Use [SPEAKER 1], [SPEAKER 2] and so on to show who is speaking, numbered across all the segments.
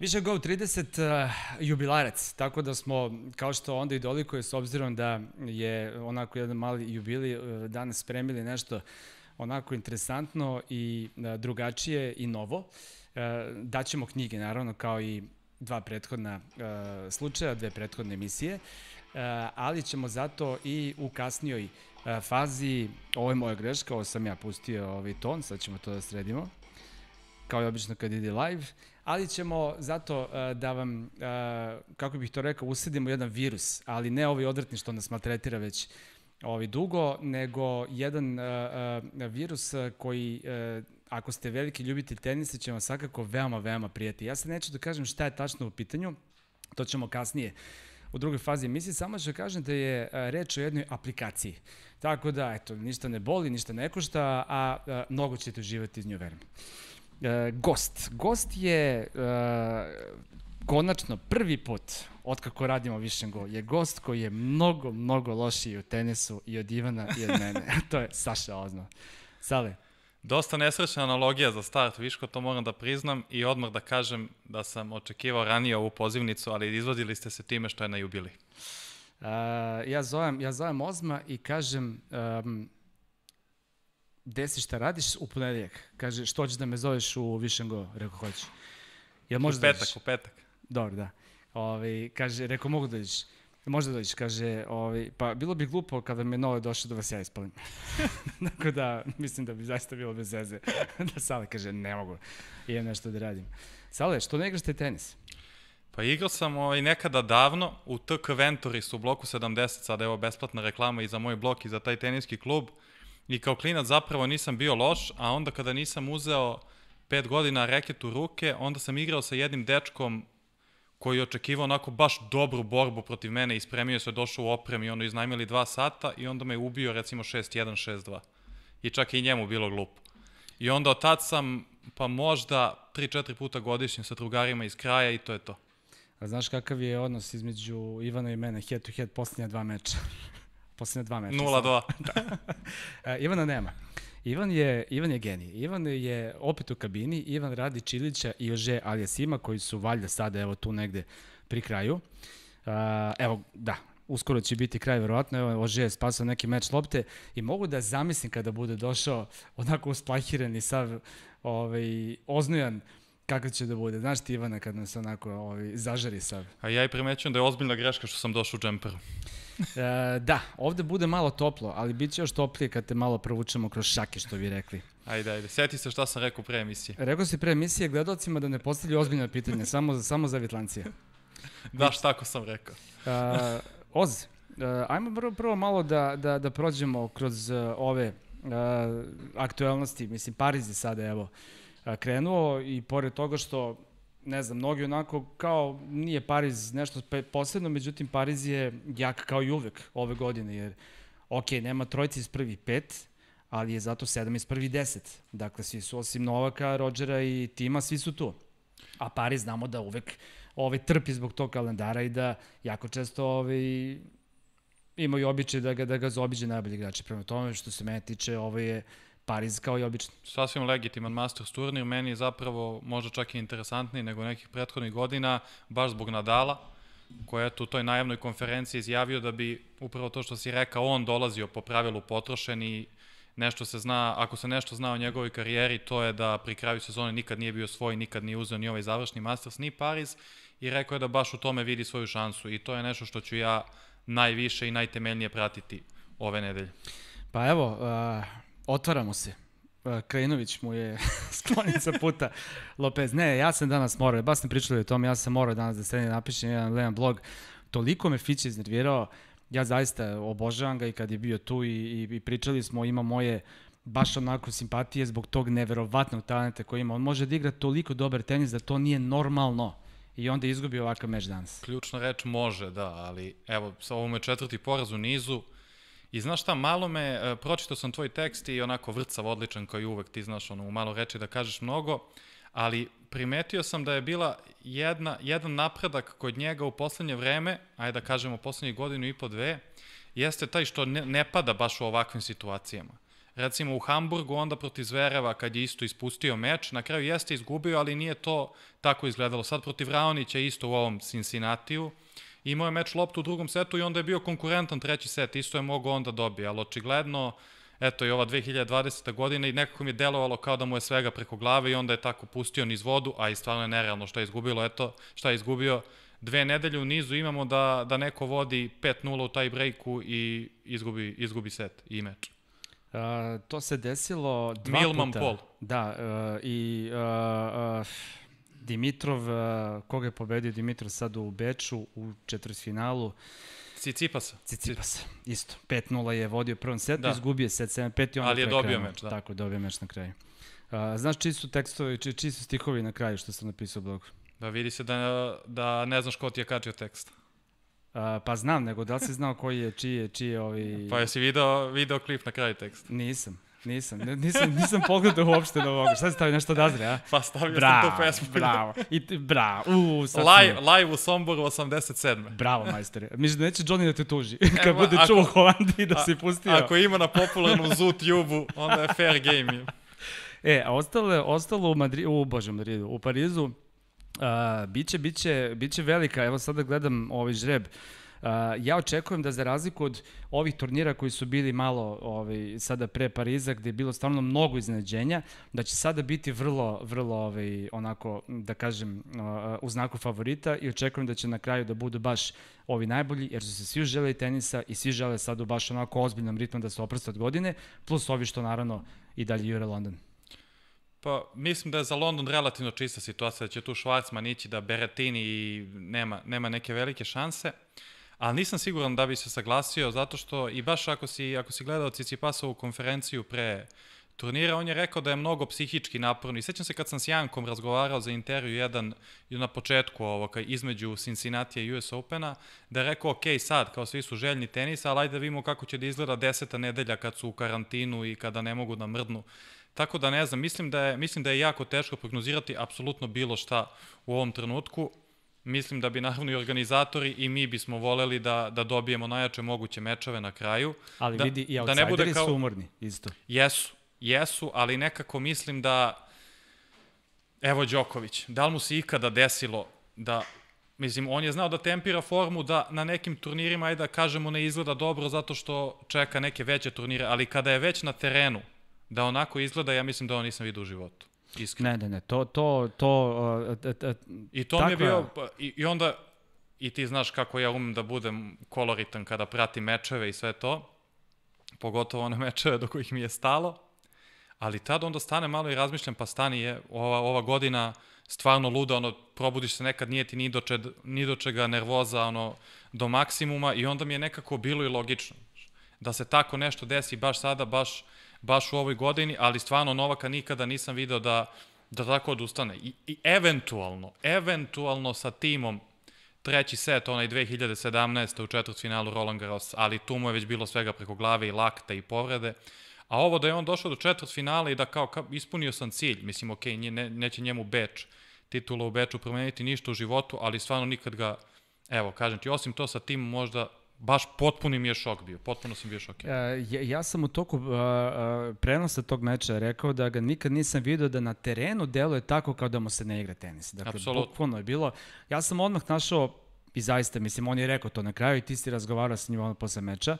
[SPEAKER 1] Vision Go 30 uh, eh, jubilarac, tako da smo, kao što onda i dolikuje, s obzirom da je onako jedan mali jubili, uh, eh, danas spremili nešto onako interesantno i uh, drugačije i novo. Uh, daćemo knjige, naravno, kao i dva prethodna uh, slučaja, dve prethodne emisije, uh, ali ćemo zato i u kasnijoj uh, fazi, ovo je moja greška, ovo sam ja pustio ovaj ton, sad ćemo to da sredimo, kao i obično kad ide live, ali ćemo zato uh, da vam, uh, kako bih to rekao, usadimo jedan virus, ali ne ovaj odvrtni što nas maltretira već ovaj dugo, nego jedan uh, uh, virus koji, uh, ako ste veliki ljubitelj tenisa, će vam svakako veoma, veoma prijeti. Ja se neću da kažem šta je tačno u pitanju, to ćemo kasnije u drugoj fazi emisije, samo ću da kažem da je reč o jednoj aplikaciji. Tako da, eto, ništa ne boli, ništa ne košta, a, a mnogo ćete uživati iz nju, verujem e, Gost. Gost je e, konačno prvi put otkako radimo Go, je gost koji je mnogo, mnogo lošiji u tenisu i od Ivana i od mene. to je Saša Ozno. Sale,
[SPEAKER 2] Dosta nesrećna analogija za start, Viško, to moram da priznam i odmah da kažem da sam očekivao ranije ovu pozivnicu, ali izvodili ste se time što je na jubili.
[SPEAKER 1] Uh, ja, zovem, ja zovem Ozma i kažem um, desi šta radiš u ponedeljak. Kaže, što ćeš da me zoveš u Višengo? Rekao, hoćeš. Ja u da petak, da u petak. Dobro, da. Ovi, ovaj, kaže, rekao, mogu da dođeš. da dođeš, kaže, ovaj, pa bilo bi glupo kada me nove došao da vas ja ispalim. Tako da, mislim da bi zaista bilo bez zeze. da Sale kaže, ne mogu, imam nešto da radim. Sale, što ne igraš te tenis?
[SPEAKER 2] Pa igrao sam ovaj, nekada davno u TK Ventoris u bloku 70, sada evo besplatna reklama i za moj blok i za taj teniski klub. Uh, I kao klinac zapravo nisam bio loš, a onda kada nisam uzeo pet godina reket u ruke, onda sam igrao sa jednim dečkom koji je očekivao onako baš dobru borbu protiv mene, ispremio se, došao u i ono iznajmili dva sata i onda me ubio recimo 6-1, 6-2. I čak i njemu bilo glupo. I onda od tad sam pa možda 3-4 puta godišnje sa drugarima iz kraja i to je to.
[SPEAKER 1] A znaš kakav je odnos između Ivana i mene head to head poslednja dva meča? poslednje dva meča. Nula do. da. E, Ivana nema. Ivan je, Ivan je genij. Ivan je opet u kabini, Ivan radi Čilića i Ože Aljasima, koji su valjda sada evo tu negde pri kraju. E, evo, da, uskoro će biti kraj, verovatno, evo, Ože je spasao neki meč lopte i mogu da zamislim kada bude došao onako usplahiran i sav ovaj, oznojan, kakav će da bude. Znaš ti Ivana kad nas onako ovaj, zažari sav?
[SPEAKER 2] A ja i primećujem da je ozbiljna greška što sam došao u džemperu.
[SPEAKER 1] E, da, ovde bude malo toplo, ali bit će još toplije kad te malo provučemo kroz šake, što vi rekli.
[SPEAKER 2] Ajde, ajde, seti se šta sam rekao pre emisije. Rekao
[SPEAKER 1] si pre emisije gledalcima da ne postavljaju ozbiljna pitanja, samo, za, samo za vitlancije.
[SPEAKER 2] da, šta sam rekao. E,
[SPEAKER 1] Oz, e, ajmo prvo, prvo malo da, da, da prođemo kroz e, ove uh, aktuelnosti, mislim Pariz je sada evo krenuo i pored toga što ne znam, mnogi onako kao nije Pariz nešto posebno, međutim Pariz je jak kao i uvek ove godine, jer ok, nema trojci iz prvi pet, ali je zato sedam iz prvi deset. Dakle, svi su osim Novaka, Rodžera i tima, svi su tu. A Pariz znamo da uvek ove, ovaj, trpi zbog tog kalendara i da jako često ove, ovaj, imaju običaj da ga, da ga zobiđe najbolji igrači. Prema
[SPEAKER 2] tome, što se
[SPEAKER 1] mene tiče, ovo je Pariz kao i obično.
[SPEAKER 2] Sasvim legitiman Masters turnir, meni je zapravo možda čak i interesantniji nego nekih prethodnih godina, baš zbog Nadala, koji je tu u toj najavnoj konferenciji izjavio da bi upravo to što si rekao, on dolazio po pravilu potrošen i nešto se zna, ako se nešto zna o njegovoj karijeri, to je da pri kraju sezone nikad nije bio svoj, nikad nije uzeo ni ovaj završni Masters, ni Pariz i rekao je da baš u tome vidi svoju šansu i to je nešto što ću ja najviše i najtemeljnije pratiti ove nedelje.
[SPEAKER 1] Pa evo, uh, otvaramo se. E, Krajinović mu je sklonica puta Lopez. Ne, ja sam danas morao, baš sam pričali o tom, ja sam morao danas da sredim da napišem jedan lejan blog. Toliko me Fić iznervirao, ja zaista obožavam ga i kad je bio tu i, i, i pričali smo, ima moje baš onako simpatije zbog tog neverovatnog talenta koji ima. On može da igra toliko dobar tenis da to nije normalno.
[SPEAKER 2] I onda izgubi ovakav meč danas. Ključna reč može, da, ali evo, sa ovom je četvrti poraz u nizu. Uh, I znaš šta, malo me, e, pročitao sam tvoj tekst i onako vrcav, odličan kao i uvek, ti znaš ono, u malo reči da kažeš mnogo, ali primetio sam da je bila jedna, jedan napredak kod njega u poslednje vreme, ajde da kažemo poslednje godinu i po dve, jeste taj što ne, ne pada baš u ovakvim situacijama. Recimo u Hamburgu onda protiv Zvereva kad je isto ispustio meč, na kraju jeste izgubio, ali nije to tako izgledalo. Sad protiv Raonića isto u ovom Cincinnatiju, imao je meč loptu u drugom setu i onda je bio konkurentan treći set, isto je mogao onda dobije, ali očigledno, eto i ova 2020. godina i nekako mi je delovalo kao da mu je svega preko glave i onda je tako pustio niz vodu, a i stvarno je nerealno što je izgubilo, eto, šta je izgubio, dve nedelje u nizu imamo da, da neko vodi 5-0 u taj brejku i izgubi, izgubi set i meč.
[SPEAKER 1] Uh, to se desilo dva Milman puta. Pol. Da, uh, i uh, uh, Dimitrov, koga je pobedio Dimitrov sad u Beču u četvrtfinalu? Cicipasa. Cicipasa, isto. 5-0 je vodio prvom setu, da. izgubio set 7-5 i on Ali je dobio meč, da. Tako, dobio meč na kraju. znaš čiji su tekstovi, čiji, čiji su stihovi na kraju što sam napisao u blogu?
[SPEAKER 2] Da vidi se da, da ne znaš ko ti je kačio tekst.
[SPEAKER 1] A, pa znam, nego da li si znao koji je, čiji je, čiji je ovi... Pa
[SPEAKER 2] jesi video, video klip na kraju tekst? Nisam. Nisam, nisam, nisam
[SPEAKER 1] pogledao uopšte na ovoga. Šta si stavio nešto odazre, a? Pa stavio bravo, sam tu pesmu. Bravo,
[SPEAKER 2] I, bravo. U, sad live, live u Somboru 87. Bravo, majstore.
[SPEAKER 1] Mislim da neće Johnny da te tuži. Kad Evo, bude ako, čuo Holandiji da a, si pustio. Ako ima na popularnom Zoot Jubu, onda je
[SPEAKER 2] fair game.
[SPEAKER 1] e, a ostalo, ostalo u, Madri, u, bože, Madridu, u Parizu, Uh, biće, biće, biće velika, evo sada da gledam ovaj žreb, uh, Uh, ja očekujem da za razliku od ovih turnira koji su bili malo ovaj, sada pre Pariza, gde je bilo stvarno mnogo iznenađenja, da će sada biti vrlo, vrlo ovaj, onako, da kažem, uh, uh, u znaku favorita i očekujem da će na kraju da budu baš ovi najbolji, jer su se svi želeli tenisa i svi žele sad u baš onako ozbiljnom ritmu da se oprste od godine, plus ovi što naravno i dalje jure London.
[SPEAKER 2] Pa, mislim da je za London relativno čista situacija, da će tu Schwarzman ići da Beretini i nema, nema neke velike šanse. Uh, ali nisam siguran da bi se saglasio, zato što i baš ako si, ako si gledao Cicipasovu konferenciju pre turnira, on je rekao da je mnogo psihički naporno. I sećam se kad sam s Jankom razgovarao za intervju jedan na početku ovog, između Cincinnati i US Opena, da je rekao, ok, sad, kao svi su željni tenisa, ali ajde da vidimo kako će da izgleda deseta nedelja kad su u karantinu i kada ne mogu da mrdnu. Tako da ne znam, mislim da je, mislim da je jako teško prognozirati apsolutno bilo šta u ovom trenutku. Mislim da bi naravno i organizatori i mi bismo voleli da, da dobijemo najjače moguće mečeve na kraju. Ali da, vidi, i da ne bude kao... su
[SPEAKER 1] umorni isto.
[SPEAKER 2] Jesu, jesu, ali nekako mislim da... Evo Đoković, da li mu se ikada desilo da Mislim, on je znao da tempira formu, da na nekim turnirima, ajde da kažemo, ne izgleda dobro zato što čeka neke veće turnire, ali kada je već na terenu, da onako izgleda, ja mislim da on nisam vidio u životu.
[SPEAKER 1] Iskreno. Ne, ne, ne, to, to, to... Uh, e, e, e, I to mi je bio,
[SPEAKER 2] pa, i, i onda, i ti znaš kako ja umem da budem koloritan kada pratim mečeve i sve to, pogotovo one mečeve do kojih mi je stalo, ali tad onda stane malo i razmišljam, pa stani je, ova, ova godina stvarno luda, ono, probudiš se nekad, nije ti ni do, čed, ni do čega nervoza, ono, do maksimuma i onda mi je nekako bilo i logično da se tako nešto desi baš sada, baš baš u ovoj godini, ali stvarno Novaka nikada nisam video da, da tako odustane. I, I eventualno, eventualno sa timom treći set, onaj 2017. u četvrtfinalu Roland Garros, ali tu mu je već bilo svega preko glave i lakta i povrede. A ovo da je on došao do četvrtfinala i da kao, kao ispunio sam cilj, mislim, okej, nje, ne, neće njemu Beč, titula u Beču promeniti ništa u životu, ali stvarno nikad ga, evo, kažem ti, osim to sa tim možda baš potpuni mi je šok bio, potpuno sam bio šokiran.
[SPEAKER 1] E, ja, ja sam u toku uh, prenosa tog meča rekao da ga nikad nisam video da na terenu deluje tako kao da mu se ne igra tenis. Dakle, Absolut. bukvalno je bilo. Ja sam odmah našao i zaista, mislim, on je rekao to na kraju i ti si razgovarao sa njim ono posle meča. Uh,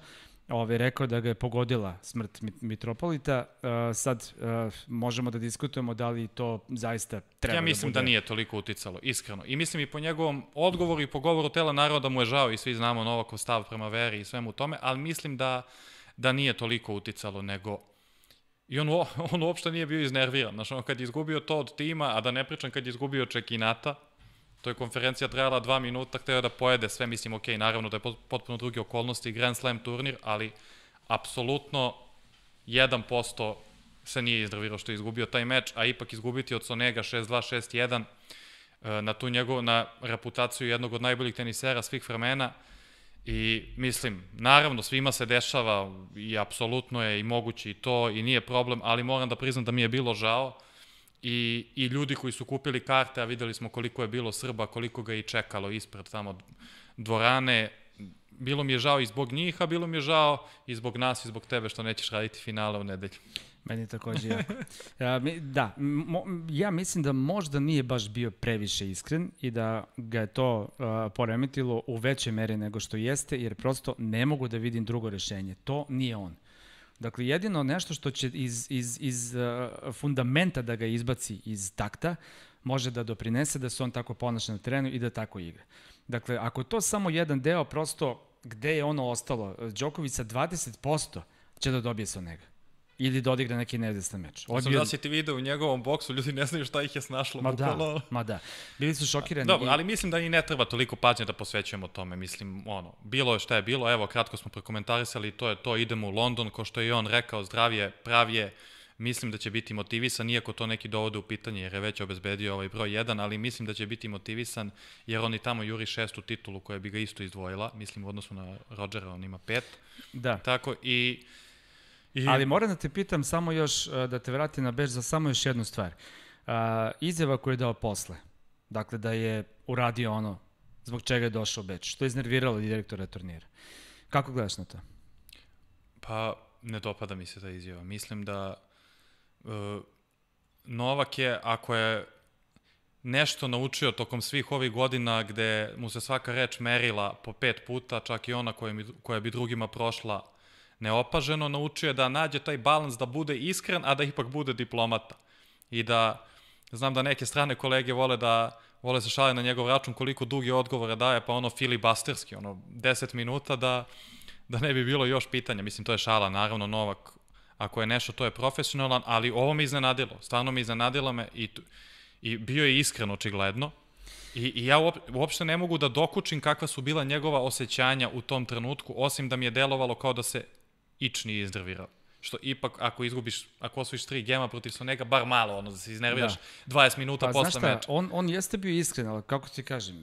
[SPEAKER 1] ovaj, rekao da ga je pogodila smrt Mitropolita. Uh, sad uh, možemo da diskutujemo da li to zaista
[SPEAKER 2] treba Ja da mislim da, bude... da nije toliko uticalo, iskreno. I mislim i po njegovom odgovoru i po govoru tela naroda mu je žao i svi znamo Novakov stav prema veri i svemu tome, ali mislim da, da nije toliko uticalo nego I on, on uopšte nije bio iznerviran. Znaš, on kad je izgubio to od tima, a da ne pričam kad je izgubio Čekinata, To je konferencija trajala dva minuta, hteo da pojede sve, mislim, ok, naravno da je potpuno druge okolnosti, Grand Slam turnir, ali apsolutno 1% se nije izdravirao što je izgubio taj meč, a ipak izgubiti od Sonega 6-2, 6-1, e, na tu njegov, na reputaciju jednog od najboljih tenisera svih vremena i mislim, naravno svima se dešava i apsolutno je i moguće i to i nije problem, ali moram da priznam da mi je bilo žao i, i ljudi koji su kupili karte, a videli smo koliko je bilo Srba, koliko ga i čekalo ispred tamo dvorane, bilo mi je žao i zbog njih, a bilo mi je žao i zbog nas i zbog tebe što nećeš raditi finale u nedelju.
[SPEAKER 1] Meni takođe jako. Ja, da, mo, ja mislim da možda nije baš bio previše iskren i da ga je to uh, poremetilo u većoj meri nego što jeste, jer prosto ne mogu da vidim drugo rešenje. To nije on. Uh, Dakle, jedino nešto što će iz, iz, iz e, fundamenta da ga izbaci iz takta, može da doprinese da se on tako ponaša na terenu i da tako igra. Dakle, ako to samo jedan deo, prosto gde je ono ostalo? Đokovica 20% će da dobije sa njega ili da odigra neki neizvestan meč. Ovo Sam da si
[SPEAKER 2] ti video u njegovom boksu, ljudi ne znaju šta ih je snašlo.
[SPEAKER 1] Ma bukalo. da, ma da. Bili su šokirani. Dobro,
[SPEAKER 2] i... ali mislim da i ne treba toliko pažnje da posvećujemo tome. Mislim, ono, bilo je šta je bilo, evo, kratko smo prokomentarisali, to je to, idemo u London, ko što je i on rekao, zdravije, pravije, mislim da će biti motivisan, iako to neki dovode u pitanje jer je već obezbedio ovaj broj 1, ali mislim da će biti motivisan jer on i tamo juri šestu titulu koja bi ga isto izdvojila, mislim u odnosu na Rodgera on ima pet. Da. Tako i I... Ali
[SPEAKER 1] moram da te pitam samo još, e, da te vratim na bež za samo još jednu stvar. Uh, izjava koju je dao posle, dakle da je uradio ono zbog čega je došao Beč, što je iznerviralo direktora turnira. Kako gledaš na to?
[SPEAKER 2] Pa, ne dopada mi se ta izjava. Mislim da uh, Novak je, ako je nešto naučio tokom svih ovih godina gde mu se svaka reč merila po pet puta, čak i ona koja, mi, koja bi drugima prošla neopaženo naučio je da nađe taj balans da bude iskren, a da ipak bude diplomata. I da, znam da neke strane kolege vole da vole se šale na njegov račun koliko dugi odgovore daje, pa ono filibasterski, ono 10 minuta da, da ne bi bilo još pitanja. Mislim, to je šala, naravno, Novak, ako je nešto, to je profesionalan, ali ovo me iznenadilo, stvarno mi iznenadilo me i, i bio je iskren očigledno. I, i ja uop, uopšte ne mogu da dokučim kakva su bila njegova osjećanja u tom trenutku, osim da mi je delovalo kao da se Ić nije iznervirao. Što ipak, ako izgubiš, ako osvojiš tri gema protiv Sonega, bar malo, ono, da se iznerviraš da. 20 minuta pa, posle meča.
[SPEAKER 1] On, on jeste bio iskren, ali kako ti kažem,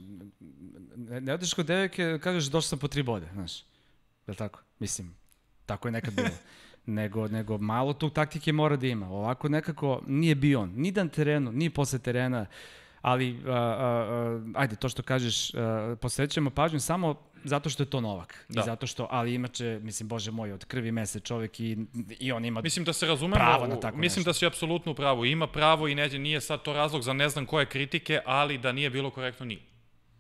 [SPEAKER 1] ne, ne odeš kod devojke, kažeš došao sam po tri bode, znaš. Je li tako? Mislim, tako je nekad bilo. nego, nego malo tog taktike mora da ima. Ovako nekako nije bio on, ni dan terenu, ni posle terena. Uh, ali a, a, ajde, to što kažeš, a, posvećamo pažnju samo zato što je to Novak. Da. I zato što, ali imače, mislim, bože moj, od krvi mese čovjek i, i
[SPEAKER 2] on ima mislim da se razumemo, pravo u, na tako Mislim nešto. da si apsolutno u pravu. Ima pravo i neđe, nije sad to razlog za ne znam koje kritike, ali da nije bilo korektno nije.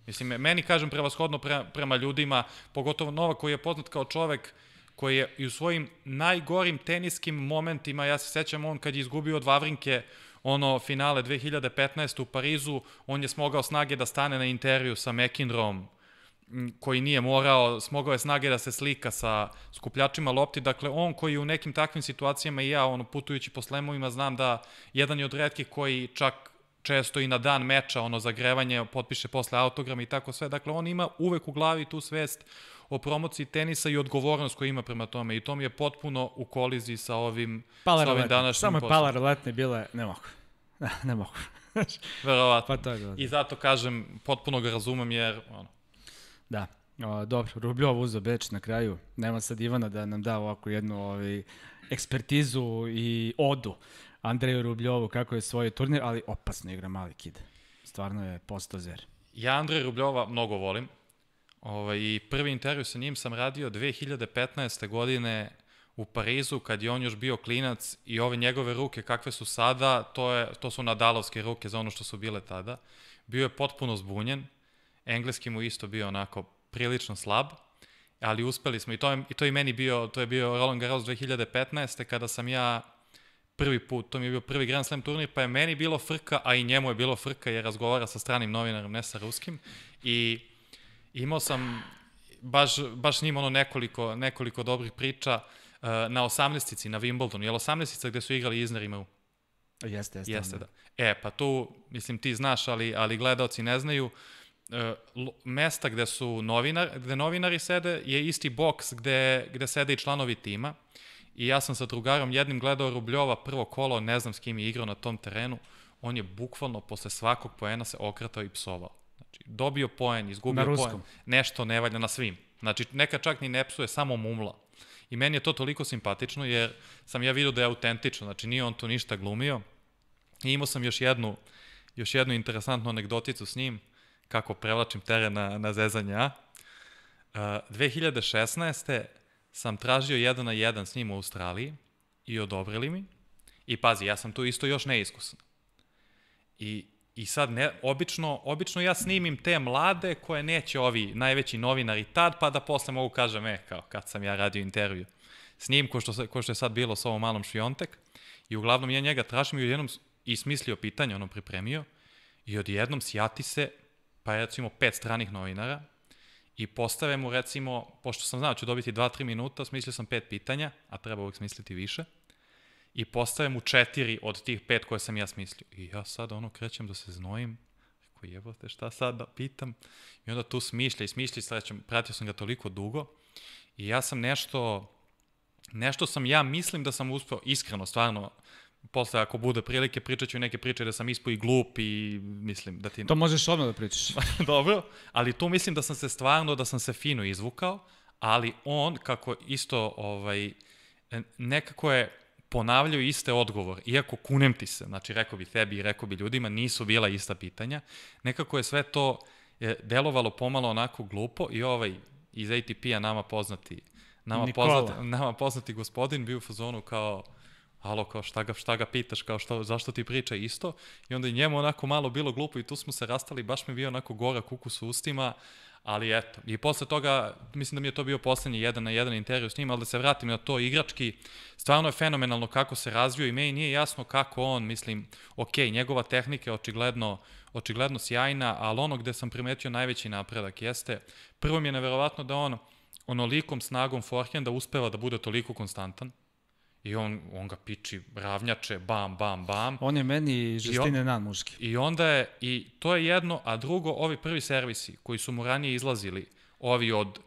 [SPEAKER 2] Mislim, meni kažem prevashodno pre, prema ljudima, pogotovo Novak koji je poznat kao čovek koji je i u svojim najgorim teniskim momentima, ja se sećam on kad je izgubio od Vavrinke uh, ono finale 2015. u Parizu, on je smogao snage da stane na intervju sa McInrom, koji nije morao, smogao je snage da se slika sa skupljačima lopti, dakle on koji u nekim takvim situacijama i ja, ono, putujući po slemovima, znam da jedan je od redkih koji čak često i na dan meča, ono, zagrevanje, potpiše posle autograma i tako sve, dakle on ima uvek u glavi tu svest o promociji tenisa i odgovornost koju ima prema tome. I to mi je potpuno u koliziji sa ovim, pala sa ovim današnjim Samo poslom. Samo je pala
[SPEAKER 1] roletne bile, ne mogu. Ne, ne mogu.
[SPEAKER 2] Verovatno. Pa to je I zato kažem, potpuno ga razumem jer... Ono.
[SPEAKER 1] Da. O, dobro, Rubljov uzo Beč na kraju. Nema sad Ivana da nam da ovako jednu ovaj, ekspertizu i odu Andreju Rubljovu kako je svoj turnir, ali opasno igra mali kid. Stvarno je postao zer.
[SPEAKER 2] Ja Andreja Rubljova mnogo volim. Ovaj, I prvi intervju sa njim sam radio 2015. godine u Parizu kad je on još bio klinac i ove njegove ruke kakve su sada, to, je, to su nadalovske ruke za ono što su bile tada. Bio je potpuno zbunjen, engleski mu isto bio onako prilično slab, ali uspeli smo i to je, i to je meni bio, to je bio Roland Garros 2015. kada sam ja prvi put, to mi je bio prvi Grand Slam turnir, pa je meni bilo frka, a i njemu je bilo frka jer razgovara sa stranim novinarom, ne sa ruskim. I Imao sam baš, baš njim ono nekoliko, nekoliko dobrih priča uh, na 18 na Wimbledonu. Jel 18 gde su igrali Izner imaju?
[SPEAKER 1] Jeste, jeste. Jeste, da. da.
[SPEAKER 2] E, pa tu, mislim, ti znaš, ali, ali gledalci ne znaju, uh, mesta gde su novinar, gde novinari sede je isti boks gde, gde sede i članovi tima. I ja sam sa drugarom jednim gledao Rubljova prvo kolo, ne znam s kim je igrao na tom terenu, on je bukvalno posle svakog poena se okratao i psovao. Znači, dobio poen, izgubio na poen, nešto ne valja na svim. Znači, neka čak ni ne psuje, samo mumla. I meni je to toliko simpatično, jer sam ja vidio da je autentično, znači nije on tu ništa glumio. I imao sam još jednu, još jednu interesantnu anegdoticu s njim, kako prevlačim teren na, na zezanje A. Uh, e, 2016. sam tražio jedan na jedan s njim u Australiji i odobrili mi. I pazi, ja sam tu isto još neiskusan. I I sad, ne, obično, obično ja snimim te mlade koje neće ovi najveći novinari tad, pa da posle mogu kažem, e, kao kad sam ja radio intervju. Snim ko što, ko što je sad bilo sa ovom malom šviontek i uglavnom ja njega tražim i odjednom i smislio pitanje, ono pripremio i odjednom sjati se, pa recimo pet stranih novinara i postave mu recimo, pošto sam znao da ću dobiti 2-3 minuta, smislio sam pet pitanja, a treba uvek smisliti više – i postavim u četiri od tih pet koje sam ja smislio. I ja sad ono krećem da se znojim, rekao jebote šta sad da pitam. I onda tu smišlja i smišlja i srećem, pratio sam ga toliko dugo i ja sam nešto, nešto sam ja mislim da sam uspeo, iskreno, stvarno, posle ako bude prilike pričat ću neke priče da sam ispao i glup i mislim da ti... To možeš odmah da pričaš. Dobro, ali tu mislim da sam se stvarno, da sam se fino izvukao, ali on kako isto ovaj, nekako je ponavljaju iste odgovor, iako kunem ti se, znači rekao bi tebi i rekao bi ljudima, nisu bila ista pitanja, nekako je sve to e, delovalo pomalo onako glupo i ovaj iz ATP-a nama poznati nama Nikola. poznati, nama poznati gospodin bio u fazonu kao alo, kao šta ga, šta ga pitaš, kao šta, zašto ti priča isto, i onda je njemu onako malo bilo glupo i tu smo se rastali, baš mi bio onako gora kuku s ustima, uh, Ali eto, i posle toga, mislim da mi je to bio poslednji jedan na jedan intervju s njim, ali da se vratim na to igrački, stvarno je fenomenalno kako se razvio i meni nije jasno kako on, mislim, ok, njegova tehnika je očigledno, očigledno sjajna, ali ono gde sam primetio najveći napredak jeste, prvo mi je neverovatno da on onolikom snagom forehanda uspeva da bude toliko konstantan, I on, on ga piči ravnjače, bam, bam, bam.
[SPEAKER 1] On je meni žestine muški.
[SPEAKER 2] I onda je, i to je jedno, a drugo, ovi prvi servisi koji su mu ranije izlazili, ovi od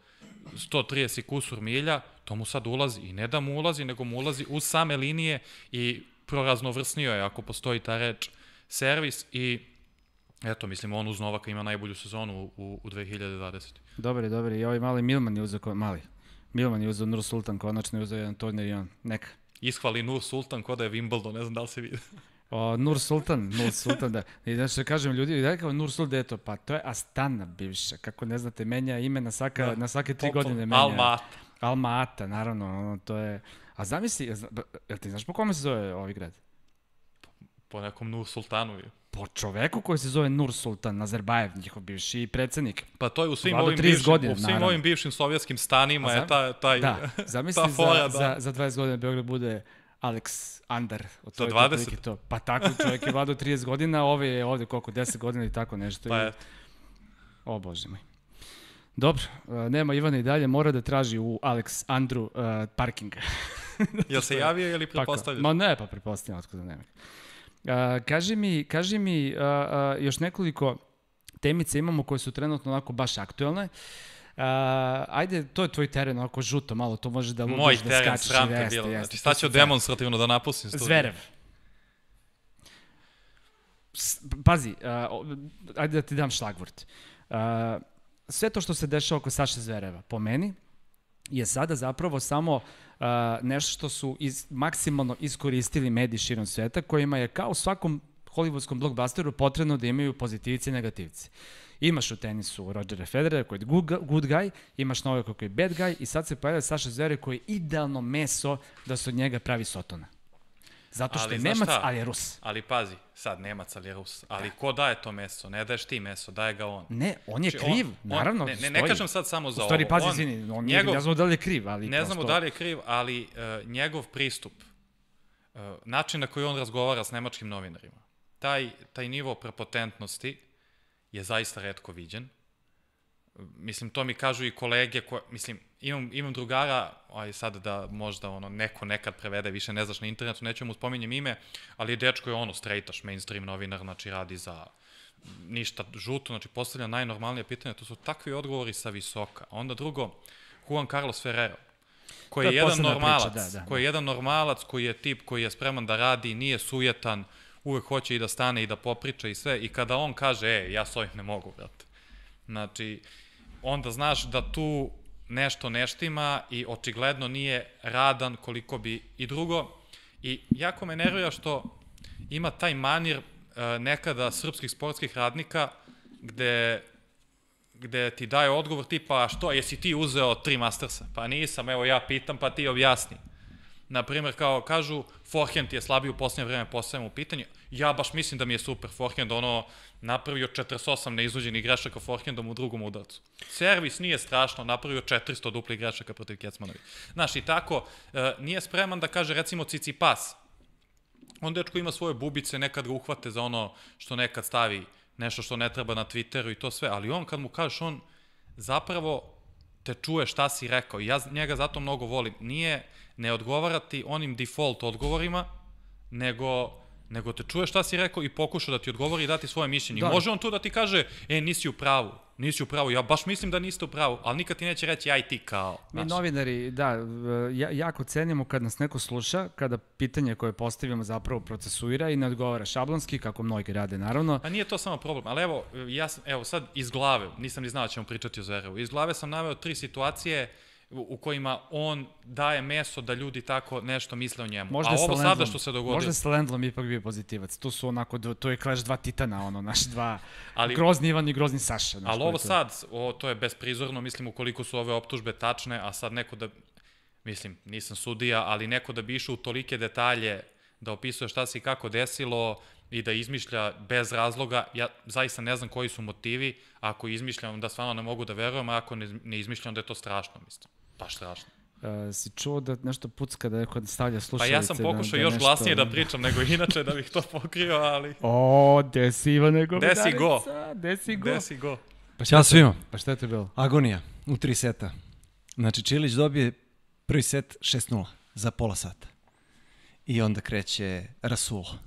[SPEAKER 2] 130 i kusur milja, to mu sad ulazi. I ne da mu ulazi, nego mu ulazi uz same linije i proraznovrsnio je, ako postoji ta reč, servis i Eto, mislim, on uz Novaka ima najbolju sezonu u, u 2020.
[SPEAKER 1] Dobar je, dobar je. I ovaj mali Milman je uzao, mali, Milman je uzao Nur Sultan, konačno je uzao jedan turnir i on, neka.
[SPEAKER 2] Ishvali Nur Sultan kod da je Wimbledon, ne znam da li se vidi.
[SPEAKER 1] O, Nur Sultan, Nur Sultan, da. I znaš što kažem, ljudi, da kao Nur Sultan, da eto, pa to je Astana bivša, kako ne znate, menja ime na, svaka, da. na svake tri godine menja. Alma Ata, naravno, ono, to je... A zamisli, jel ti znaš po kome se zove ovaj grad? Po, po
[SPEAKER 2] nekom Nur Sultanu
[SPEAKER 1] je po čoveku koji se zove Nur Sultan Nazarbajev, njihov bivši predsednik. Pa to je u svim, ovim bivšim, godine, u svim naravno. ovim
[SPEAKER 2] bivšim sovjetskim stanima zam, je ta, taj, da, zamisli ta fora. Za, da.
[SPEAKER 1] za, za 20 godina Beograd bude Alex Andar. Od za 20? To. Pa tako, čovjek je vladao 30 godina, ove je ovde koliko, 10 godina i tako nešto. Pa je. O bože moj. Dobro, e, nema Ivana i dalje, mora da traži u Alex Andru uh, parking.
[SPEAKER 2] Jel se javio ili pretpostavljeno? Ma ne, pa
[SPEAKER 1] otkud otkuda nema. Uh, a, kaži mi, kaži mi uh, uh, još nekoliko temice imamo koje su trenutno onako baš aktuelne. Uh, ajde, to je tvoj teren, onako žuto malo, to može da ludiš, Moj da teren, skačeš. Moj teren, bilo. Jeste, znači, sad ću
[SPEAKER 2] demonstrativno da napustim studiju? Zverev.
[SPEAKER 1] Pazi, uh, ajde da ti dam šlagvort. Uh, sve to što se dešava oko Saše Zvereva, po meni, je sada zapravo samo uh, nešto što su iz, maksimalno iskoristili mediji širom sveta, kojima je kao svakom hollywoodskom blockbusteru potrebno da imaju pozitivice i negativice. Imaš u tenisu Rodgera Federera koji je good guy, imaš Novaka koji je bad guy i sad se pojavlja Saša Zvere koji je idealno meso da se od njega pravi sotona. Zato što ali, je Nemac, ali
[SPEAKER 2] je Rus. Ali pazi, sad Nemac, ali je Rus. Ali da. ko daje to meso? Ne daješ ti meso, daje ga on. Ne, on je znači, kriv, on, naravno. Ne, ne, ne kažem sad samo za stvari, ovo. U stvari, pazi, on, izvini, on njegov, ne znamo da li je kriv. Ali ne prosto... znamo da li je kriv, ali uh, njegov pristup, uh, način na koji on razgovara s nemačkim novinarima, taj, taj nivo prepotentnosti je zaista redko viđen mislim, to mi kažu i kolege, koje, mislim, imam, imam drugara, aj sad da možda ono, neko nekad prevede, više ne znaš na internetu, neću da mu spominjem ime, ali dečko je ono, straightaš, mainstream novinar, znači radi za ništa žuto, znači postavlja najnormalnije pitanje, to su takvi odgovori sa visoka. Onda drugo, Juan Carlos Ferrero, koji je, je jedan normalac, priča, da, da. koji je da. jedan normalac, koji je tip koji je spreman da radi, nije sujetan, uvek hoće i da stane i da popriča i sve, i kada on kaže, e, ja s ovim ne mogu, brate. Znači, onda znaš da tu nešto neštima i očigledno nije radan koliko bi i drugo. I jako me nervira što ima taj manir e, nekada srpskih sportskih radnika gde gde ti daje odgovor tipa što, jesi ti uzeo tri mastersa? Pa nisam, evo ja pitam pa ti objasni. Naprimer, kao kažu, forehand je slabiji u posljednje vreme, postavljamo u pitanju. Ja baš mislim da mi je super forehand, ono, napravio 48 neizvođenih grešaka forehandom u drugom udarcu. Servis nije strašno, napravio 400 duplih grešaka protiv Kecmanovi. Znaš, i tako, e, nije spreman da kaže recimo cici pas. On dečko ima svoje bubice, nekad ga uhvate za ono što nekad stavi nešto što ne treba na Twitteru i to sve, ali on kad mu kažeš, on zapravo te čuje šta si rekao. Ja njega zato mnogo volim. Nije ne odgovarati onim default odgovorima, nego nego te čuje šta si rekao i pokuša da ti odgovori i dati svoje mišljenje. Da. Može on tu da ti kaže, e, nisi u pravu, nisi u pravu, ja baš mislim da niste u pravu, ali nikad ti neće reći, aj ti kao. Mi
[SPEAKER 1] novinari, da, e, ja, jako cenimo kad nas neko sluša, kada pitanje koje postavimo zapravo procesuira i ne odgovara šablonski, kako mnogi rade, naravno. A pa nije to
[SPEAKER 2] samo problem, ali evo, ja sam, evo sad iz glave, nisam ni znao da ćemo pričati o Zverevu, iz glave sam naveo tri situacije uh, u kojima on daje meso da ljudi tako nešto misle o njemu. Možda A ovo Landlom, sada što se dogodilo... Možda sa
[SPEAKER 1] Lendlom ipak bio pozitivac. Tu su onako, to je Clash dva titana, ono, naš dva, ali, grozni Ivan i grozni Saša. Naš, ali ovo to... sad,
[SPEAKER 2] o, to je besprizorno, mislim, ukoliko su ove optužbe tačne, a sad neko da, mislim, nisam sudija, ali neko da bi išao u tolike detalje da opisuje šta se i kako desilo, i da izmišlja bez razloga, ja zaista ne znam koji su motivi, ako izmišljam da stvarno ne mogu da verujem, a ako ne, ne izmišljam da je to strašno, mislim. Pa šta, šta?
[SPEAKER 1] Uh, e, si čuo da nešto pucka da neko stavlja slušalice. Pa ja sam pokušao da, da još nešto... glasnije da
[SPEAKER 2] pričam nego inače da bih to pokrio, ali...
[SPEAKER 1] O, desi nego Govedarica, desi go.
[SPEAKER 2] desi go. Desi go.
[SPEAKER 1] Pa šta ja Pa šta je to bilo? Agonija u tri seta.
[SPEAKER 3] Znači Čilić dobije prvi set 6-0 za pola sata. I onda kreće Rasulo.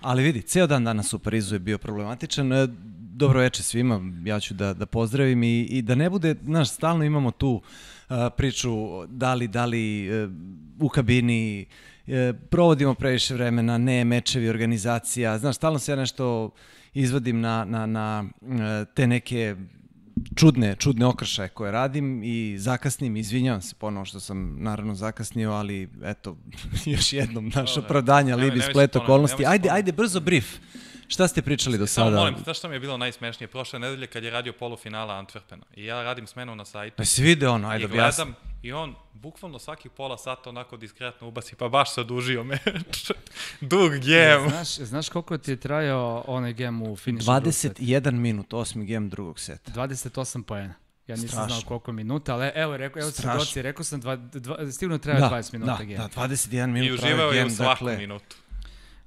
[SPEAKER 3] Ali vidi, ceo dan danas u Parizu je bio problematičan. E, dobro veče svima, ja ću da, da pozdravim i, i da ne bude, znaš, stalno imamo tu uh, priču da li, da li uh, u kabini uh, provodimo previše vremena, ne, mečevi, organizacija, znaš, stalno se ja nešto izvadim na, na, na te neke čudne, čudne okršaje koje radim i zakasnim, izvinjam se ponovo što sam naravno zakasnio, ali eto, još jednom naš opravdanje, ali bi splet okolnosti. Ajde, ajde, brzo brief. Šta ste pričali do sada? Samo molim,
[SPEAKER 2] znaš šta mi je bilo najsmešnije? Prošle nedelje kad je radio polufinala Antwerpena i ja radim smenu na sajtu. Pa si video ono, ajde objasni. I gledam, I on bukvalno svaki pola sata onako diskretno ubasi, pa baš se odužio meč.
[SPEAKER 1] Dug gem. E, znaš, znaš koliko ti je trajao onaj gem u finišu 21
[SPEAKER 3] minut, osmi gem drugog seta.
[SPEAKER 1] 28 poena. Ja nisam Strašno. znao koliko minuta, ali evo, rekao, evo Strašno. se doci, rekao sam, dva, dva, stivno treba da, 20 da, minuta da, gem. Da, 21 minut. I uživao je u svakom dakle, minutu.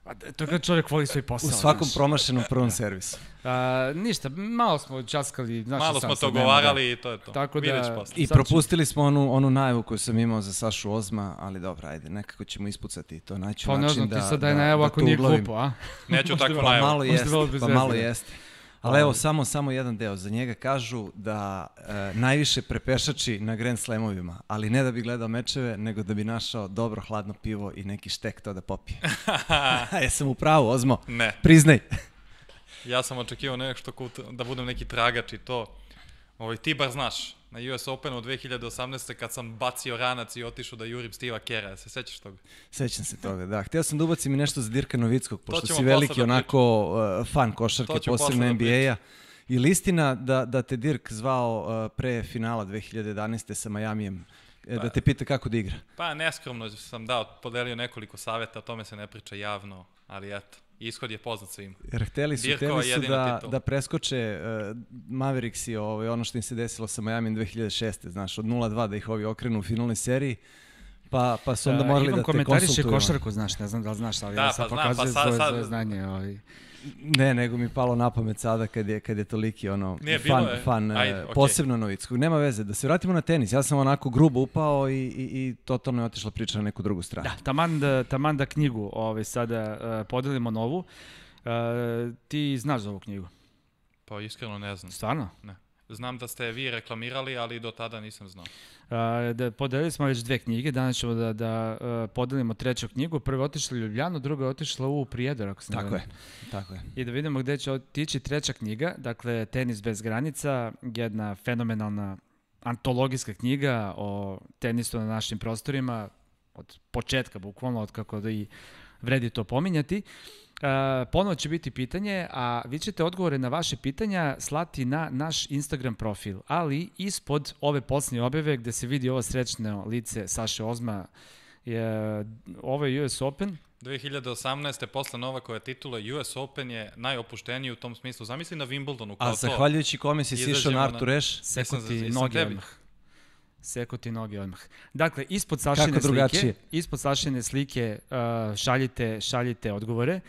[SPEAKER 1] Pa to je kad čovjek voli svoj posao.
[SPEAKER 3] U svakom znači. promašenom prvom servisu.
[SPEAKER 1] A, ništa, malo smo časkali. Znači malo smo to govarali da. i to je to. Tako da, I
[SPEAKER 2] propustili
[SPEAKER 3] smo onu, onu najavu koju sam imao za Sašu Ozma, ali dobro, ajde, nekako ćemo ispucati to. Naću pa ne znam, da, ti sad daj da, najavu da ako nije glupo, a? Neću tako najavu. Pa malo jeste, pa malo jeste. Ali evo, samo, samo jedan deo. Za njega kažu da e, najviše prepešači na Grand Slamovima, ali ne da bi gledao mečeve, nego da bi našao dobro hladno pivo i neki štek to da popije. Jesam u pravu, Ozmo. Ne. Priznaj.
[SPEAKER 2] ja sam očekivao nešto da budem neki tragač i to. Ovo, ovaj, ti bar znaš, na US Openu 2018. kad sam bacio ranac i otišao da jurim Stiva Kera. Se sećaš toga?
[SPEAKER 3] Sećam se toga, da. Htio sam da ubacim i nešto za Dirka Novickog, pošto si veliki da onako uh, fan košarke, posebno da NBA-a. I listina da, da te Dirk zvao uh, pre finala 2011. sa Majamijem, e, da pa, da te pita kako da igra.
[SPEAKER 2] Pa neskromno sam dao, podelio nekoliko saveta, o tome se ne priča javno, ali eto. Ishod je poznat svima. Jer hteli su hteli su da, titul.
[SPEAKER 3] da preskoče uh, Mavericks i ovaj, ono što im se desilo sa Miami 2006. Znaš, od 0-2 da ih ovi okrenu u finalnoj seriji pa, pa su onda da, morali uh, da te konsultuju. Ivan komentariše košarku, znaš, ne znam da li
[SPEAKER 1] znaš, ali da, ja sad pa znam, pokazuje pa sad, pa svoje, sad, svoje znanje. Ovaj.
[SPEAKER 3] Ne, nego mi je palo na pamet sada kad je, kad je toliki ono, ne, fan, je. fan Ajde, eh, posebno okay. Novickog. Nema veze, da se vratimo na tenis. Ja sam onako grubo upao i, i, i totalno je otišla priča na neku drugu stranu.
[SPEAKER 1] Da, taman da, taman da knjigu ovaj, sada uh, podelimo novu. Uh, ti znaš za ovu knjigu?
[SPEAKER 2] Pa iskreno ne znam. Stvarno? Ne. Znam da ste vi reklamirali, ali do tada nisam znao
[SPEAKER 1] da podelili smo već dve knjige, danas ćemo da, da e, podelimo treću knjigu. Prva je otišla u Ljubljanu, druga je otišla u Prijedor, ako se Tako je, tako je. I da vidimo gde će otići treća knjiga, dakle Tenis bez granica, jedna fenomenalna antologijska knjiga o tenisu na našim prostorima, od početka, bukvalno, od kako da i vredi to pominjati. Uh, ponovo će biti pitanje, a vi ćete odgovore na vaše pitanja slati na naš Instagram profil, ali ispod ove posljednje objave gde se vidi ovo srećno lice Saše Ozma, je, ovo je US Open,
[SPEAKER 2] 2018. posle je titula US Open je najopušteniji u tom smislu. Zamisli na Wimbledonu kao to. A zahvaljujući kome si
[SPEAKER 1] sišao na Artur Reš? sekundi noge odmah. Seko ti noge odmah. Dakle, ispod Sašine slike, ispod Sašine slike uh, šaljite, šaljite odgovore.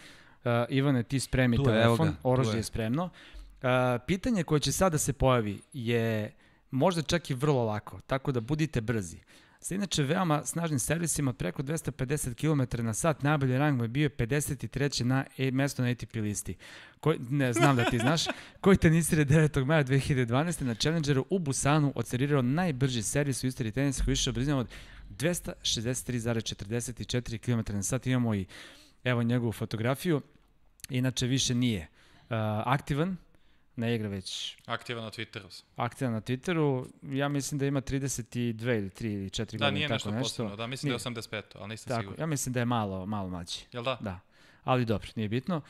[SPEAKER 1] Uh, Ivane, ti spremi tu telefon, je, oružje je spremno. Uh, pitanje koje će sada da se pojavi je možda čak i vrlo lako, tako da budite brzi. Uh, sa inače veoma snažnim servisima preko 250 km na sat, najbolji rang mu je bio 53. na e, mesto na ATP listi. Koj, ne, znam da ti znaš, koji tenisir je 9. maja 2012. na Challengeru u Busanu ocerirao najbrži servis u istoriji tenisa koji išao brzinom od 263,44 km na sat. Imamo i evo njegovu fotografiju, inače više nije uh, aktivan, ne igra već.
[SPEAKER 2] Aktivan na Twitteru.
[SPEAKER 1] Aktivan na Twitteru. Ja mislim da ima 32 ili 3 ili 4 da, godine. Da, nije tako nešto, posebno. Da, mislim nije. da je 85, ali nisam tako, siguran. Ja mislim da je malo, malo mlađi. Jel da? Da. Ali dobro, nije bitno.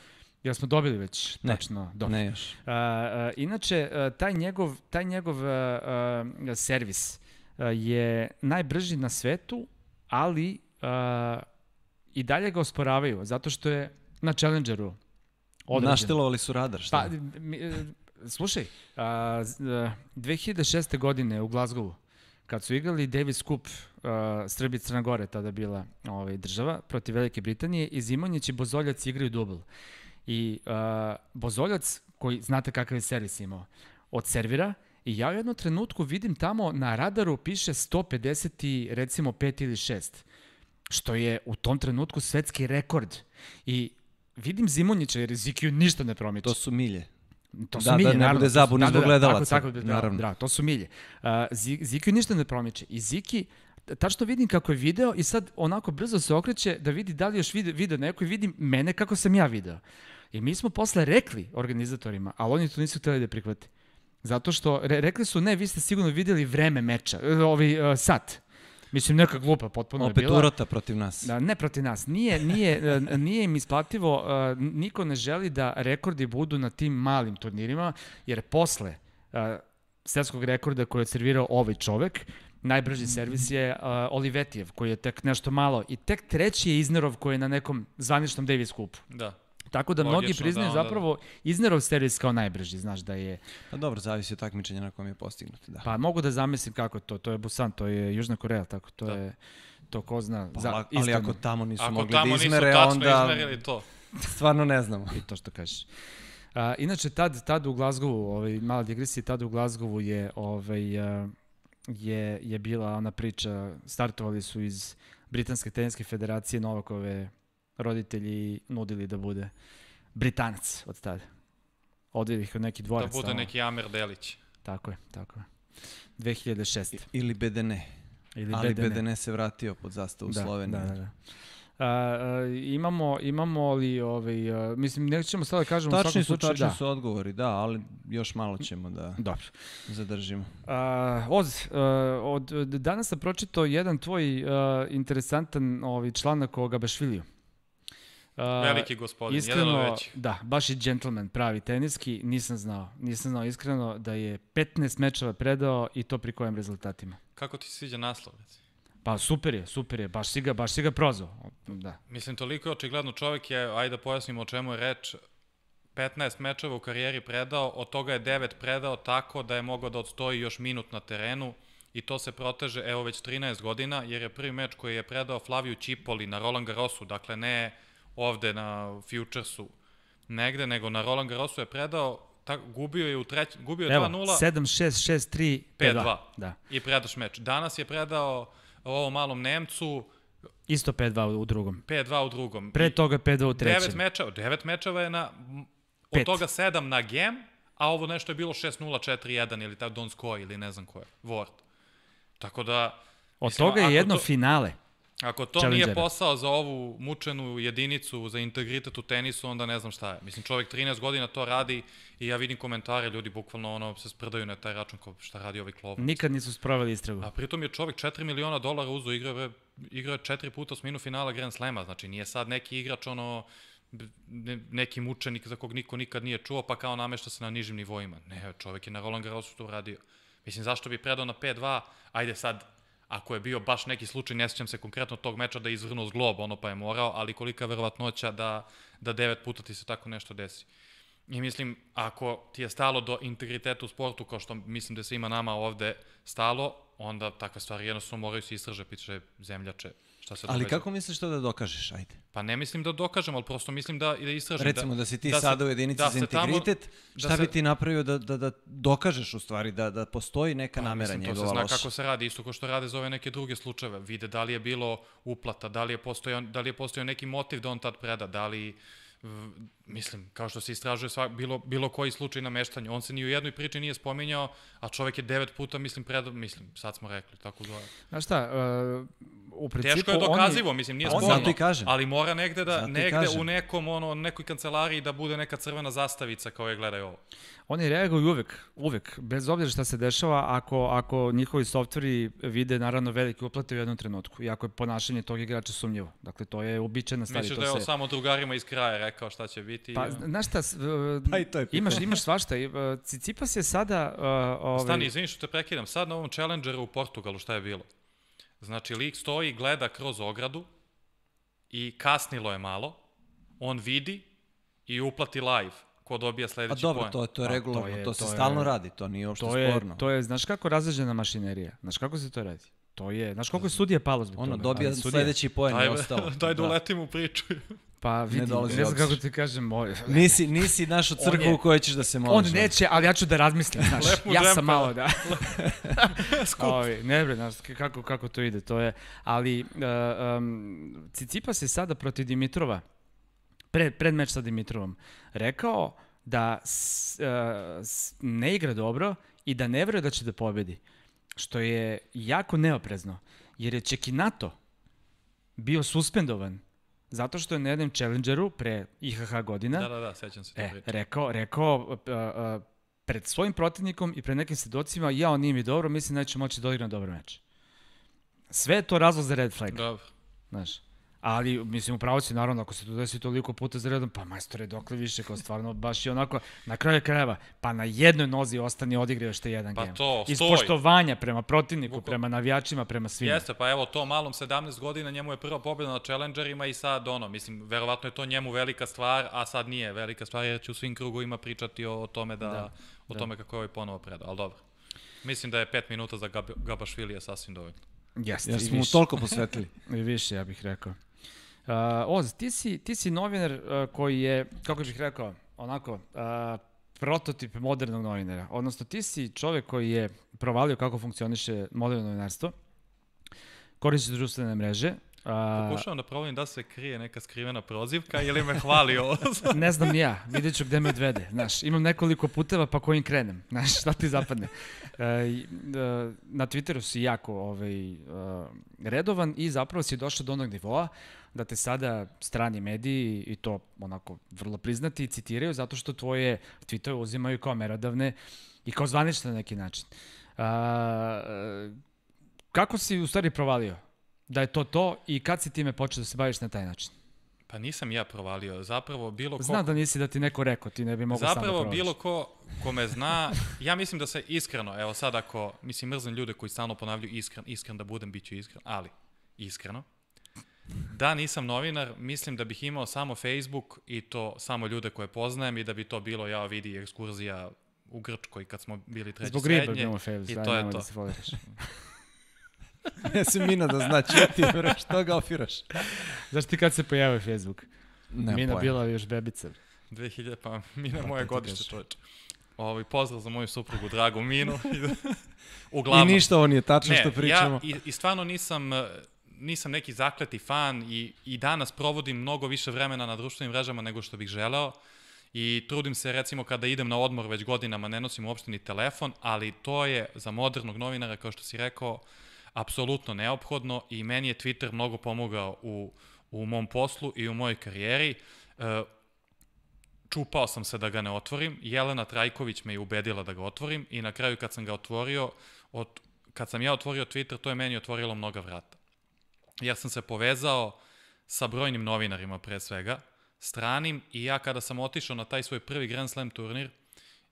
[SPEAKER 1] Ja smo dobili već ne, tačno dobro. Ne još. Uh, uh, inače, uh, taj njegov, taj njegov uh, uh, servis uh, je najbrži na svetu, ali uh, i dalje ga osporavaju, zato što je na Challengeru Određen. Naštelovali su radar, šta? Pa, mi, e, slušaj, a, 2006. E, godine u Glazgovu, kad su igrali Davis Cup, e, Srbije Crna Gore tada bila ovaj, država, protiv Velike Britanije, i Zimonjić i Bozoljac igraju dubl. I uh, Bozoljac, koji znate kakav je servis imao, od servira, i ja u jednom trenutku vidim tamo na radaru piše 150 i recimo 5 ili 6, što je u tom trenutku svetski rekord. I vidim Zimonjića jer Zikiju ništa ne promiče. To su milje. To su da, da milje, da, ne naravno. bude zabune da, zbog da, gledalaca. Da, tako, tako, da, da, naravno. Da, to su milje. Uh, Zikiju ništa ne promiče. I Ziki, tačno vidim kako je video i sad onako brzo se okreće da vidi da li još vide, video neko i vidim mene kako sam ja video. I mi smo posle rekli organizatorima, ali oni to nisu hteli da prihvate. Zato što re, rekli su ne, vi ste sigurno videli vreme meča, ovaj uh, sat. Mislim, neka glupa potpuno Opet je bila. Opet urota protiv nas. Da, ne protiv nas. Nije, nije, e, nije im isplativo, e, niko ne želi da rekordi budu na tim malim turnirima, jer posle uh, svetskog rekorda koji je servirao ovaj čovek, najbrži servis je uh, Olivetijev, koji je tek nešto malo, i tek treći je Iznerov koji je na nekom zvaničnom Davis kupu. Da. Tako da mnogi priznaju da, zapravo da, da, zapravo Iznerov servis kao najbrži, znaš da je... Pa dobro, zavisi od takmičenja na kom je postignut, da. Pa mogu da zamislim kako to, to je Busan, to je Južna Koreja, tako to da. je... To ko zna. Pa, za, ali istanu. ako tamo nisu ako mogli da tamo da izmere, nisu onda... to. Stvarno ne znamo. I to što kažeš. A, inače, tad, tad u Glazgovu, ovaj, mala digresija, tad u Glazgovu je, ovaj, je, je bila ona priča, startovali su iz Britanske teniske federacije Novakove roditelji nudili da bude Britanac od tada. Odveli ih u neki dvorac. Da bude samo. neki Amer Delić. Tako je, tako je. 2006. I, ili Bedene. Ili
[SPEAKER 3] Ali Bedene. Bedene
[SPEAKER 1] se vratio pod zastavu
[SPEAKER 2] da, Slovenije. Da, da, da. Uh,
[SPEAKER 1] imamo, imamo li, ovaj, uh, mislim, nećemo sada da kažemo tačni u svakom slučaju. Tačni da. su odgovori, da, ali još malo ćemo da Dobro. zadržimo. Uh, Oz, uh, od, danas sam pročitao jedan tvoj uh, interesantan ovaj, članak o Gabašviliju. Veliki gospodin, iskreno, jedan od većih. Da, baš i džentlmen pravi teniski, nisam znao. Nisam znao iskreno da je 15 mečeva predao i to pri kojim rezultatima.
[SPEAKER 2] Kako ti se sviđa naslov?
[SPEAKER 1] Pa super je, super je, baš si ga, baš si ga prozao.
[SPEAKER 2] Da. Mislim, toliko je očigledno čovek je, ajde da pojasnimo o čemu je reč, 15 mečeva u karijeri predao, od toga je 9 predao tako da je mogao da odstoji još minut na terenu i to se proteže evo već 13 godina, jer je prvi meč koji je predao Flaviju Čipoli na Roland Garrosu, dakle ne ovde na Futuresu negde, nego na Roland Garrosu je predao, ta, gubio je u treć, gubio je 2-0.
[SPEAKER 1] 7-6, 6-3, 5-2. Da.
[SPEAKER 2] I predaš meč. Danas je predao ovom malom Nemcu
[SPEAKER 1] Isto 5-2 u drugom.
[SPEAKER 2] 5-2 u drugom. Pre toga 5-2 u trećem. 9 mečeva, 9 mečeva je na, od 5. toga 7 na gem, a ovo nešto je bilo 6-0, 4-1 ili ta Donskoj ili ne znam ko je, Ward. Tako da... Od mislim, toga je jedno to, finale.
[SPEAKER 1] Ako to nije
[SPEAKER 2] posao za ovu mučenu jedinicu za integritet u tenisu, onda ne znam šta je. Mislim, čovjek 13 godina to radi i ja vidim komentare, ljudi bukvalno ono, se sprdaju na taj račun kao šta radi ovaj klovac.
[SPEAKER 1] Nikad nisu spravili istragu. A
[SPEAKER 2] pritom je čovjek 4 miliona dolara uzao igra, igra četiri puta osminu finala Grand Slema, znači nije sad neki igrač ono, neki mučenik za kog niko nikad nije čuo, pa kao namešta se na nižim nivoima. Ne, čovjek je na Roland Garrosu to uradio. Mislim, zašto bi predao na 5-2, ajde sad ako je bio baš neki slučaj, ne sjećam se konkretno tog meča da je izvrnuo zglob, ono pa je morao, ali kolika verovatnoća da, da devet puta ti se tako nešto desi. I mislim, ako ti je stalo do integriteta u sportu, kao što mislim da se ima nama ovde stalo, onda takve stvari jednostavno moraju se istraže, piće zemljače, Šta se Ali kako
[SPEAKER 3] misliš to da dokažeš, ajde?
[SPEAKER 2] Pa ne mislim da dokažem, ali prosto mislim da, da istražim. Recimo da, da si ti da sada u jedinici da za integritet, tamo, da šta da se, bi ti
[SPEAKER 3] napravio da, da, da dokažeš u stvari, da, da postoji neka pa, namera njegova loša? To se zna loša. kako
[SPEAKER 2] se radi, isto kao što rade za ove neke druge slučajeve. Vide da li je bilo uplata, da li je postojao, da li je postojao neki motiv da on tad preda, da li mislim, kao što se istražuje svak, bilo, bilo koji slučaj na meštanju. On se ni u jednoj priči nije spominjao, a čovek je devet puta, mislim, pred, mislim, sad smo rekli, tako zove.
[SPEAKER 1] Znaš šta, uh, u principu Teško je dokazivo, oni, mislim, nije sporno. Ali mora negde, da, negde kažem. u
[SPEAKER 2] nekom, ono, nekoj kancelariji da bude neka crvena zastavica kao je gledaj ovo.
[SPEAKER 1] Oni reaguju uvek, uvek, bez obzira šta se dešava, ako, ako njihovi softveri vide naravno velike uplate u jednom trenutku i ako je ponašanje tog igrača sumnjivo. Dakle, to je uobičajena stvar. Misliš da je se...
[SPEAKER 2] samo drugarima iz kraja rekao šta će biti? Pa, znaš
[SPEAKER 1] šta, e, pa i to je imaš, imaš svašta. E, Cicipas je sada... Uh, ovaj... Stani,
[SPEAKER 2] izvini što te prekidam. Sad na ovom Challengeru u Portugalu šta je bilo? Znači, lik stoji gleda kroz ogradu i kasnilo je malo, on vidi i uplati live ko dobija pa sledeći poen. A dobro, to, to je pa, regularno, to, je, to se to
[SPEAKER 3] stalno je, radi, to nije
[SPEAKER 1] uopšte to je, sporno. To je, znaš kako razređena mašinerija, znaš kako se to radi? To je, znaš koliko je sudije palo zbog toga? Ono, dobija sledeći poen i ostalo. Daj da, da uletim u priču. Pa vidi, ne, dolazi ne znam kako ti kažem. Moj. nisi, nisi našo crkvu je, u kojoj ćeš da se moliš. On neće, znači. ali ja ću da razmislim, znaš. ja sam džempa. malo, da. Skup. Ovi, ne bre, znaš, kako, kako to ide, to je. Ali, uh, um, Cicipa se sada protiv Dimitrova, pred, pred meč sa Dimitrovom, rekao da s, uh, s, ne igra dobro i da ne veruje da će da pobedi. Što je jako neoprezno, jer je Čekinato bio suspendovan Zato što je na jednom Challengeru pre IHH godina... Da, da,
[SPEAKER 2] da, sećam se. E,
[SPEAKER 1] rekao, rekao uh, uh, pred svojim protivnikom i pred nekim sredocima, ja on nije mi dobro, mislim da će moći da odigram dobar meč. Sve je to razlog za red flag. Dobro. Znaš ali mislim u pravci naravno ako se to desi toliko puta za redom, pa majstore dokle više kao stvarno baš i onako na kraju krajeva pa na jednoj nozi ostani odigrao što jedan pa game. To, Iz poštovanja prema protivniku, Buko. prema navijačima, prema svima.
[SPEAKER 2] Jeste, pa evo to malom 17 godina njemu je prva pobeda na Challengerima i sad ono, mislim verovatno je to njemu velika stvar, a sad nije velika stvar jer će u svim krugovima pričati o, o tome da, da o da. tome kako je ovaj ponovo predao, al dobro. Mislim da je 5 minuta za Gab Gabašvili je sasvim dovoljno. Jeste. ja smo mu toliko posvetili. I više, ja bih rekao.
[SPEAKER 1] Uh, Oz, ti si, ti si novinar uh, koji je, kako bih rekao, onako, uh, prototip modernog novinara. Odnosno, ti si čovek koji je provalio kako funkcioniše moderno novinarstvo, koristi društvene mreže, A... Uh, Pokušavam
[SPEAKER 2] da provalim da se krije neka skrivena prozivka ili me hvali ovo. ne znam ja,
[SPEAKER 1] vidjet ću gde me odvede. Znaš, imam nekoliko puteva pa kojim krenem. Znaš, šta ti zapadne. Uh, uh, na Twitteru si jako ovaj, uh, redovan i zapravo si došao do onog nivoa da te sada strani mediji, i to onako vrlo priznati, citiraju zato što tvoje tweetove uzimaju kao merodavne i kao zvanične na neki način. A, kako si u stvari provalio da je to to i kad si time počeo da se baviš na taj način?
[SPEAKER 2] Pa nisam ja provalio, zapravo bilo ko... Zna da
[SPEAKER 1] nisi da ti neko rekao, ti ne bi mogao zapravo, sam da provališ. Zapravo
[SPEAKER 2] bilo ko ko me zna, ja mislim da se iskreno, evo sad ako, mislim mrzim ljude koji stalno ponavljaju iskren, iskren da budem, bit ću iskren, ali iskreno, Da, nisam novinar, mislim da bih imao samo Facebook i to samo ljude koje poznajem i da bi to bilo, ja vidi, ekskurzija u Grčkoj kad smo bili treći Zbog srednje. Zbog riba imamo Facebook, i da, to je da to. da se ne
[SPEAKER 1] Jesi Mina da zna ti, bro, što ga ofiraš? Znaš ti kad se pojavio Facebook? Ne, Mina pojma. bila još bebica.
[SPEAKER 2] 2000, pa Mina pa, moje godište čoveče. Ovaj pozdrav za moju suprugu dragu Minu. Uglavnom. I ništa ovo nije tačno ne, što pričamo. Ja i, i stvarno nisam nisam neki zakleti fan i, i danas provodim mnogo više vremena na društvenim mrežama nego što bih želeo i trudim se recimo kada idem na odmor već godinama ne nosim uopšte ni telefon, ali to je za modernog novinara kao što si rekao apsolutno neophodno i meni je Twitter mnogo pomogao u, u mom poslu i u mojoj karijeri. E, čupao sam se da ga ne otvorim, Jelena Trajković me je ubedila da ga otvorim i na kraju kad sam ga otvorio, od, kad sam ja otvorio Twitter, to je meni otvorilo mnoga vrata ja sam se povezao sa brojnim novinarima pre svega, stranim, i ja kada sam otišao na taj svoj prvi Grand Slam turnir,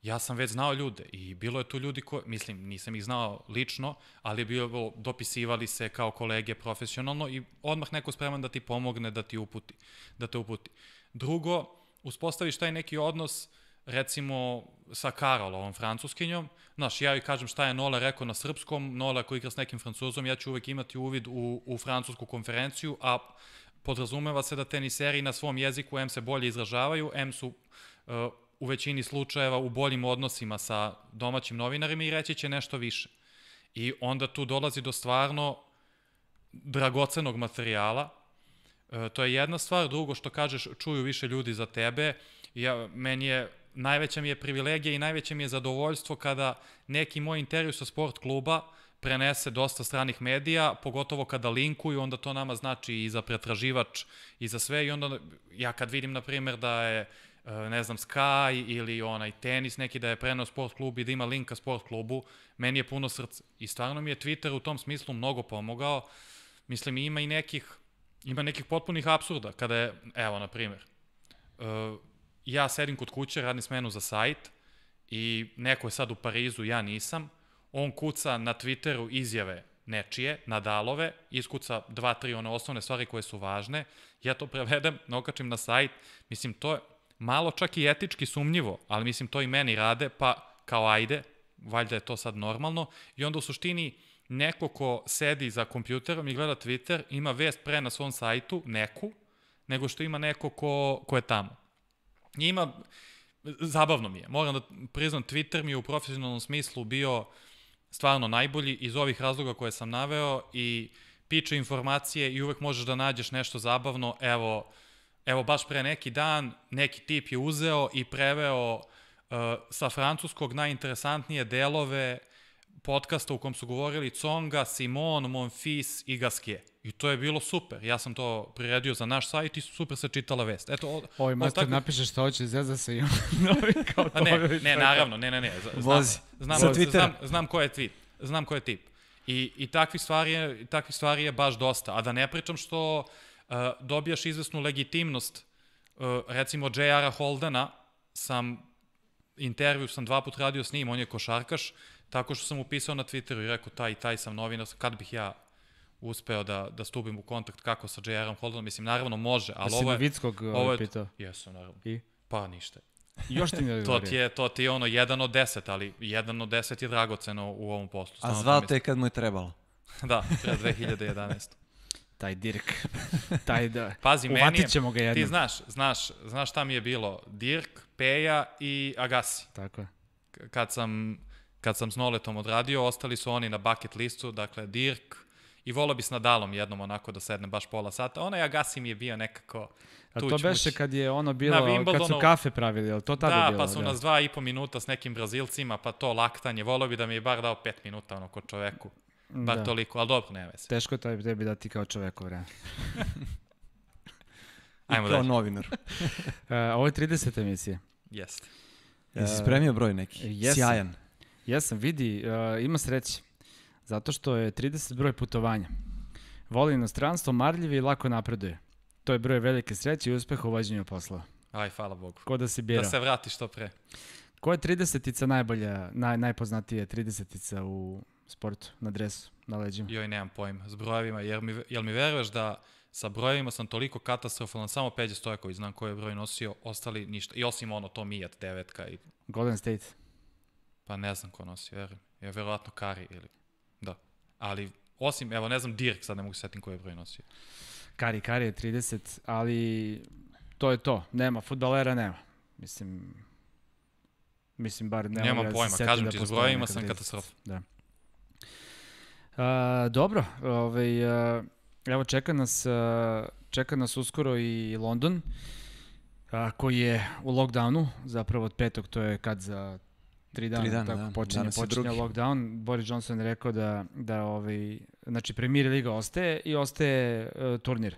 [SPEAKER 2] ja sam već znao ljude i bilo je tu ljudi koji, mislim, nisam ih znao lično, ali je bilo, dopisivali se kao kolege profesionalno i odmah neko spreman da ti pomogne, da ti uputi, da te uputi. Drugo, uspostaviš taj neki odnos uh, recimo sa Karol, ovom francuskinjom, znaš, ja joj kažem šta je Nola rekao na srpskom, Nola koji igra s nekim francuzom, ja ću uvek imati uvid u, u francusku konferenciju, a podrazumeva se da teniseri na svom jeziku M se bolje izražavaju, M su uh, u većini slučajeva u boljim odnosima sa domaćim novinarima i reći će nešto više. I onda tu dolazi do stvarno dragocenog materijala. E, to je jedna stvar. Drugo što kažeš, čuju više ljudi za tebe. Ja, meni je najveća mi je privilegija i najveće mi je zadovoljstvo kada neki moj intervju sa sport kluba prenese dosta stranih medija, pogotovo kada linkuju, onda to nama znači i za pretraživač i za sve i onda ja kad vidim, na primjer, da je eh, ne znam, Sky ili onaj tenis neki da je prenao sport klub i da ima linka sport klubu, meni je puno srca. I stvarno mi je Twitter u tom smislu mnogo pomogao. Mislim, ima i nekih, ima nekih potpunih absurda kada je, evo, na primjer, uh, eh, ja sedim kod kuće, radim smenu za sajt i neko je sad u Parizu, ja nisam, on kuca na Twitteru izjave nečije, nadalove, iskuca dva, tri one osnovne stvari koje su važne, ja to prevedem, nokačim na sajt, mislim, to je malo čak i etički sumnjivo, ali mislim, to i meni rade, pa kao ajde, valjda je to sad normalno, i onda u suštini neko ko sedi za kompjuterom i gleda Twitter ima vest pre na svom sajtu, neku, nego što ima neko ko, ko je tamo njima, zabavno mi je, moram da priznam, Twitter mi je u profesionalnom smislu bio stvarno najbolji iz ovih razloga koje sam naveo i piče informacije i uvek možeš da nađeš nešto zabavno, evo, evo baš pre neki dan neki tip je uzeo i preveo uh, sa francuskog najinteresantnije delove podcasta u kom su govorili Conga, Simon, Monfils i Gasquet. I to je bilo super. Ja sam to priredio za naš sajt i super se čitala vest. Eto, od, Oj, master, tako... napišeš
[SPEAKER 1] šta hoće, zezda se i on kao to. ne, ne, naravno, ne, ne, ne. Znam, Vozi. Znam, znam, znam,
[SPEAKER 2] znam ko je tweet, Znam ko je tip. I, i takvi stvari, je, takvi stvari je baš dosta. A da ne pričam što uh, dobijaš izvesnu legitimnost. Uh, recimo, J.R. Holdena sam intervju sam dva put radio s njim, on je košarkaš, tako što sam upisao na Twitteru i rekao taj i taj sam novinar, kad bih ja uspeo da, da stupim u kontakt kako sa J.R.M. Holdenom, mislim, naravno može, ali da ovo je... Novickog ovo ovaj, je, pitao? Jesam, naravno. I? Pa ništa. Još ti ne to ti je, to ti je ono, jedan od deset, ali jedan od deset je dragoceno u ovom poslu. Stano A zvao te
[SPEAKER 3] kad mu je trebalo. da,
[SPEAKER 2] pred 2011. taj Dirk. Taj da. Pazi, meni je, ćemo ga jednom. Ti znaš, znaš, znaš šta mi je bilo? Dirk, Peja i Agasi. Tako je. Kad sam, kad sam s Noletom odradio, ostali su oni na bucket listu, dakle Dirk, I volao bi s Nadalom jednom onako da sednem baš pola sata. Ona ja gasim je bio nekako tuć, A to beše kad je ono bilo, kad su kafe pravili, je to tada da, bilo? Da, pa su da. nas dva i po minuta s nekim Brazilcima, pa to laktanje. Volao bi da mi je bar dao pet minuta ono kod čoveku. Bar da. toliko, ali dobro, nema
[SPEAKER 1] se. Teško to je tebi dati kao čoveku vreme.
[SPEAKER 2] Ajmo dalje. kao novinar. uh,
[SPEAKER 1] e, ovo je 30. emisija.
[SPEAKER 2] Jeste. Jesi spremio broj neki? Jesam. Sjajan.
[SPEAKER 1] Jesam, vidi, uh, ima sreće. Zato što je 30 broj putovanja. Voli inostranstvo, marljiv i lako napreduje. To je broj velike sreće i uspeha u vođenju posla.
[SPEAKER 2] Aj, hvala Bogu. Ko da si bjera. Da se vrati što pre.
[SPEAKER 1] Ko je 30 najbolja, naj, najpoznatija 30 u sportu, na dresu, na leđima?
[SPEAKER 2] Joj, nemam pojma. S brojevima, jer mi, jel mi veruješ da sa brojevima sam toliko katastrofalan, samo Peđe Stojaković znam koji je broj nosio, ostali ništa. I osim ono, to Mijat, devetka i... Golden State. Pa ne znam ko nosio, verujem. Je verovatno Kari ili ali osim, evo, ne znam, Dirk, sad ne mogu setim koji je broj nosio.
[SPEAKER 1] Kari, Kari je 30, ali to je to. Nema, futbalera nema. Mislim, mislim, bar nema. Nema da pojma, pojma, kažem da ti, s brojima sam katastrofa. Da. Uh, dobro, ovaj, uh, evo čeka nas, uh, čeka nas uskoro i London, uh, koji je u lockdownu, zapravo od petog, to je kad za tri dana, tri dana tako da, počinje, počinje lockdown. Boris Johnson je rekao da, da ovaj, znači Premier Liga ostaje i ostaje uh, turnir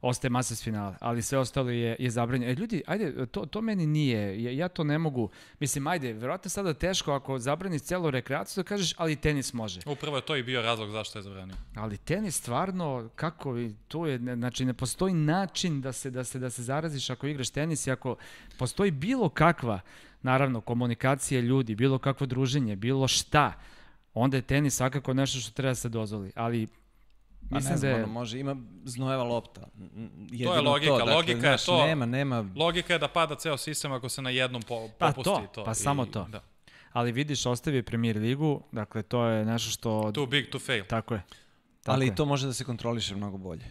[SPEAKER 1] ostaje masa s ali sve ostalo je, je zabranjeno. E, ljudi, ajde, to, to meni nije, ja, ja to ne mogu. Mislim, ajde, verovatno sada teško ako zabraniš celu rekreaciju, da kažeš, ali tenis može.
[SPEAKER 2] Upravo je to i bio razlog zašto je zabranio.
[SPEAKER 1] Ali tenis stvarno, kako vi, tu je, ne, znači, ne postoji način da se, da se, da se zaraziš ako igraš tenis i ako postoji bilo kakva naravno, komunikacija ljudi, bilo kakvo druženje, bilo šta, onda je tenis svakako nešto što treba da se dozvoli. Ali Pa Mislim ne znam, da je... ono,
[SPEAKER 3] može, ima znojeva lopta. Jedino to je logika, to. Dakle, logika
[SPEAKER 2] znaš, je to. Nema, nema... Logika je da pada ceo sistem ako se na jednom po, pa to. to. Pa i, samo to. Da.
[SPEAKER 1] Ali vidiš, ostavi premier ligu, dakle to je nešto što... Too big to fail. Tako je. Tako Ali je. to može da se kontroliše mnogo bolje.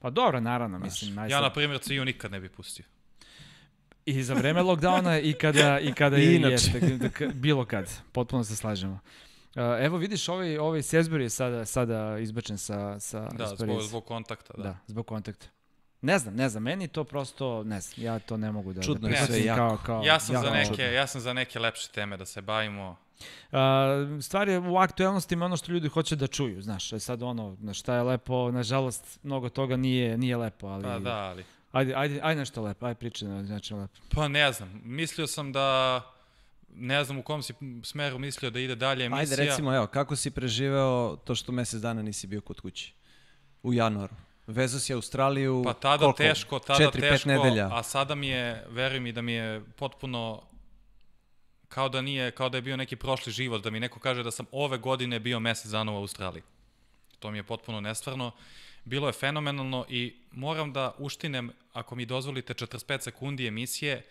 [SPEAKER 1] Pa dobro, naravno, znaš, mislim. Najsad... Ja, na
[SPEAKER 2] primjer, Ciju nikad ne bi pustio. I za vreme lockdowna i kada, i kada I je, jeste, da,
[SPEAKER 1] da, bilo kad, potpuno se slažemo. Uh, evo vidiš, ovaj, ovaj Sesbor je sada, sada izbačen sa, sa Da, zbog, zbog kontakta, da. Da, zbog kontakta. Ne znam, ne znam, meni to prosto, ne znam, ja to ne mogu da, da Čudno da prihvatim kao, jako. kao... Ja sam, jako za neke, čudno.
[SPEAKER 2] ja sam za neke lepše teme da se bavimo.
[SPEAKER 1] Uh, stvar je u aktuelnosti ono što ljudi hoće da čuju, znaš, e sad ono, šta je lepo, nažalost, mnogo toga nije, nije lepo, ali... Pa da, ali... Ajde, ajde, ajde nešto lepo, ajde pričaj na nešto lepo.
[SPEAKER 2] Pa ne znam, mislio sam da ne znam u kom si smeru mislio da ide dalje emisija. Ajde recimo,
[SPEAKER 3] evo, kako si preživeo to što mesec dana
[SPEAKER 2] nisi bio kod kući?
[SPEAKER 3] U januaru. Vezao si Australiju, Pa tada koliko? teško, tada 4, teško, nedelja.
[SPEAKER 2] a sada mi je, veruj mi da mi je potpuno kao da nije, kao da je bio neki prošli život, da mi neko kaže da sam ove godine bio mesec dana u Australiji. To mi je potpuno nestvarno Bilo je fenomenalno i moram da uštinem, ako mi dozvolite, 45 sekundi emisije, e,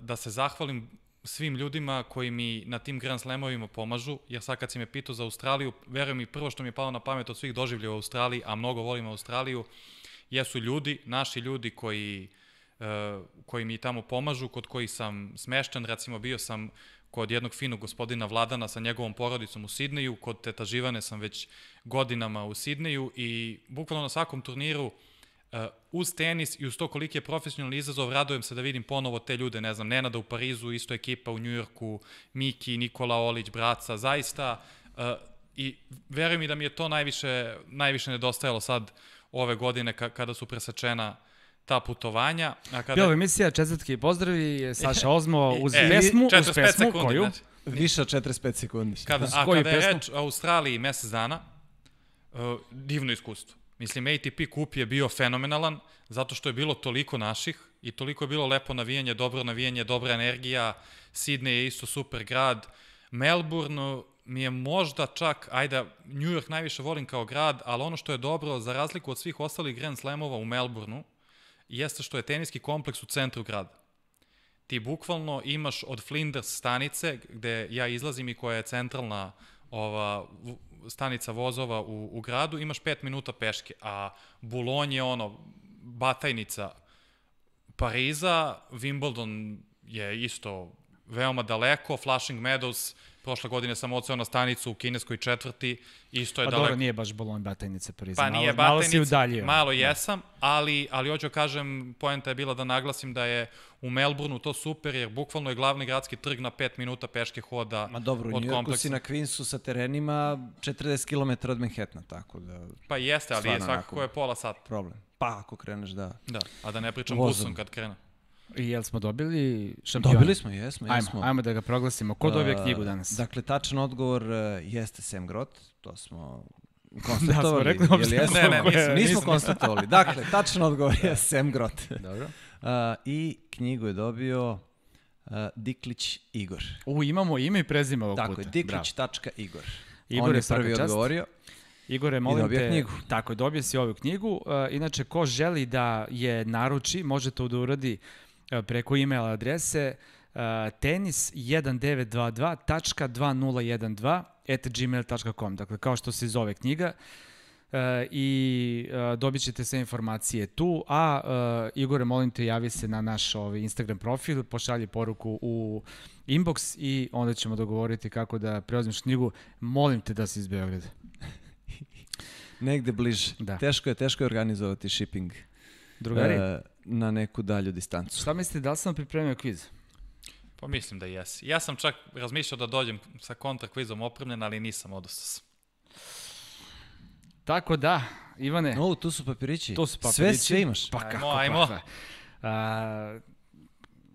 [SPEAKER 2] da se zahvalim svim ljudima koji mi na tim Grand Slamovima pomažu, jer sad kad si me pitao za Australiju, verujem mi prvo što mi je palo na pamet od svih doživlja u Australiji, a mnogo volim Australiju, jesu ljudi, naši ljudi koji, e, koji mi tamo pomažu, kod koji sam smešten, recimo bio sam kod jednog finog gospodina Vladana sa njegovom porodicom u Sidneju, kod teta Živane sam već godinama u Sidneju i bukvalno na svakom turniru eh, uz tenis i uz to koliki je profesionalni izazov, radojem se da vidim ponovo te ljude, ne znam, Nenada u Parizu, isto ekipa u Njujorku, Miki, Nikola Olić, Braca, zaista eh, i verujem mi da mi je to najviše, najviše nedostajalo sad ove godine kada su presečena uh, ta putovanja. A kada... Bilo
[SPEAKER 1] emisija, četvrtke i pozdravi, Saša Ozmo e, uz e, pesmu, uz pesmu sekundi, znači. koju? Znači. Više od 45 sekundi. Kada, a kada je
[SPEAKER 2] reč o Australiji mesec dana, uh, divno iskustvo. Mislim, ATP kup je bio fenomenalan, zato što je bilo toliko naših i toliko je bilo lepo navijanje, dobro navijanje, dobra energija. Sydney je isto super grad. Melbourne mi je možda čak, ajde, New York najviše volim kao grad, ali ono što je dobro, za razliku od svih ostalih Grand Slamova u Melbourneu, jeste što je teniski kompleks u centru grada. Ti bukvalno imaš od Flinders stanice, gde ja izlazim i koja je centralna ova, stanica vozova u, u gradu, imaš 5 minuta peške, a Boulogne je ono, batajnica Pariza, Wimbledon je isto veoma daleko, Flushing Meadows Prošle godine sam oceo na stanicu u kineskoj četvrti, isto je pa daleko. dobro, nije
[SPEAKER 1] baš Bolon Batajnice Pariza, pa malo, nije malo si udaljio.
[SPEAKER 2] Malo da. jesam, ali, ali hoću da kažem, poenta je bila da naglasim da je u Melbourneu to super, jer bukvalno je glavni gradski trg na 5 minuta peške hoda Ma dobro, u si na
[SPEAKER 3] Queensu sa terenima 40 km od Manhattana, tako da... Pa jeste,
[SPEAKER 2] ali je svakako je pola sata. Problem. Pa ako kreneš, da. Da, a da ne pričam Vozom. busom kad krenem.
[SPEAKER 1] I jel smo dobili
[SPEAKER 3] šampiona? Dobili smo, jesmo, jesmo. Ajmo,
[SPEAKER 2] ajmo
[SPEAKER 1] da ga
[SPEAKER 3] proglasimo. Ko dobija knjigu danas? Dakle, tačan odgovor e, jeste Sam Grot. To smo konstatovali. da, smo rekli uopšte. Jesmo, ne, ne, nismo, nismo konstatovali. Dakle, tačan odgovor da. je Sam Grot. Dobro. Uh, I knjigu je dobio uh, Diklić Igor.
[SPEAKER 1] U, imamo ime i prezime ovog Tako puta. Tako je,
[SPEAKER 3] Diklić.igor. Igor On je, je prvi čast. odgovorio.
[SPEAKER 1] Igore, molim te, knjigu. tako je, dobio si ovu knjigu. Uh, inače, ko želi da je naruči, može to da uradi uh, preko e-mail adrese uh, tenis1922.2012 at gmail.com, dakle kao što se zove knjiga. i uh, dobit ćete sve informacije tu, a Igore, molim te, javi se na naš ovaj, Instagram profil, pošalji poruku u inbox i onda ćemo dogovoriti kako da preozmiš knjigu. Molim te da si iz Beograda. Negde bliže. Da.
[SPEAKER 3] Teško je, teško je organizovati shipping. Drugari? Uh,
[SPEAKER 1] na neku dalju distancu. Šta mislite, da li sam pripremio kviz? Pa mislim da jesi.
[SPEAKER 2] Ja sam čak razmišljao da dođem sa kontra kvizom opremljen, ali nisam odustao
[SPEAKER 1] Tako da, Ivane. O, tu su papirići. Tu su papirići. Sve, sve imaš. Pa ajmo, kako, pa ajmo. Pa, A,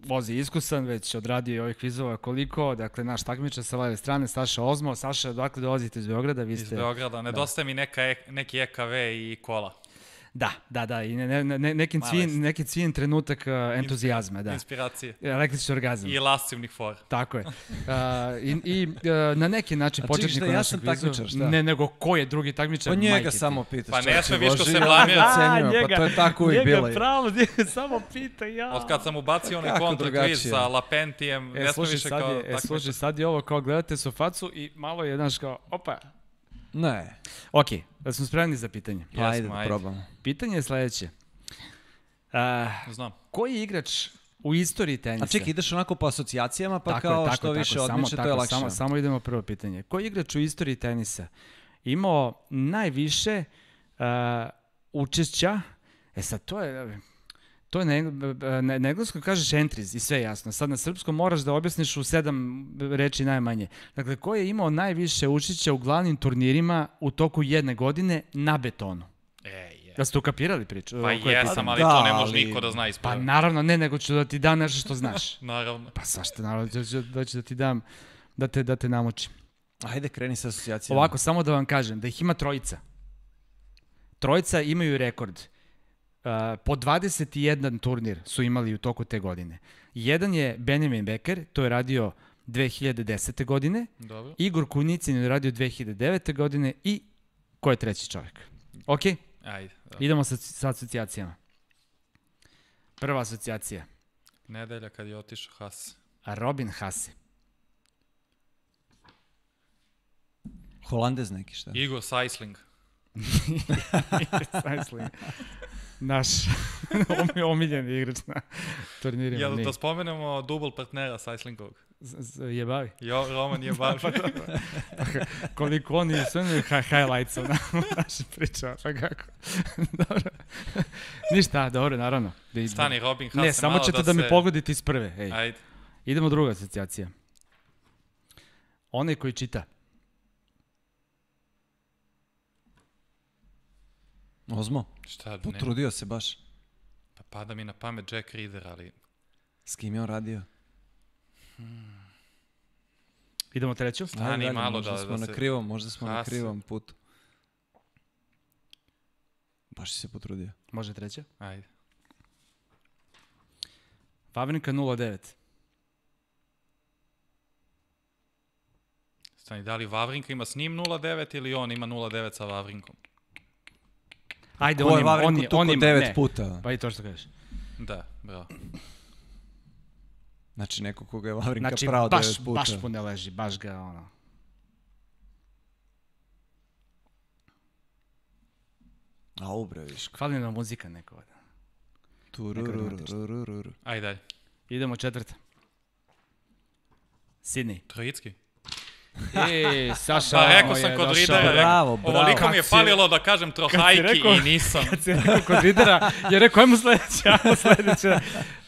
[SPEAKER 1] Vozi iskusan, već odradio i ovih kvizova koliko, dakle naš takmičar sa leve strane, Saša Ozmo. Saša, dakle, dolazite iz Beograda? Vi ste, iz Beograda, da. nedostaje
[SPEAKER 2] da. mi neka, e- neki EKV i kola.
[SPEAKER 1] Da, da, da, i ne, ne, ne, nekim, cvijen, neki cvijen trenutak uh, entuzijazma, da. Inspiracije. Električni orgazam. I lasivnih for. Tako je. Uh, I i uh, na neki način A početnik da, ja sam takmičar, šta? Ne, nego ko je drugi takmičar? Pa njega Majke samo pitaš. Pa ne sme viš ko se blamio. da, pa njega, pa to je tako njega, i bilo. Njega
[SPEAKER 2] pravo, njega samo pita, ja. Od kad sam ubacio onaj kontra kviz sa Lapentijem, e, ne smo više kao... E, služi,
[SPEAKER 1] sad je ovo kao gledate su facu i malo je, znaš, kao, opa, Ne. Ok, da smo spremni za pitanje. Pa, ajde, da probamo. Pitanje je sledeće. Uh, Znam. Koji igrač u istoriji tenisa... A čekaj, ideš onako po asocijacijama, pa tako, kao tako, što tako, više odmiče, to je lakše. Samo, samo idemo prvo pitanje. Koji igrač u istoriji tenisa imao najviše uh, učešća E sad, to je To je na, na, na engleskom kažeš entries i sve jasno. Sad na srpskom moraš da objasniš u sedam reči najmanje. Dakle, ko je imao najviše učića u glavnim turnirima u toku jedne godine na betonu? Ej, Da ste ukapirali priču? Pa jesam, ali da, to ne da, može ali... niko da zna ispod. Pa naravno, ne, nego ću da ti dam nešto što znaš.
[SPEAKER 2] naravno. Pa
[SPEAKER 1] svašta, naravno, da ću, da ću da ti dam, da te, da te namočim. Ajde, kreni sa asocijacijama. Ovako, samo da vam kažem, da ih ima trojica. Trojica imaju rekord. Eh, po 21 turnir su imali u toku te godine. Jedan je Benjamin Becker, to je radio 2010. godine, Dobro. Igor Kunicin je radio 2009. godine i ko je treći čovjek? Ok? Ajde. Dobro. Idemo sa, sa asocijacijama. Prva
[SPEAKER 2] asocijacija. Nedelja kad je otišao Hase.
[SPEAKER 1] Robin Hase. Holandez neki šta?
[SPEAKER 2] Igo Sajsling. Sajsling.
[SPEAKER 1] naš omiljeni igrač na turnirima. Jel da
[SPEAKER 2] spomenemo dubl partnera Je bavi. Jo, Roman jebavi. pa, da, Koliko oni su imaju
[SPEAKER 1] highlights na naši priča, pa kako. dobro. Ništa, dobro, naravno. Da Stani, Robin se... Ne, samo ćete da, da se... mi pogodite iz prve. Ej. Ajde. Idemo druga asocijacija. Onaj koji čita.
[SPEAKER 3] Ozmo? Šta? Potrudio ne. se baš.
[SPEAKER 2] Pa pada mi na pamet Jack Reader, ali...
[SPEAKER 1] S kim je on radio? Hmm. Idemo treću? Stani malo možda da, smo da se... na krivom, možda smo Hase. na krivom putu. Baš si se potrudio. Može treća? Ajde. Vavrinka 09.
[SPEAKER 2] Stani, da li Vavrinka ima s njim 09 ili on ima 09 sa Vavrinkom? Ajde, Ko on je, on je, on je, devet ne. puta.
[SPEAKER 1] Pa i to što kažeš.
[SPEAKER 2] Da, bravo.
[SPEAKER 3] Znači, neko koga je Vavrinka znači, pravo baš, devet puta. Znači, baš
[SPEAKER 1] mu ne leži, baš ga, ono. A ubre, viš. Hvala nam muzika neko. Tururururururur. Da Ajde, dalje. Idemo četvrta. Sidney.
[SPEAKER 2] Trojitski. E, Saša, pa rekao sam kod došao. lidera, bravo, bravo. ovoliko mi je falilo da kažem trohajki rekao, i nisam. Kad si rekao kod lidera, je rekao ajmo sledeće, ajmo sledeće.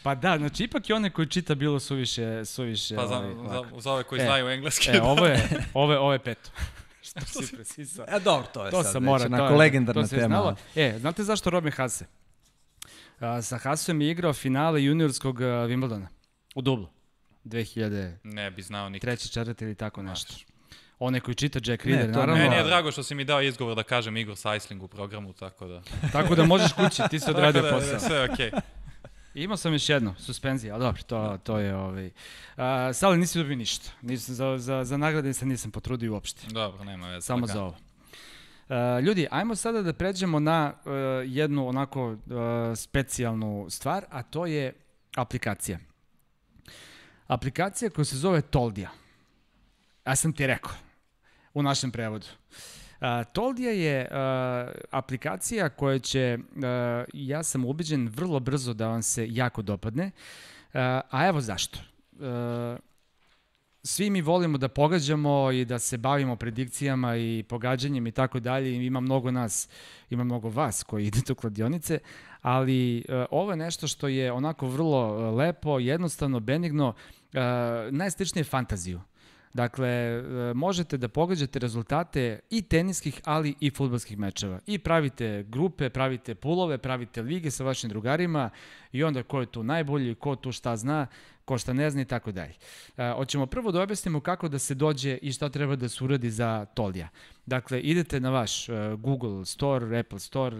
[SPEAKER 1] Pa da, znači ipak i one koji čita bilo suviše, suviše. Pa za, ovaj, za, za ove koji e, znaju engleski. E, da. ovo je, ovo je, ovo je peto. Što si precisa. E, dobro, to je to sad sam mora, već, onako legendarna to tema. Znalo. E, znate zašto Robin Hase? Uh, sa Hasom je igrao finale juniorskog uh, Wimbledona u Dublu. 2000... Ne bi znao nikad. Treći, četvrti ili tako nešto. One koji čita Jack Reader, ne, naravno. Meni je
[SPEAKER 2] drago što si mi dao izgovor da kažem Igor Sajsling u programu, tako da... tako da možeš kući, ti se odradio da, posao. Da, sve okej. Okay.
[SPEAKER 1] Imao sam još jedno, suspenzija, ali dobro, to, da. to je ovaj... Uh, Sali, nisi dobio ništa. Nisam, za, za, za nagrade se nisam potrudio uopšte. Dobro, nema veze. Samo za ovo. Uh, ljudi, ajmo sada da pređemo na uh, jednu onako uh, specijalnu stvar, a to je aplikacija aplikacija koja se zove Toldija. Ja sam ti rekao, u našem prevodu. Uh, Toldija je uh, aplikacija koja će, uh, ja sam ubiđen, vrlo brzo da vam se jako dopadne. Uh, a evo zašto. Uh, svi mi volimo da pogađamo i da se bavimo predikcijama i pogađanjem i tako dalje. Ima mnogo nas, ima mnogo vas koji idete u kladionice, ali uh, ovo je nešto što je onako vrlo lepo, jednostavno, benigno. Uh, Uh, najsličnije fantaziju. Dakle, e, možete da pogađate rezultate i teniskih, ali i futbolskih mečeva. I pravite grupe, pravite pulove, pravite lige sa vašim drugarima i onda ko je tu najbolji, ko tu šta zna, ko šta ne zna i tako dalje. E, hoćemo prvo da objasnimo kako da se dođe i šta treba da se uradi za Tolija. Dakle, idete na vaš e, Google Store, Apple Store,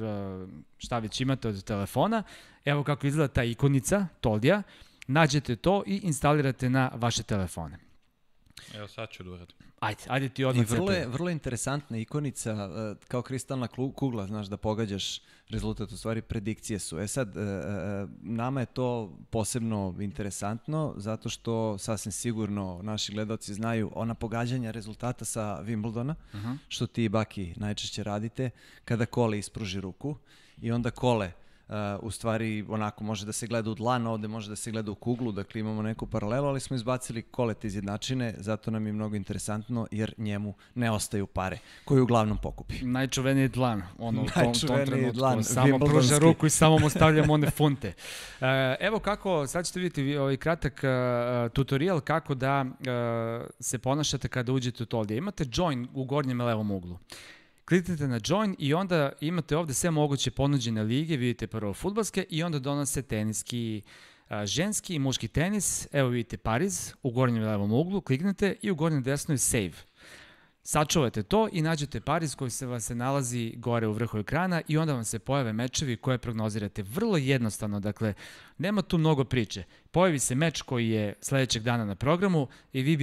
[SPEAKER 1] šta već imate od telefona. Evo kako izgleda ta ikonica Tolija. Uh, nađete to i instalirate na vaše telefone.
[SPEAKER 2] Evo sad ću da uradim. Ajde, ajde
[SPEAKER 3] ti odmah. I vrlo je, vrlo interesantna ikonica, e, kao kristalna kugla, znaš, da pogađaš rezultat, u stvari predikcije su. E sad, e, e, nama je to posebno interesantno, zato što sasvim sigurno naši gledalci znaju ona pogađanja rezultata sa Wimbledona, uh -huh. što ti i Baki najčešće radite, kada kole ispruži ruku i onda kole uh, u stvari onako može da se gleda u dlan, ovde može da se gleda u kuglu, dakle imamo neku paralelu, ali smo izbacili kolet iz jednačine, zato nam je mnogo interesantno jer njemu ne ostaju pare koje uglavnom pokupi. Najčuveniji
[SPEAKER 1] dlan, ono u tom, tom trenutku, dlan, samo pruža ruku i samo mu stavljamo one funte. Uh, evo kako, sad ćete vidjeti ovaj kratak uh, tutorial kako da uh, se ponašate kada uđete u to ovdje. Imate join u gornjem levom uglu. Kliknite na join i onda imate ovde sve moguće ponuđene lige, vidite prvo futbalske i onda donose teniski ženski i muški tenis, evo vidite Pariz, u gornjem levom uglu kliknete i u gornjem desnoj save. Sačuvate to i nađete Pariz koji se vam se nalazi gore u vrhu ekrana i onda vam se pojave mečevi koje prognozirate. Vrlo jednostavno, dakle, nema tu mnogo priče. Pojavi se meč koji je sledećeg dana na programu i vi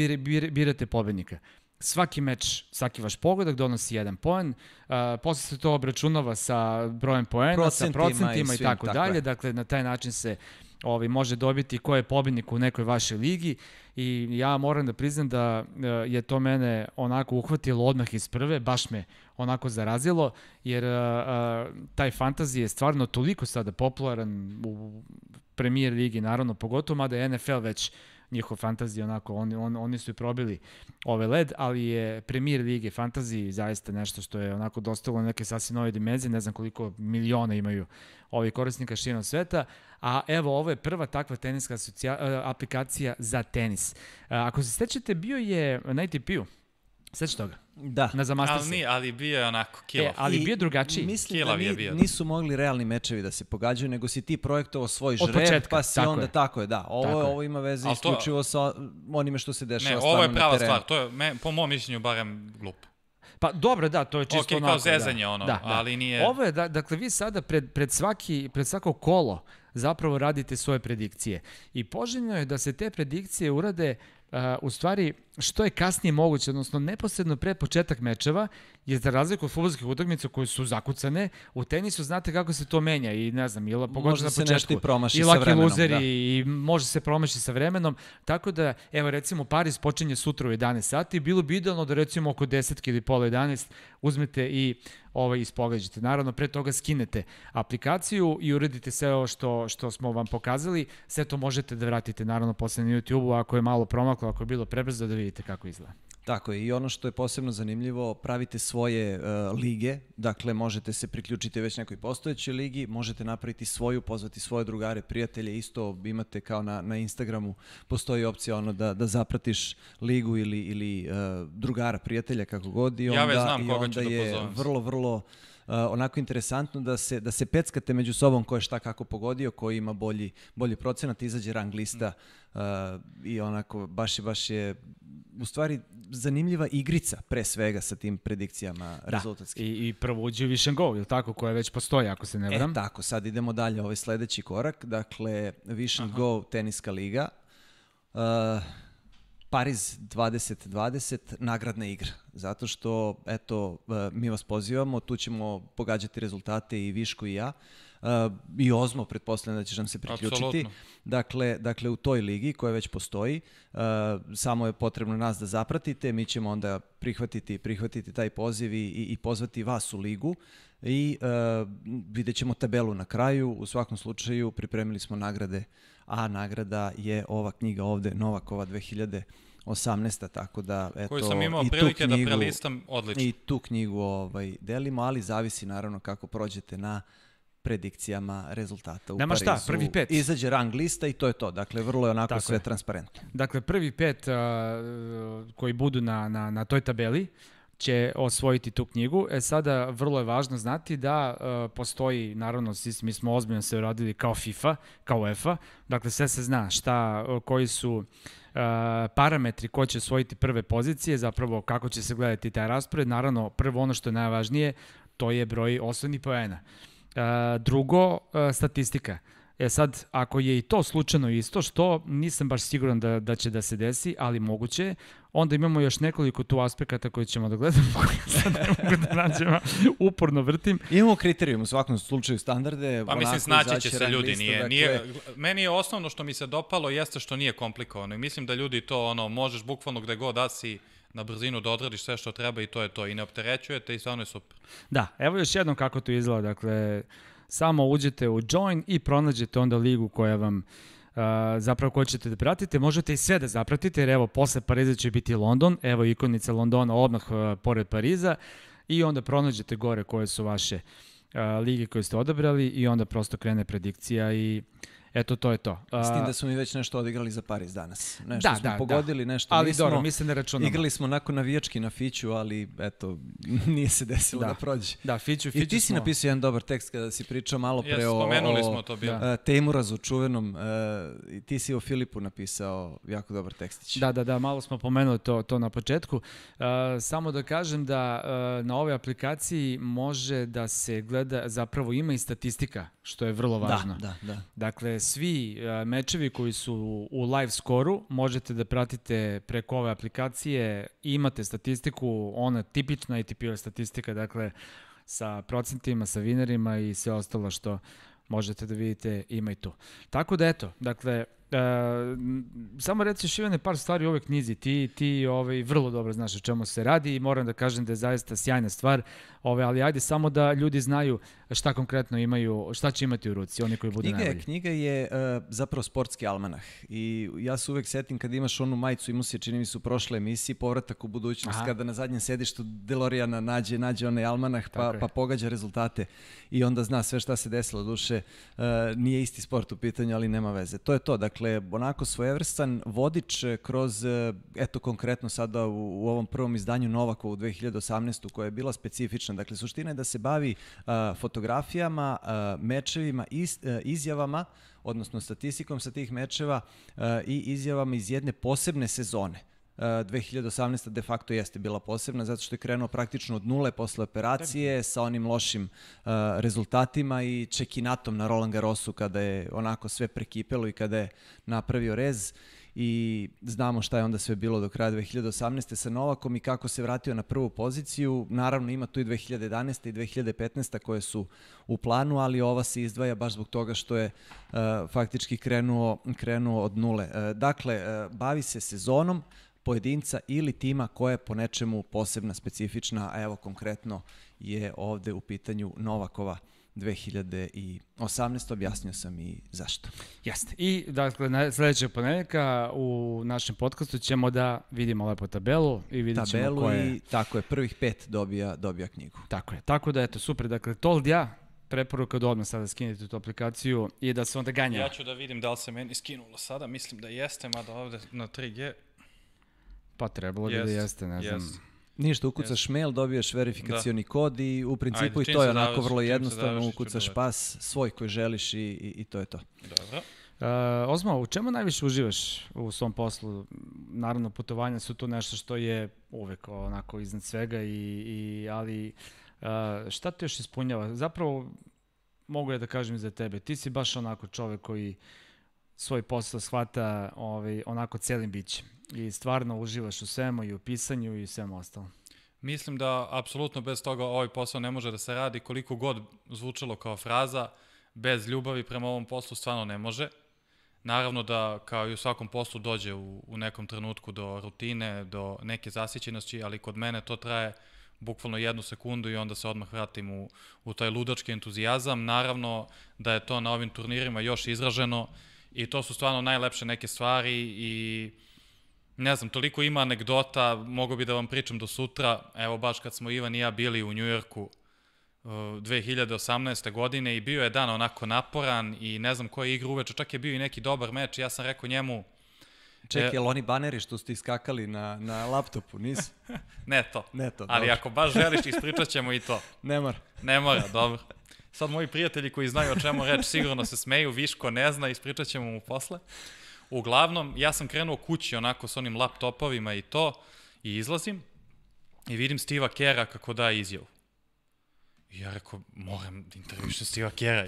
[SPEAKER 1] birate pobednika svaki meč, svaki vaš pogodak donosi jedan poen, uh, posle se to obračunava sa brojem poena, procentima sa procentima i, i tako, tako dalje, je. dakle na taj način se ovaj, može dobiti ko je pobednik u nekoj vašoj ligi i ja moram da priznam da uh, je to mene onako uhvatilo odmah iz prve, baš me onako zarazilo, jer uh, uh taj fantasy je stvarno toliko sada popularan u premier ligi, naravno, pogotovo, mada je NFL već uh, njihov fantazi, onako, on, on, oni su i probili ove ovaj led, ali je premier lige fantazi zaista nešto što je onako dostalo neke sasvim nove dimenzije, ne znam koliko miliona imaju ovi korisnika širom sveta, a evo ovo je prva takva teniska asocija, e, aplikacija za tenis. E, ako se sećate, bio je na ITP-u, sećate toga? Da. Na zamastu se. Ali, nije,
[SPEAKER 2] ali bio je onako kilov. E, ali I bio drugačiji. Mislim da ni, je bio. Da.
[SPEAKER 3] nisu mogli realni mečevi da se pogađaju, nego si ti projektovao svoj žreb, početka, pa si tako onda je. tako je, da. Ovo, tako ovo ima veze isključivo to, isključivo sa onime što se dešava ne, terenu. Ne, ovo je prava
[SPEAKER 2] stvar, to je, me, po mom mišljenju, barem glupo.
[SPEAKER 1] Pa dobro, da, to je čisto okay, onako. Ok, da. kao zezanje da. ono, da, ali nije... Ovo je, da, dakle, vi sada pred, pred, svaki, pred svako kolo zapravo radite svoje predikcije. I poželjno je da se te predikcije urade Uh, u stvari, što je kasnije moguće, odnosno neposredno pre početak mečeva, je za razliku od futbolskih utakmica koje su zakucane, u tenisu znate kako se to menja i ne znam, ili pogotovo na početku. Može se nešto i promaši sa vremenom. luzeri da. I može se promaši sa vremenom, tako da, evo recimo, Paris počinje sutra u 11 sati, bilo bi idealno da recimo oko 10 ili pola 11 uzmete i ovaj, ispogađate. Naravno, pre toga skinete aplikaciju i uredite sve ovo što, što smo vam pokazali, sve to možete da vratite naravno posle na YouTube-u ako je malo promak oko ako je bilo prebrzo da vidite kako izgleda.
[SPEAKER 3] Tako je, i ono što je posebno zanimljivo, pravite svoje uh, lige, dakle možete se priključiti već nekoj postojećoj ligi, možete napraviti svoju, pozvati svoje drugare, prijatelje, isto imate kao na, na Instagramu, postoji opcija ono da, da zapratiš ligu ili, ili uh, drugara, prijatelja, kako god, i onda, ja već znam i onda koga ću da je da pozovem. vrlo, vrlo Eh, onako interesantno da se, da se peckate među sobom ko je šta kako pogodio, ko ima bolji, bolji procenat, izađe rang lista uh, i onako baš je, baš je u stvari zanimljiva igrica pre svega sa tim predikcijama da.
[SPEAKER 1] rezultatskih. I, i prvo uđe
[SPEAKER 3] u Vision Go, ili tako, koja već postoji ako se ne vram? E tako, sad idemo dalje, ovaj sledeći korak, dakle Vision Aha. Go teniska liga, Uh, Pariz 2020 nagradna igra, zato što, eto, e, mi vas pozivamo, tu ćemo pogađati rezultate i Viško i ja, e, i Ozmo, pretpostavljam da ćeš nam se priključiti. Absolutno. Dakle, dakle, u toj ligi koja već postoji, e, samo je potrebno nas da zapratite, mi ćemo onda prihvatiti, prihvatiti taj poziv i, i pozvati vas u ligu i uh, vidjet ćemo tabelu na kraju. U svakom slučaju pripremili smo nagrade, a nagrada je ova knjiga ovde, Novakova 2000 18. tako da eto koju sam imao i prilike da knjigu, da prelistam odlično. I tu knjigu ovaj delimo, ali zavisi naravno kako prođete na predikcijama rezultata u Nama Parizu. Nema šta, prvi pet. Izađe rang lista i to je to. Dakle, vrlo je onako Tako sve je. transparentno.
[SPEAKER 1] Dakle, prvi pet uh, koji budu na, na, na toj tabeli će osvojiti tu knjigu. E sada, vrlo je važno znati da uh, postoji, naravno, mi smo ozbiljno se uradili kao FIFA, kao UEFA. Dakle, sve se zna šta, koji su uh, E, parametri ko će osvojiti prve pozicije, zapravo kako će se gledati taj raspored. Naravno, prvo ono što je najvažnije, to je broj osnovnih poena. E, drugo, e, statistika. E sad, ako je i to slučajno isto, što nisam baš siguran da, da će da se desi, ali moguće je, Onda imamo još nekoliko tu aspekata koje ćemo da gledamo, koje sad ne mogu da nađem, uporno vrtim. Imamo kriterijum u svakom slučaju, standarde.
[SPEAKER 3] Pa mislim,
[SPEAKER 2] znaći će se ljudi, nije, dakle... nije, meni je osnovno što mi se dopalo jeste što nije komplikovano i mislim da ljudi to, ono, možeš bukvalno gde god da si, na brzinu da odradiš sve što treba i to je to. I ne opterećujete i stvarno je super. Da, evo
[SPEAKER 1] još jednom kako to izgleda. Dakle, samo uđete u join i pronađete onda ligu koja vam uh, zapravo koje ćete da pratite. Možete i sve da zapratite, jer evo, posle Pariza će biti London, evo ikonica Londona odmah pored Pariza i onda pronađete gore koje su vaše lige koje ste odabrali i onda prosto krene predikcija i uh, Eto, to je to. Uh, S tim da
[SPEAKER 3] smo mi već nešto odigrali za Pariz danas. Nešto da, smo da, da. pogodili, da. nešto ali nismo. Ali dobro, mislim da računamo. Igrali smo nakon navijački na Fiću, ali eto, nije se desilo da, da prođe. Da, Fiću, Fiću I ti smo... si napisao jedan dobar tekst kada si pričao malo pre ja, o, smo to bio. Da. E, Temurazu čuvenom.
[SPEAKER 1] Uh, I ti si o Filipu
[SPEAKER 3] napisao jako dobar tekstić. Da,
[SPEAKER 1] da, da, malo smo pomenuli to, to na početku. Uh, samo da kažem da uh, na ovoj aplikaciji može da se gleda, zapravo ima i statistika, što je vrlo da, važno. Da, da, da. Dakle, svi e, mečevi koji su u live skoru možete da pratite preko ove aplikacije. Imate statistiku, ona tipična ATP statistika, dakle sa procentima, sa vinerima i sve ostalo što možete da vidite ima i tu. Tako da eto, dakle, E, samo reci Šivane par stvari u ovoj knjizi. Ti, ti ovaj, vrlo dobro znaš o čemu se radi i moram da kažem da je zaista sjajna stvar, ovaj, ali ajde samo da ljudi znaju šta konkretno imaju, šta će imati u ruci, oni koji budu najbolji.
[SPEAKER 3] knjiga je uh, zapravo sportski almanah i ja se uvek setim kad imaš onu majicu, imao se čini mi su prošle emisije, povratak u budućnost, Aha. kada na zadnjem sedištu Delorijana nađe, nađe onaj almanah pa, pa pogađa rezultate i onda zna sve šta se desilo duše. Uh, e, nije isti sport u pitanju, ali nema veze. To je to, dakle Dakle, onako svojevrstan vodič e, kroz, e, eto konkretno sada u, u ovom prvom izdanju Novakova u 2018. koja je bila specifična. Dakle, suština je da se bavi a, e, fotografijama, a, mečevima, iz, a, izjavama, odnosno statistikom sa tih mečeva a, i izjavama iz jedne posebne sezone 2018. Eh, de facto jeste bila posebna zato što je krenuo praktično od nule posle operacije sa onim lošim uh, rezultatima i čekinatom na Roland Garrosu kada je onako sve prekipelo i kada je napravio rez i znamo šta je onda sve bilo do kraja 2018. sa Novakom i kako se vratio na prvu poziciju. Naravno ima tu i 2011. i 2015. koje su u planu, ali ova se izdvaja baš zbog toga što je uh, faktički krenuo, krenuo od nule. Uh, dakle, uh, bavi se sezonom, uh, pojedinca ili tima koja je po nečemu posebna, specifična, a evo konkretno je ovde u pitanju Novakova 2018. objasnio sam i zašto.
[SPEAKER 1] Jeste. I dakle, na sledećeg ponednika u našem podcastu ćemo da vidimo lepo tabelu i vidit ćemo tabelu koje... i tako je, prvih pet dobija, dobija knjigu. Tako je. Tako da, eto, super. Dakle, Told ja, preporuka da odmah sada skinete tu aplikaciju i da se onda ganja. Ja ću da
[SPEAKER 2] vidim da li se meni skinulo sada, mislim da jeste, mada ovde na 3G
[SPEAKER 1] Pa trebalo
[SPEAKER 3] bi yes, da jeste, ne znam. Yes. Ništa, ukucaš yes. mail, dobiješ da. verifikacioni da. kod i u principu Ajde, i to je onako vrlo jednostavno, daviš, ukucaš
[SPEAKER 1] pas svoj koji želiš i, i, i to je to. Dobro. Uh, Ozmo, u čemu najviše uživaš u svom poslu? Naravno, putovanja su tu nešto što je uvek onako iznad svega, i, i, ali uh, šta te još ispunjava? Zapravo, mogu ja da kažem za tebe, ti si baš onako čovek koji uh, svoj posao shvata ovaj, onako celim bićem i stvarno uživaš u svemu i u pisanju i u svemu ostalom.
[SPEAKER 2] Mislim da apsolutno bez toga ovaj posao ne može da se radi koliko god zvučalo kao fraza, bez ljubavi prema ovom poslu stvarno ne može. Naravno da kao i u svakom poslu dođe u, u nekom trenutku do rutine, do neke zasićenosti, ali kod mene to traje bukvalno jednu sekundu i onda se odmah vratim u, u taj ludački entuzijazam. Naravno da je to na ovim turnirima još izraženo, uh, i to su stvarno najlepše neke stvari i ne znam, toliko ima anegdota, mogu bi da vam pričam do sutra, evo baš kad smo Ivan i ja bili u Njujorku 2018. Uh, godine i bio je dan onako naporan i ne znam koja igra uveče, čak je bio i neki dobar meč, ja sam rekao njemu, Čekaj, e, li oni baneri što ste iskakali na, na laptopu, nisu? ne to. Ne to, Ali ako baš želiš, ispričat ćemo i to. ne mora. Ne mora, dobro. Sad moji prijatelji koji znaju o čemu reč sigurno se smeju, Viško ne zna, ispričat ćemo mu posle. Uglavnom, ja sam krenuo kući onako s onim laptopovima i to i izlazim i vidim Stiva Kera kako daje izjavu. I ja rekao, moram da intervjušim Stiva Kera.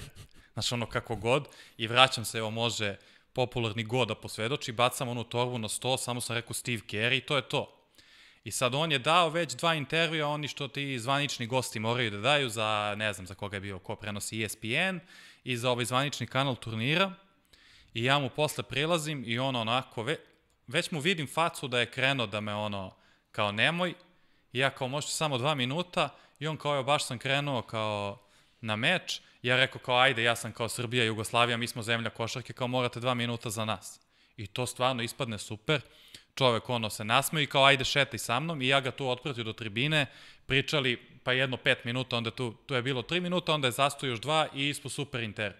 [SPEAKER 2] Znaš, ono kako god. I vraćam se, evo može popularni god da posvedoči, bacam onu torbu na sto, samo sam rekao Steve Kerr i to je to. I sad on je dao već dva intervjua, oni što ti zvanični gosti moraju da daju za, ne znam za koga je bio, ko prenosi ESPN i za ovaj zvanični kanal turnira. I ja mu posle prilazim i on onako, ve, već mu vidim facu da je krenuo da me ono, kao nemoj, i ja kao možete samo dva minuta i on kao je baš sam krenuo kao na meč, ja rekao kao ajde, ja sam kao Srbija, Jugoslavija, mi smo zemlja košarke, kao morate dva minuta za nas. I to stvarno ispadne super. Čovek ono se nasmeo i kao ajde šetaj sa mnom i ja ga tu otpratio do tribine, pričali pa jedno pet minuta, onda tu, tu je bilo tri minuta, onda je zastoj još dva i ispo super inter.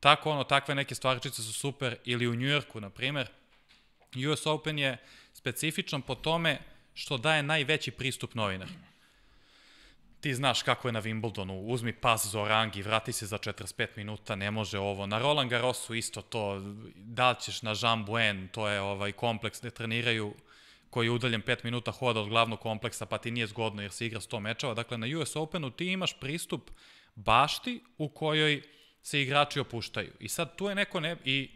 [SPEAKER 2] Tako ono, takve neke stvarčice su super ili u Njujorku, na primer. US Open je specifičan po tome što daje najveći pristup novinarima ti znaš kako je na Wimbledonu, uzmi pas Zorangi, vrati se za 45 minuta, ne može ovo. Na Roland Garrosu isto to, da li ćeš na Jean Buen, to je ovaj kompleks gde treniraju koji je udaljen 5 minuta hoda od glavnog kompleksa, pa ti nije zgodno jer se igra 100 mečeva. Dakle, na US Openu ti imaš pristup bašti u kojoj se igrači opuštaju. I sad tu je neko ne... I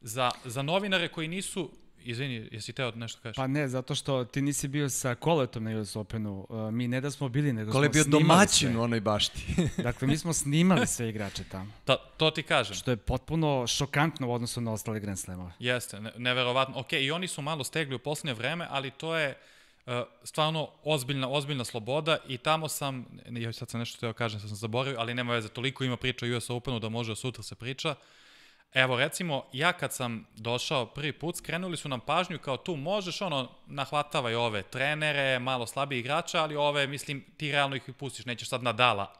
[SPEAKER 2] za, za novinare koji nisu izvini, jesi teo da nešto kažeš?
[SPEAKER 1] Pa ne, zato što ti nisi bio sa Koletom na US Openu. Uh, mi ne da smo bili, nego Kole smo bio domaćin u onoj bašti. dakle, mi smo snimali sve igrače tamo.
[SPEAKER 2] Ta, to ti kažem. Što
[SPEAKER 1] je potpuno šokantno u odnosu na ostale Grand Slamove.
[SPEAKER 2] Jeste, ne, neverovatno. Ok, i oni su malo stegli u poslednje vreme, ali to je uh, stvarno ozbiljna, ozbiljna sloboda i tamo sam, joj sad sam nešto teo da kažem, sad sam zaboravio, ali nema veze, toliko ima priča o US Openu da može sutra se priča. Uh, Evo, recimo, ja kad sam došao prvi put, skrenuli su nam pažnju kao tu možeš, ono, nahvatavaj ove trenere, malo slabiji igrača, ali ove, mislim, ti realno ih pustiš, nećeš sad nadala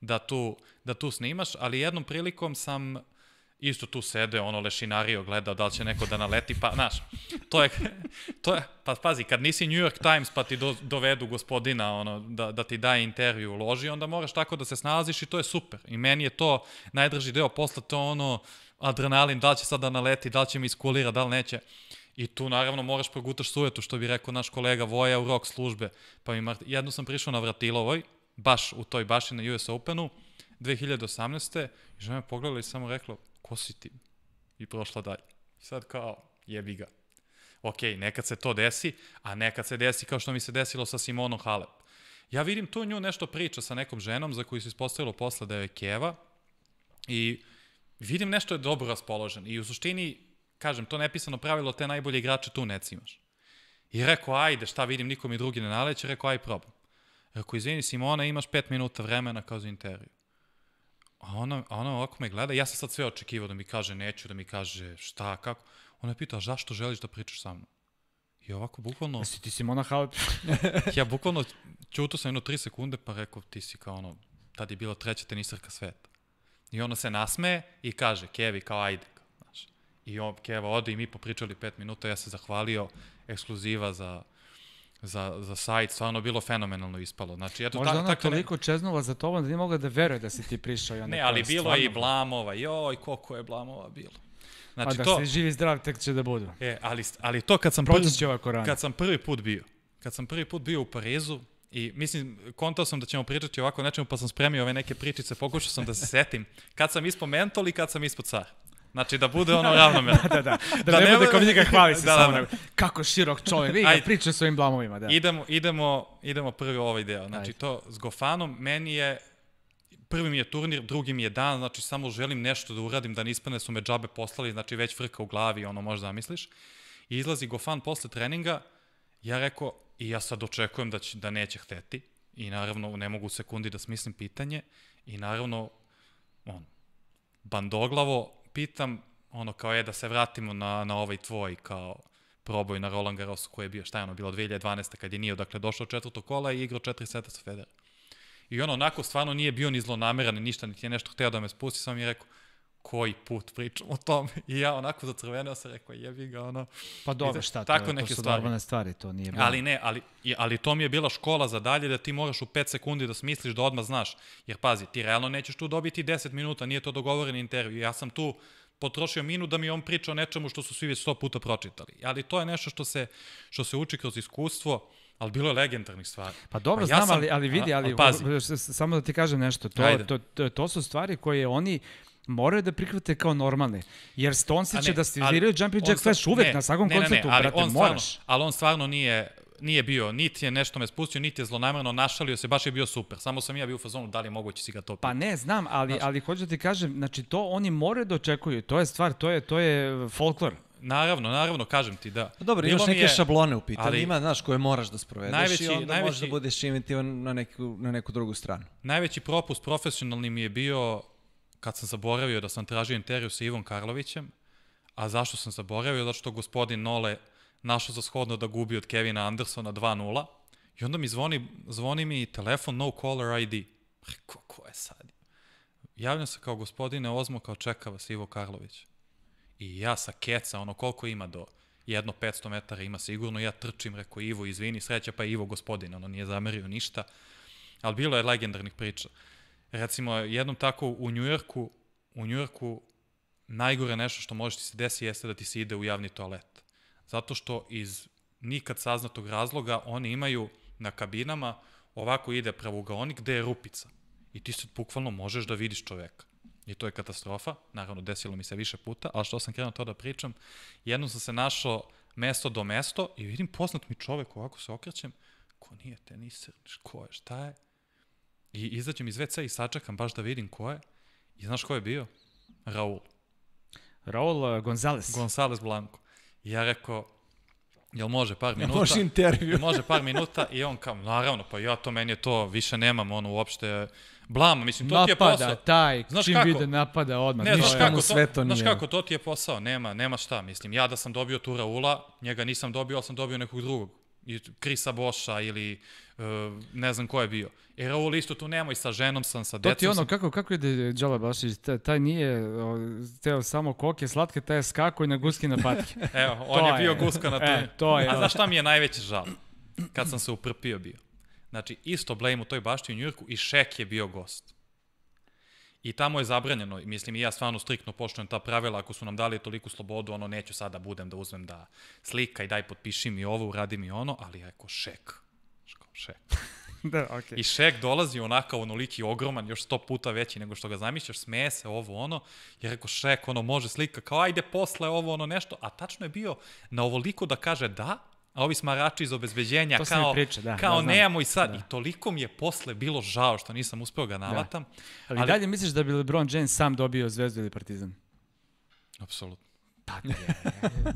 [SPEAKER 2] da tu, da tu snimaš, ali jednom prilikom sam isto tu sede, ono, lešinario gleda da li će neko da naleti, pa, znaš, to je, to je, pa pazi, kad nisi New York Times pa ti do, dovedu gospodina, ono, da, da ti daje intervju, uloži, onda moraš tako da se snalaziš i to je super. I meni je to najdrži deo posla, to ono, adrenalin, da li će sada da naleti, da li će mi iskulira, da li neće. I tu naravno moraš progutaš sujetu, što bi rekao naš kolega Voja u rok službe. Pa mi Marti, jedno sam prišao na Vratilovoj, baš u toj baši na US Openu, 2018. I žena je pogledala i samo rekla, ko si ti? I prošla dalje. I sad kao, jebi ga. Ok, nekad se to desi, a nekad se desi kao što mi se desilo sa Simonom Halep. Ja vidim tu nju nešto priča sa nekom ženom za koju se ispostavilo posle da je Keva i vidim nešto je dobro raspoložen i u suštini, kažem, to nepisano pravilo te najbolje igrače tu ne cimaš. I rekao, ajde, šta vidim, niko mi drugi ne naleće, rekao, aj probam. Rekao, izvini Simona, imaš pet minuta vremena kao za intervju a ona, a ona ovako me gleda, ja sam sad sve očekivao da mi kaže neću, da mi kaže šta, kako. Ona je pitao, zašto želiš da pričaš sa mnom? I ovako bukvalno... Jesi ti si Mona Halep? ja bukvalno čuto sam jedno tri sekunde pa rekao ti si kao ono, tad je bila treća tenisarka sveta. I ona se nasmeje i kaže, Kevi, kao ajde. I on, Keva ode i mi popričali pet minuta, ja se zahvalio, ekskluziva za za, za sajt, stvarno bilo fenomenalno ispalo. Znači, eto, Možda ta, ona tako da- toliko
[SPEAKER 1] ne... čeznula za to, da nije mogla da veruje da si ti prišao. I ne, ali bilo stvarno... i
[SPEAKER 2] blamova, joj, koliko je blamova bilo. Znači, A da to... se živi zdrav tek
[SPEAKER 1] će da budu. E, ali, ali to kad sam, Proći prvi, ovaj kad
[SPEAKER 2] sam prvi put bio, kad sam prvi put bio u Parizu, I mislim, kontao sam da ćemo pričati ovako nečemu, pa sam spremio ove neke pričice, pokušao sam da se setim. Kad sam ispod mentol i kad sam ispod car. Znači da bude ono ravnomerno. da, da, da, da, da ne, ne bude kom njega hvali se da, da samo. Da, da. Kako širok čovjek, vidi ga priča svojim blamovima. Da. Idemo, idemo, idemo prvi ovaj deo. Znači Ajde. to s Gofanom meni je prvi mi je turnir, drugi mi je dan, znači samo želim nešto da uradim, da ne ispadne su me džabe poslali, znači već frka u glavi, ono možda zamisliš. I izlazi Gofan posle treninga, ja rekao, i ja sad očekujem da, će, da neće hteti, i naravno ne mogu u sekundi da smislim pitanje, i naravno, on, bandoglavo, pitam, ono kao je da se vratimo na, na ovaj tvoj kao proboj na Roland Garrosu koji je bio, šta je ono, bilo 2012. kad je nije dakle došao četvrto kola i igrao četiri seta sa Federer. I ono onako stvarno nije bio ni zlonameran ni ništa, niti je nešto hteo da me spusti, sam mi je rekao, koji put pričam o tome i ja onako zacrveneo se rekao jebi ga ono pa dobro šta tako to, neke to su stvari. normalne stvari to nije bilo. ali ne ali ali to mi je bila škola za dalje da ti moraš u 5 sekundi da smisliš da odmah znaš jer pazi ti realno nećeš tu dobiti 10 minuta nije to dogovoreni intervju ja sam tu potrošio minut da mi on priča o nečemu što su svi već 100 puta pročitali ali to je nešto što se što se uči kroz iskustvo ali bilo je legendarnih stvari. Pa dobro, pa ja znam, sam, ali, ali vidi, ali, ali pazi.
[SPEAKER 1] samo da ti kažem nešto, to, Ajde. to, to, to su stvari koje oni, uh, moraju da prihvate kao normalne. Jer Stonsi će da stiliziraju Jumping Jack Flash uvek ne, na svakom ne, koncertu, ne, ne, ali brate, on moraš.
[SPEAKER 2] Stvarno, ali on stvarno nije nije bio, niti je nešto me spustio, niti je zlonamerno našalio se, baš je bio super. Samo sam ja bio u fazonu da li je moguće si ga topiti. Pa
[SPEAKER 1] ne, znam, ali, znači, ali hoću da ti kažem, znači to oni moraju da očekuju, to je stvar, to je, to je e, folklor.
[SPEAKER 2] Naravno, naravno, kažem ti, da. No, pa dobro, imaš neke je, šablone u pitanju, ali, ima,
[SPEAKER 1] znaš,
[SPEAKER 3] koje moraš da sprovedeš najveći, i onda najveći, možeš da budeš inventivan na neku, na neku drugu stranu.
[SPEAKER 2] Najveći propust profesionalni mi je bio kad sam zaboravio da sam tražio intervju sa Ivom Karlovićem, a zašto sam zaboravio? Zato što gospodin Nole našao za shodno da gubi od Kevina Andersona 2-0 i onda mi zvoni, zvoni mi telefon no caller ID. Rekao, ko je sad? Javljam se kao gospodine Ozmo, kao čeka vas Ivo Karlović. I ja sa keca, ono koliko ima do jedno 500 metara ima sigurno, ja trčim, reko Ivo, izvini, sreća pa Ivo gospodine, ono nije zamerio ništa, ali bilo je legendarnih priča recimo, jednom tako u Njujorku, u Njujorku najgore nešto što može ti se desi jeste da ti se ide u javni toalet. Zato što iz nikad saznatog razloga oni imaju na kabinama ovako ide pravugaonik gde je rupica. I ti se bukvalno možeš da vidiš čoveka. I to je katastrofa. Naravno, desilo mi se više puta, ali što sam krenuo to da pričam, jednom sam se našao mesto do mesto i vidim poznat mi čovek, ovako se okrećem, ko nije tenisir, ko je, šta je, I izađem iz WC i sačekam baš da vidim ko je. I znaš ko je bio? Raul. Raul uh, Gonzales. Gonzales Blanco. I ja rekao, jel može par minuta? može intervju. može par minuta i on kao, naravno, pa ja to, meni je to, više nemam ono uopšte blama, mislim, to napada, ti je posao. Napada, taj, znaš čim kako? vide napada odmah, ne, ništa mu sve to nije. Znaš kako, to ti je posao, nema, nema šta, mislim, ja da sam dobio tu Raula, njega nisam dobio, ali sam dobio nekog drugog. Krisa Boša ili e, ne znam ko je bio. Jer ovo listo tu nemoj, sa ženom sam, sa decom sam. To ti ono, sam...
[SPEAKER 1] kako, kako ide Đala Bašić, taj, taj nije teo samo koke slatke, taj je skako i na guski na patke. Evo, on je, je bio guska na to. E, to je. A znaš šta
[SPEAKER 2] mi je najveći žal? Kad sam se uprpio bio. Znači, isto Blame u toj bašti u Njurku i Šek je bio gost. I tamo je zabranjeno, mislim i ja stvarno striktno poštujem ta pravila, ako su nam dali toliku slobodu, ono neću sada da budem da uzmem da slika i daj potpiši mi ovo, uradi mi ono, ali ja rekao šek. Ško, šek. da, okay. I šek dolazi onaka onoliki ogroman, još sto puta veći nego što ga zamišljaš, smeje se ovo ono, jer rekao šek, ono može slika, kao ajde posle ovo ono nešto, a tačno je bio na ovoliko da kaže da, a ovi smarači iz obezbeđenja to kao, priča, da, kao da, nemamo i sad. Da. I toliko mi je posle bilo žao što nisam uspeo ga da. navatam. Da. Ali, ali dalje misliš
[SPEAKER 1] da bi LeBron James sam dobio Zvezdu ili Partizan? Apsolutno. Tako je.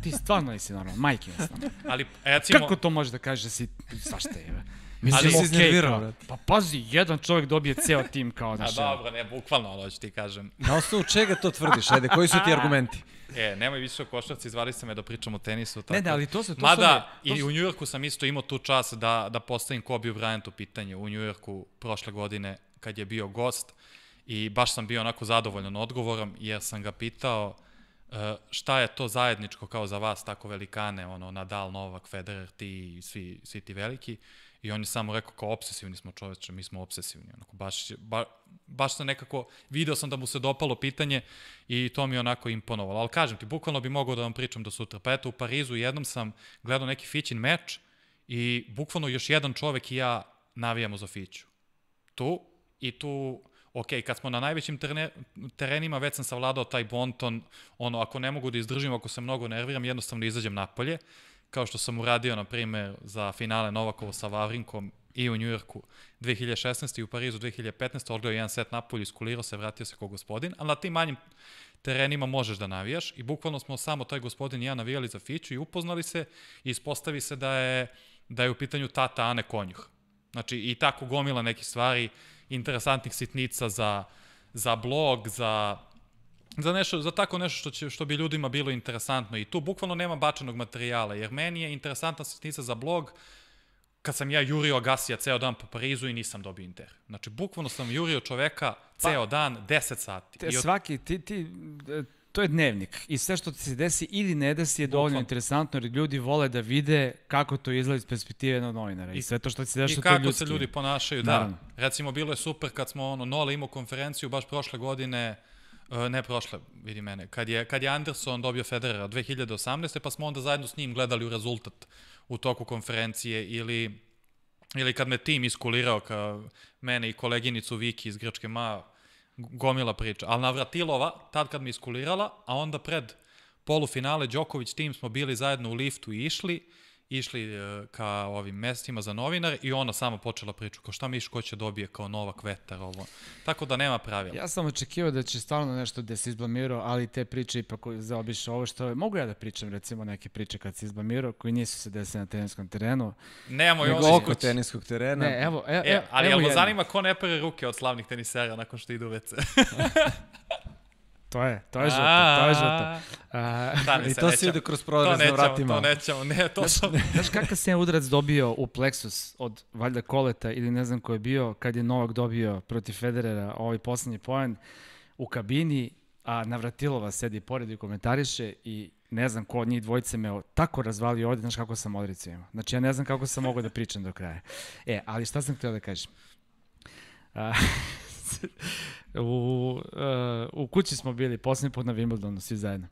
[SPEAKER 1] Ti stvarno nisi normalan, majke mi stvarno. Ali, recimo... Kako to možeš da kažeš da si svašta je? Mislim, ali da si da okay, pa pazi, jedan čovjek dobije ceo tim kao naš. A
[SPEAKER 2] dobro, ne, bukvalno, ono ću ti kažem. Na osnovu čega to tvrdiš? Ajde, koji su ti argumenti? E, nemoj više o košarci, zvali ste me da pričam o tenisu. Tako. Ne, ne, ali to se... To Mada, su i u Njujorku sam isto imao tu čas da, da postavim Kobe Bryant u pitanje u Njujorku prošle godine kad je bio gost i baš sam bio onako zadovoljan odgovorom jer sam ga pitao uh, šta je to zajedničko kao za vas tako velikane, ono Nadal, Novak, Federer, ti i svi, svi ti veliki. Uh, I on je samo rekao kao obsesivni smo čoveče, mi smo obsesivni. Onako, baš, ba, baš sam nekako, video sam da mu se dopalo pitanje i to mi je onako imponovalo. Ali kažem ti, bukvalno bi mogao da vam pričam do sutra. Pa eto, u Parizu jednom sam gledao neki Fićin meč i bukvalno još jedan čovek i ja navijamo za Fiću. Tu i tu ok, kad smo na najvećim terne, terenima, već sam savladao taj bonton, ono, ako ne mogu da izdržim, ako se mnogo nerviram, jednostavno izađem napolje kao što sam uradio, na primer, za finale Novakovo sa Vavrinkom i u Njujorku 2016. i u Parizu 2015. odgledao jedan set napolju, iskulirao se, vratio se kao gospodin, ali na tim manjim terenima možeš da navijaš i bukvalno smo samo taj gospodin i ja navijali za Fiću i upoznali se i ispostavi se da je, da je u pitanju tata Ane Konjuh. Znači i tako gomila neke stvari, interesantnih sitnica za, za blog, za za, nešto, za tako nešto što, će, što bi ljudima bilo interesantno. I tu bukvalno nema bačenog materijala, jer meni je interesantna sitnica za blog kad sam ja jurio Agasija ceo dan po Parizu i nisam dobio Inter. Znači, bukvalno sam jurio čoveka pa, ceo pa, dan, 10 sati. Te, I od...
[SPEAKER 1] Svaki, ti, ti, e, to je dnevnik i sve što ti se desi ili ne desi je dovoljno Bukla. interesantno jer ljudi vole da vide kako to izgleda iz perspektive jednog novinara i, i sve to što ti se dešava to je ljudski. I kako se ljudi ponašaju, da.
[SPEAKER 2] Recimo, bilo je super kad smo ono, Nola imao konferenciju baš prošle godine uh, Uh, ne prošle, vidi mene, kad je, kad je Anderson dobio Federera 2018. pa smo onda zajedno s njim gledali u rezultat u toku konferencije ili, ili kad me tim iskulirao ka mene i koleginicu Viki iz Grčke Ma, gomila priča. Ali Navratilova, tad kad me iskulirala, a onda pred polufinale Đoković tim smo bili zajedno u liftu i išli, uh, išli e, ka ovim mestima za novinar i ona sama počela priču kao šta misliš ko će dobije kao nova kveta ovo. Tako da nema pravila. Ja
[SPEAKER 1] sam očekivao da će stalno nešto da se izblamirao, ali te priče ipak zaobiše ovo što Mogu ja da pričam recimo neke priče kad se izblamirao koji nisu se desile na teniskom terenu. Nemamo još oko teniskog terena. Ne, evo, evo, e, e, ali evo, evo zanima
[SPEAKER 2] ko ne pere ruke od slavnih tenisera nakon što idu u WC.
[SPEAKER 1] To je, to je žuto, to je žuto. A, I to se ide kroz prolaz na vratima. To nećemo, ne, to sam... Znaš kakav se je udarac dobio u Plexus od valjda Koleta ili ne znam ko je bio, kad je Novak dobio protiv Federera ovaj poslednji poen u kabini, a Navratilova sedi pored i komentariše i ne znam ko od njih dvojice me tako razvalio ovde, znaš kako sam odricao imao. Znači ja ne znam kako sam mogao da pričam do kraja. E, ali šta sam htio da kažem? u, uh, u kući smo bili, posljednji put na Wimbledonu, svi zajedno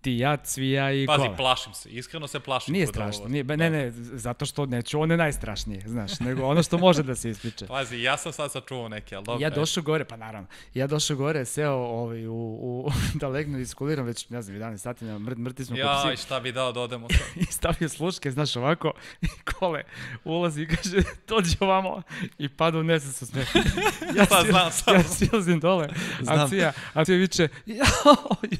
[SPEAKER 1] ti, ja, Cvija i Pazi, Kola. Pazi, plašim se, iskreno se plašim. Nije strašno, nije, ne, ne, zato što neću, on je najstrašnije, znaš, nego ono što može da se ispriče.
[SPEAKER 2] Pazi, ja sam sad sačuvao neke, ali dobro. Ja e. došao
[SPEAKER 1] gore, pa naravno, ja došao gore, seo ovaj, u, u, da legnu i skuliram već, ne znam, 11 sati, ne, mrt, mrti smo ja, Ja, i šta bi dao da odemo sad. I stavio sluške, znaš, ovako, i Kole ulazi i kaže, dođi ovamo, i pada u nesu sa smetom. Ja, pa, znam, sam. ja silazim dole, znam. a Cvija, a Cvija viče, jao,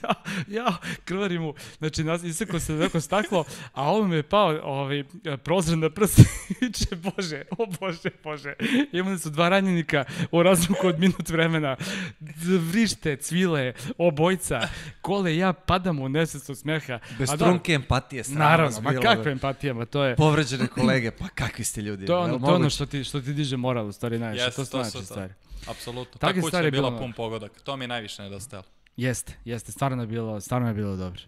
[SPEAKER 1] jao, jao, krvar udari mu, znači isekao se neko staklo, a ovo mi je pao ovaj, prozor na prsi i će, bože, o bože, bože. Imali su dva ranjenika u razliku od minut vremena. Vrište, cvile, obojca, kole ja padam u nesest od smeha. Bez da, trunke da, empatije, sramno. Naravno, ma kakva da. empatija, ma to je... Povređene kolege, pa kakvi ste ljudi. To je ono, to ono što, ti, što ti diže moral, u stvari, najviše, yes, to, to znači, stvari. Apsolutno. Tako Ta kuća je bila pun
[SPEAKER 2] pogodak. To mi je najviše nedostalo.
[SPEAKER 1] Jeste, jeste, stvarno je bilo, stvarno je bilo dobro.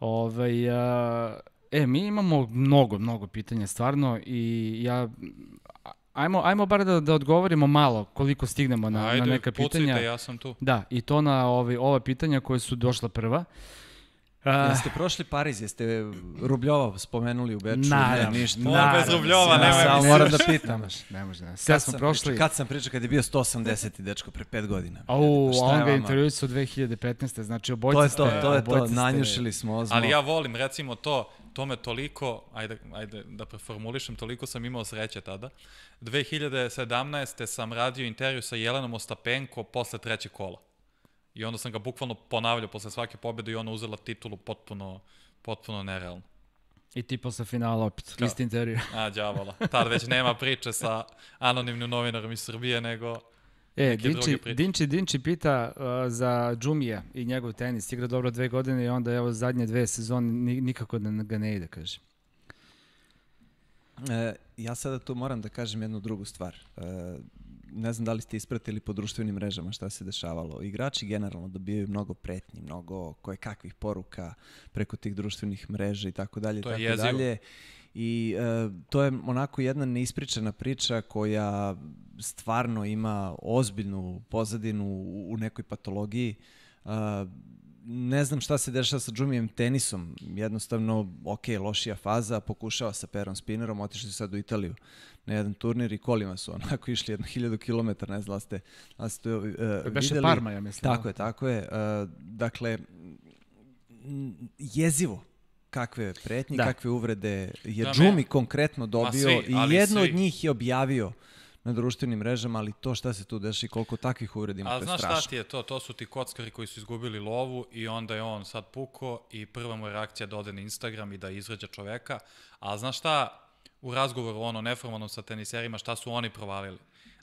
[SPEAKER 1] Ovaj, uh, e, mi imamo mnogo, mnogo pitanja, stvarno, i ja Ajmo, ajmo bar da, da odgovorimo malo koliko stignemo na, Ajde, na neka pitanja. Ajde, ja sam tu. Da, i to na ovaj, ova pitanja koje su došla prva. Uh, Uh, jeste
[SPEAKER 3] prošli Pariz, jeste Rubljova spomenuli u Beču? Naravno, ne, ništa. Na, bez Rubljova, nema Samo moram da pitam. ne može, ne. kad, sam prošli. Priča, kad sam pričao, kad je bio 180. dečko, pre pet godina. Au, a on ga intervju
[SPEAKER 1] su 2015. Znači, obojci ste. To je to, to je to,
[SPEAKER 3] nanjušili
[SPEAKER 2] smo ozmo. Ali ja volim, recimo, to, to me toliko, ajde, ajde da preformulišem, toliko sam imao sreće tada. 2017. sam radio intervju sa Jelenom Ostapenko posle trećeg kola. I onda sam ga bukvalno ponavljao posle svake pobjede i ona uzela titulu potpuno, potpuno nerealno.
[SPEAKER 1] I ti posle finala opet, Kao? Da. list intervju.
[SPEAKER 2] A, djavola. Tad već nema priče sa anonimnim novinarom iz Srbije, nego E, Dinči,
[SPEAKER 1] Dinči, Dinči pita uh, za Džumija i njegov tenis. Igra dobro dve godine i onda evo zadnje dve sezone nikako da ga ne ide, kaže.
[SPEAKER 3] E, ja sada tu moram da kažem jednu drugu stvar. E, ne znam da li ste ispratili po društvenim mrežama šta se dešavalo. Igrači generalno dobijaju mnogo pretnji, mnogo koje kakvih poruka preko tih društvenih mreža i tako dalje. To tako je jezivo. Dalje. I e, to je onako jedna neispričana priča koja stvarno ima ozbiljnu pozadinu u, u nekoj patologiji. E, ne znam šta se dešava sa Džumijem tenisom. Jednostavno, ok, lošija faza, pokušava sa perom spinerom, otišli su sad u Italiju na jedan turnir i kolima su onako išli jedno hiljadu kilometara, ne znam da ste, da ste uh, e, Beše videli. Parma, ja mislim. Tako je, tako je. Uh, dakle, jezivo kakve pretnje, da. kakve uvrede je da, Džumi me... konkretno dobio svi, i jedno svi. od njih je objavio na društvenim mrežama, ali to šta se tu deši, koliko takvih uvreda ima, to je strašno. A znaš šta ti
[SPEAKER 2] je to? To su ti kockari koji su izgubili lovu i onda je on sad puko i prva mu je reakcija da ode na Instagram i da izređa čoveka. A znaš šta, u razgovoru ono neformalnom sa teniserima šta su oni provalili.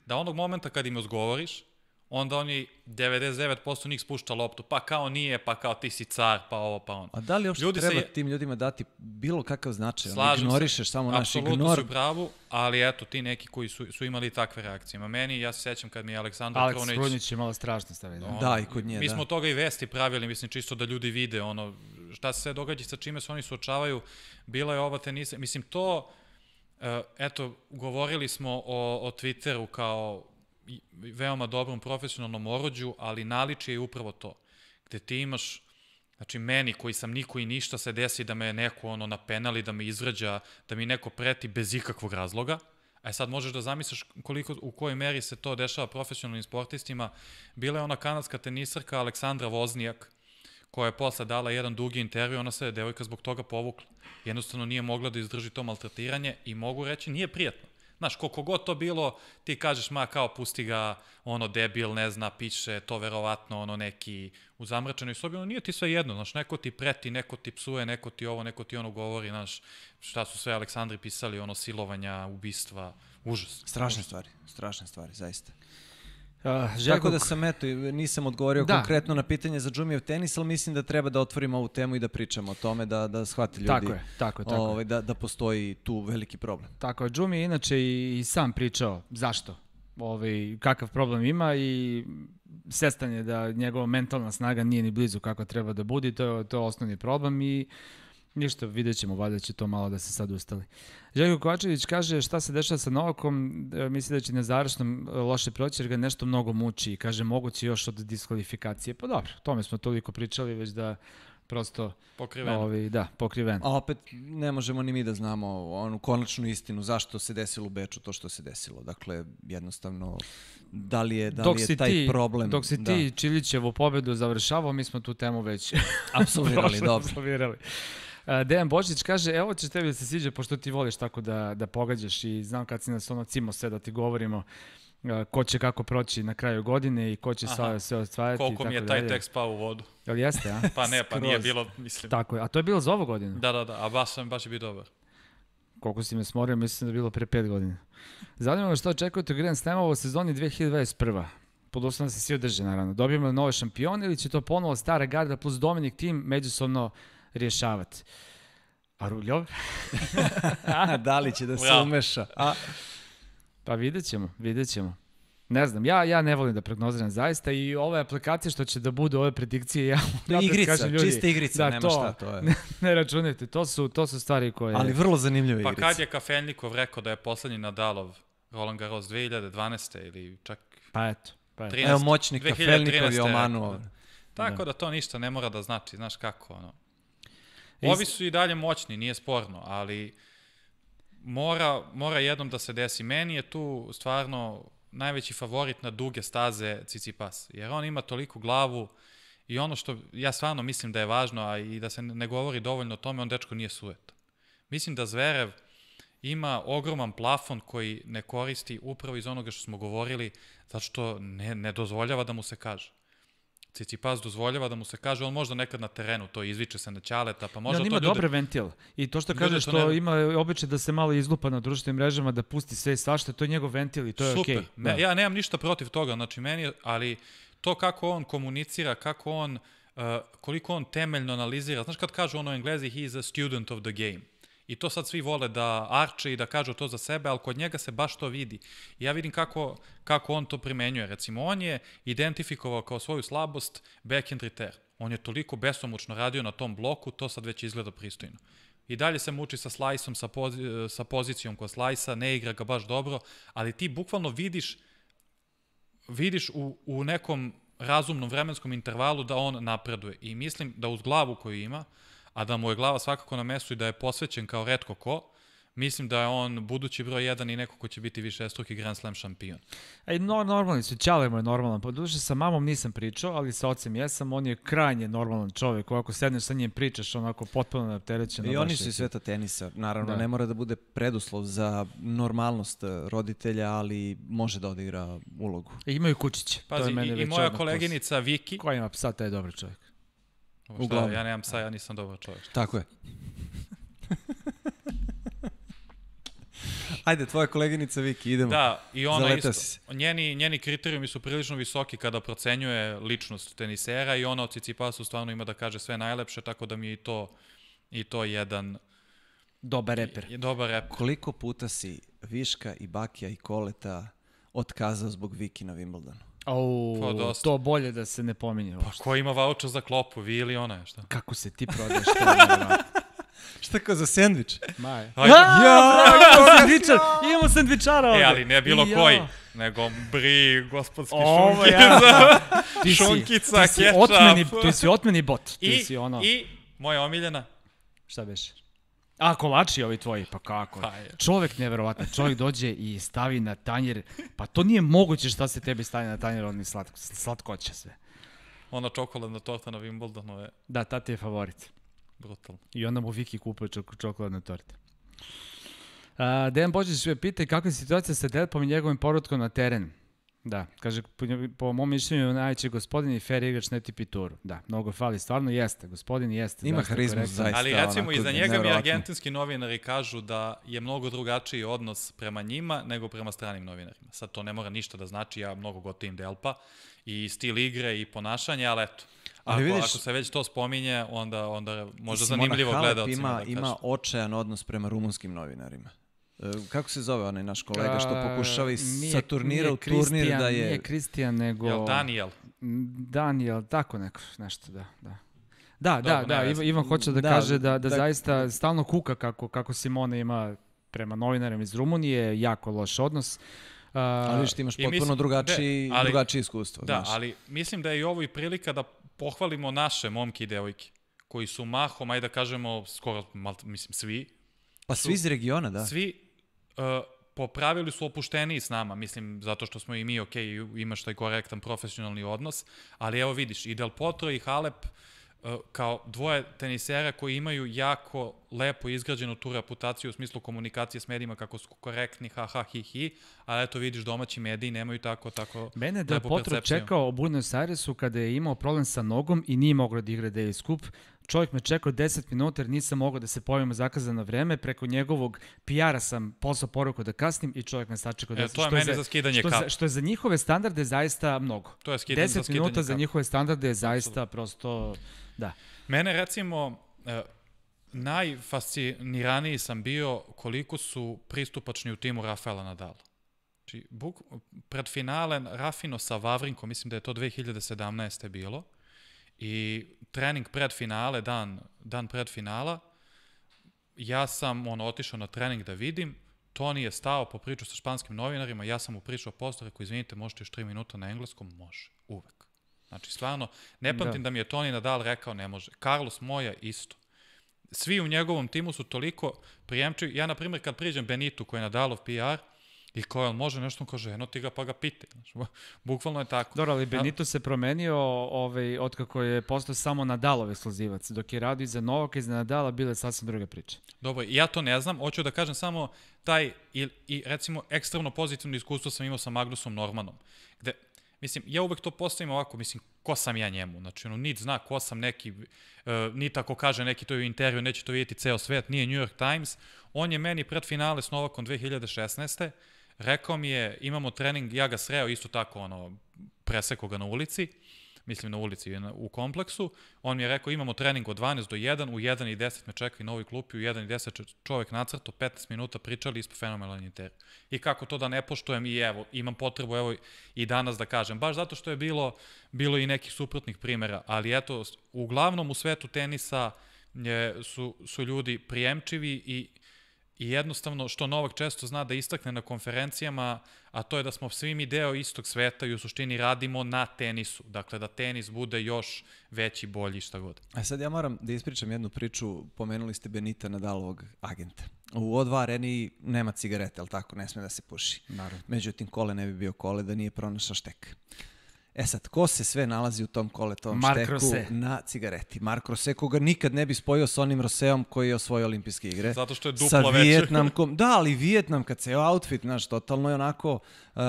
[SPEAKER 2] Da onog momenta kad im ozgovoriš, onda oni 99% njih spušta loptu, pa kao nije, pa kao ti si car, pa ovo, pa ono. A da li uopšte treba se...
[SPEAKER 3] tim ljudima dati bilo kakav značaj? Slažem Ignorišeš se, samo naš ignor. Apsolutno su
[SPEAKER 2] pravu, ali eto, ti neki koji su, su imali takve reakcije. Ma meni, ja se sećam kad mi je Aleksandar Alex Kronić... Aleks Kronić je malo strašno stavio. Da. da, i kod nje, Mi da. smo toga i vesti pravili, mislim, čisto da ljudi vide, ono, šta se događa sa čime se oni suočavaju. Bila je ova tenisa, mislim, to Eh, eto, govorili smo o, o Twitteru kao veoma dobrom profesionalnom orođu, ali naličje je upravo to. Gde ti imaš Znači, meni koji sam niko i ništa se desi da me neko ono na penali, da me izrađa, da mi neko preti bez ikakvog razloga. A e, sad možeš da zamisliš koliko, u kojoj meri se to dešava profesionalnim sportistima. Bila je ona kanadska tenisarka Aleksandra Voznijak, koja je posle dala jedan dugi intervju, ona se je devojka zbog toga povukla jednostavno nije mogla da izdrži to maltretiranje i mogu reći nije prijatno. Znaš, koliko god to bilo, ti kažeš, ma kao pusti ga, ono debil, ne zna, piše, to verovatno ono neki u zamračenoj sobi, ono nije ti sve jedno, znaš, neko ti preti, neko ti psuje, neko ti ovo, neko ti ono govori, znaš, šta su sve Aleksandri pisali, ono silovanja, ubistva, užas. Strašne stvari, strašne stvari, zaista.
[SPEAKER 3] Uh, Žeko da sam, eto, nisam odgovorio da. konkretno na pitanje za Džumijev tenis, ali mislim da treba da otvorimo ovu temu i da pričamo o tome, da, da shvati ljudi tako je, tako je, tako ovaj, da, da postoji tu veliki problem.
[SPEAKER 1] Tako je, Džumi je inače i, i sam pričao zašto, ovaj, kakav problem ima i sestanje je da njegova mentalna snaga nije ni blizu kako treba da budi, to je, to je osnovni problem i uh, Ništa, vidjet ćemo, valjda će to malo da se sad ustali. Željko Kovačević kaže šta se dešava sa Novakom, e, misli da će na e, loše proći jer ga nešto mnogo muči i kaže moguće još od diskvalifikacije. Pa dobro, tome smo toliko pričali već da prosto pokriven. Ovi, da, pokriven. A opet ne možemo ni mi da znamo onu konačnu istinu
[SPEAKER 3] zašto se desilo u Beču to što se desilo. Dakle, jednostavno da li je da li je taj ti, problem. Dok si da. ti
[SPEAKER 1] Čilićevu pobedu završavao, mi smo tu temu već apsolvirali, dobro. Apsolvirali. Dejan Božić kaže, evo će tebi da se sviđa, pošto ti voliš tako da, da pogađaš i znam kad si nas ono cimo sve da ti govorimo ko će kako proći na kraju godine i ko će sve, sve ostvajati. Koliko mi je taj tekst pao u vodu.
[SPEAKER 2] Jel jeste, a? pa ne, pa nije bilo, mislim. Tako
[SPEAKER 1] je, a to je bilo za ovu godinu?
[SPEAKER 2] Da, da, da, a baš, baš je bio dobar.
[SPEAKER 1] Koliko si me smorio, mislim da je bilo pre pet godina. Zanimljamo što očekujete u Grand Slam ovo sezoni 2021 pod uslovom da se svi održe naravno. Dobijemo nove šampione ili će to ponovo stara garda plus Dominik tim međusobno rješavati. A Ruljov? da li će da se umeša? A, pa vidjet ćemo, vidjet ćemo. Ne znam, ja, ja ne volim da prognoziram zaista i ove aplikacije što će da budu ove predikcije, ja da igrica, kažem ljudi. Čista igrica, da, nema to, šta, to je. Ne, ne računajte, to su, to su stvari koje... Ali vrlo zanimljive pa igrice. Pa igrica.
[SPEAKER 2] kad je Kafenikov rekao da je poslednji Nadalov Roland Garros 2012. ili čak...
[SPEAKER 1] Pa eto. Pa eto. 13, Evo moćni Kafelnikov je omanuo. Tako da. da
[SPEAKER 2] to ništa ne mora da znači, znaš kako, ono. Ovi su i dalje moćni, nije sporno, ali mora, mora jednom da se desi. Meni je tu stvarno najveći favorit na duge staze Cicipas, jer on ima toliku glavu i ono što ja stvarno mislim da je važno, a i da se ne govori dovoljno o tome, on dečko nije sujetan. Mislim da Zverev ima ogroman plafon koji ne koristi upravo iz onoga što smo govorili, zato što ne, ne dozvoljava da mu se kaže. Cicipas dozvoljava da mu se kaže, on možda nekad na terenu to izviče se na ćaleta, pa možda ja, on ima ljude... dobre ventil. I to što kaže što ne...
[SPEAKER 1] ima običaj da se malo izlupa na društvenim mrežama, da pusti sve svašta, to je njegov ventil i to je okej. Okay. Da. Ne, da.
[SPEAKER 2] Ja nemam ništa protiv toga, znači meni, ali to kako on komunicira, kako on, uh, koliko on temeljno analizira, znaš kad kažu ono englezi, he is a student of the game I to sad svi vole da arče i da kažu to za sebe, ali kod njega se baš to vidi. I ja vidim kako, kako on to primenjuje. Recimo, on je identifikovao kao svoju slabost backhand return. On je toliko besomučno radio na tom bloku, to sad već izgleda pristojno. I dalje se muči sa slajsom, sa, pozi, sa pozicijom kod slajsa, ne igra ga baš dobro, ali ti bukvalno vidiš vidiš u, u nekom razumnom vremenskom intervalu da on napreduje. I mislim da uz glavu koju ima, uh, a da mu je glava svakako na mesu i da je posvećen kao redko ko, mislim da je on budući broj 1 i neko ko će biti više struki Grand Slam šampion.
[SPEAKER 1] Ej, no, normalni su, Ćale mu je normalan. Poduše pa, sa mamom nisam pričao, ali sa ocem jesam, on je krajnje normalan čovek. Ako sedneš sa njim pričaš, onako potpuno neopterećen. I oni su i sveta tenisa. Naravno, da. ne mora da bude preduslov za
[SPEAKER 3] normalnost e, roditelja, ali može da odigra ulogu.
[SPEAKER 1] E, imaju kućiće.
[SPEAKER 3] Pazi,
[SPEAKER 2] to je mene i, i moja koleginica plus. Viki. Koja ima psa, taj je dobar čovek. Uglavnom. Šta, ja nemam psa, ja nisam dobar čovjek. Tako je.
[SPEAKER 3] Ajde, tvoja koleginica Viki, idemo. Da, i ona Zaleta isto. Si.
[SPEAKER 2] Njeni, njeni kriterijumi su prilično visoki kada procenjuje ličnost tenisera i ona o Cicipasu stvarno ima da kaže sve najlepše, tako da mi je i to, i to jedan... Dobar reper. Je, dobar reper.
[SPEAKER 3] Koliko puta si Viška i Bakija i Koleta otkazao zbog Viki na Wimbledonu? O,
[SPEAKER 2] to, dosta.
[SPEAKER 1] to bolje da se ne pominje. Pa
[SPEAKER 2] ko ima vaučer za klopu, vi ili ona je, šta? Kako se ti prodaješ?
[SPEAKER 1] šta kao za sendvič?
[SPEAKER 2] Maj. Aj, ja, ja, ja, sandvičar,
[SPEAKER 1] imamo sandvičara e, ovde. E, ali ne bilo ja. koji,
[SPEAKER 2] nego bri, gospodski Ovo, šunkica, ja. ti šunkica, ti si, otmeni, ti si otmeni bot. Ti I, si ono... I moja omiljena. Šta beše?
[SPEAKER 1] A, kolači ovi tvoji, pa kako? Pa čovek neverovatno, čovek dođe i stavi na tanjer, pa to nije moguće šta se tebi stavi na tanjer, on je slatko, slatkoće sve.
[SPEAKER 2] Ona čokoladna torta na Wimbledonu je... Da, ta ti je favorit. Brutalno.
[SPEAKER 1] I onda mu Viki kupuje čok čokoladne torte. Uh, Dejan Božić sve pita kakva je situacija sa Delpom i njegovim porodkom na terenu. Da, kaže, po, po mom mišljenju najveći gospodin i fair igrač na tipi turu. Da, mnogo fali, stvarno jeste, gospodin jeste. Ima harizmu zaista. Ali recimo iza njega mi argentinski
[SPEAKER 2] novinari kažu da je mnogo drugačiji odnos prema njima nego prema stranim novinarima. Sad to ne mora ništa da znači, ja mnogo gotivim Delpa i stil igre i ponašanje, ali eto. Ako, ali vidiš, ako se već to spominje, onda, onda možda zanimljivo gledalcima. Ima, da ima
[SPEAKER 3] očajan odnos prema rumunskim novinarima. E, kako se zove onaj naš kolega što pokušava iz turnira u turnir da je... Nije
[SPEAKER 1] Kristijan, nego... Jel Daniel? Daniel, tako neko, nešto, da, da. Da, Dobro, da, da, Ivan, Ivan hoće da, da kaže da, da, da, zaista stalno kuka kako, kako Simone ima prema novinarima iz Rumunije, jako loš odnos. Uh, ali što imaš potpuno mislim, drugačiji, de, ali, drugačiji iskustvo. Da, znaš. ali
[SPEAKER 2] mislim da je i ovo i prilika da pohvalimo naše momke i devojke, koji su mahom, ajde da kažemo, skoro, mal, mislim, svi. Pa su, svi iz regiona, da. Svi Eh, po pravilu su opušteniji s nama, mislim, zato što smo i mi, ok, imaš taj korektan profesionalni odnos, ali evo vidiš, i Del Potro i Halep eh, kao dvoje tenisera koji imaju jako lepo izgrađenu tu reputaciju u smislu komunikacije s medijima kako su korektni, ha, ha, hi, hi, ali eto vidiš domaći mediji nemaju tako, tako Mene da je Potro percepciju.
[SPEAKER 1] čekao u Buenos Airesu kada je imao problem sa nogom i nije mogao da igra Davis Cup, Čovjek me čekao 10 minuta jer nisam mogao da se pojavim u zakazano vreme. Preko njegovog PR-a sam poslao poruku da kasnim i čovjek me sačekao 10 minuta. E, to je za, za skidanje što kap. Za, što je za njihove standarde zaista mnogo. To je skidanje 10 za skidanje minuta kap. za njihove standarde je zaista Absolut.
[SPEAKER 2] prosto, da. Mene recimo, uh, najfasciniraniji sam bio koliko su pristupačni u timu Rafaela Nadala. Znači, buk, pred finale Rafino sa Vavrinkom, mislim da je to 2017. bilo, I trening pred finale, dan, dan pred finala, ja sam on, otišao na trening da vidim, Toni je stao, po priču sa španskim novinarima, ja sam mu pričao posle, rekao, izvinite, možete još 3 minuta na engleskom? Može, uvek. Znači, stvarno, ne da. pamtim da. da mi je Toni Nadal rekao ne može. Carlos Moja isto. Svi u njegovom timu su toliko prijemčivi. Ja, na primjer, kad priđem Benitu, koji je Nadalov PR, I kao, jel može nešto? On kaže, eno ti ga pa ga pite. bukvalno je tako. Dobro, ali Benito
[SPEAKER 1] se promenio ovaj, otkako je postao samo Nadalov ekskluzivac. Dok je radio za Novaka i za Nadala, bile sasvim druga priča.
[SPEAKER 2] Dobro, ja to ne znam. Hoću da kažem samo taj, i, i recimo, ekstremno pozitivno iskustvo sam imao sa Magnusom Normanom. Gde, mislim, ja uvek to postavim ovako, mislim, ko sam ja njemu? Znači, ono, nit zna ko sam neki, uh, e, nit ako kaže neki to je u intervju, neće to vidjeti ceo svet, nije New York Times. On je meni pred finale s Novakom 2016 Rekao mi je, imamo trening, ja ga sreo isto tako, ono, preseko ga na ulici, mislim na ulici u kompleksu, on mi je rekao imamo trening od 12 do 1, u 1 i 10 me čeka i na ovoj klupi, u 1 i 10 čovek nacrto, 15 minuta pričali ispo fenomenalni intervju. I kako to da ne poštujem i evo, imam potrebu evo i danas da kažem, baš zato što je bilo, bilo i nekih suprotnih primera, ali eto, uglavnom u svetu tenisa je, su, su ljudi prijemčivi i I jednostavno, što Novak često zna da istakne na konferencijama, a to je da smo svi mi deo istog sveta i u suštini radimo na tenisu. Dakle, da tenis bude još veći, bolji, šta god.
[SPEAKER 3] A e sad ja moram da ispričam jednu priču. Pomenuli ste Benita Nadalovog agenta. U O2 areni nema cigarete, ali tako, ne sme da se puši. Naravno. Međutim, kole ne bi bio kole da nije pronašao štek. E sad, ko se sve nalazi u tom koletovom Mark šteku Rose. na cigareti? Mark Rose, koga nikad ne bi spojio sa onim Roseom koji je osvojio olimpijske igre. Zato što je dupla sa Vijetnamkom, da, ali Vijetnam, kad se je outfit, znaš, totalno je onako uh, uh,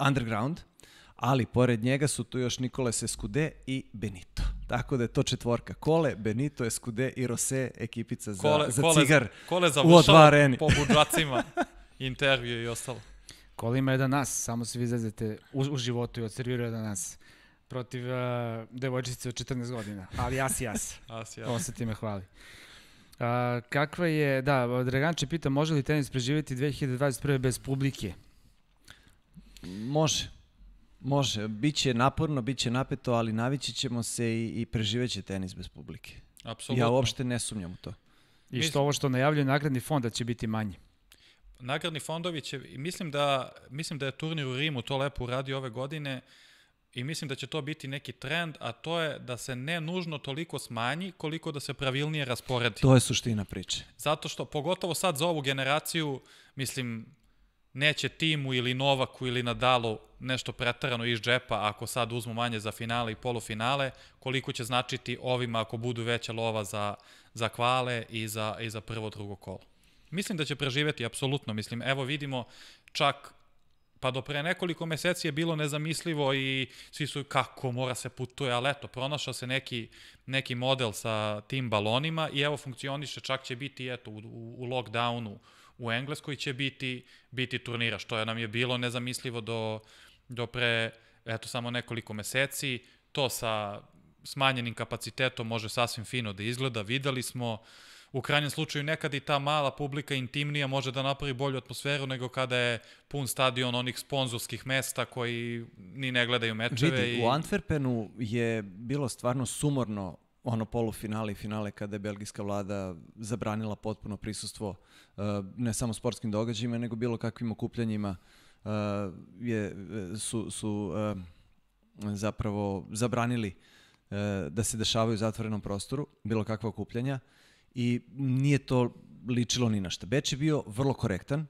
[SPEAKER 3] uh, underground, ali pored njega su tu još Nikole Seskude i Benito. Tako da je to četvorka. Kole,
[SPEAKER 1] Benito, Eskude i Rose, ekipica za, kole, za cigar kole, kole u odvareni. po buđacima,
[SPEAKER 2] intervju i ostalo.
[SPEAKER 1] Kola ima jedan nas, samo se vi zezete u, u životu i odserviruje jedan nas protiv uh, devojčice od 14 godina, ali jas i jas. jas i jas. On se time hvali. Uh, kakva je, da, Draganče pita, može li tenis preživjeti 2021. bez publike? Može.
[SPEAKER 3] Može. Biće naporno, biće napeto, ali navići ćemo se i, i preživeće tenis bez publike.
[SPEAKER 2] Apsolutno. Ja uopšte
[SPEAKER 1] ne sumnjam u to. I što ovo što najavljuje nagradni fond da će biti manji
[SPEAKER 2] nagradni fondovi će, mislim da, mislim da je turnir u Rimu to lepo uradio ove godine i mislim da će to biti neki trend, a to je da se ne nužno toliko smanji koliko da se pravilnije rasporedi.
[SPEAKER 3] To je suština priče.
[SPEAKER 2] Zato što, pogotovo sad za ovu generaciju, mislim, neće timu ili Novaku ili Nadalu nešto pretarano iz džepa ako sad uzmu manje za finale i polufinale, koliko će značiti ovima ako budu veća lova za, za kvale i za, i za prvo drugo kolo. Mislim da će preživeti, apsolutno. Mislim, evo vidimo čak pa do pre nekoliko meseci je bilo nezamislivo i svi su kako mora se putuje, ali eto, pronašao se neki, neki model sa tim balonima i evo funkcioniše, čak će biti eto, u, u lockdownu u Engleskoj će biti, biti turnira, što je nam je bilo nezamislivo do, do pre eto, samo nekoliko meseci, to sa smanjenim kapacitetom može sasvim fino da izgleda, videli smo, uh, u krajnjem slučaju nekad i ta mala publika intimnija može da napravi bolju atmosferu nego kada je pun stadion onih sponzorskih mesta koji ni ne gledaju mečeve. Vidi, i... u
[SPEAKER 3] Antwerpenu je bilo stvarno sumorno ono polufinale i finale kada je belgijska vlada zabranila potpuno prisustvo eh, ne samo sportskim događajima, nego bilo kakvim okupljanjima eh, je, su, su eh, zapravo zabranili da se dešavaju u zatvorenom prostoru, bilo kakva okupljanja i nije to ličilo ni na šta. Beč je bio vrlo korektan,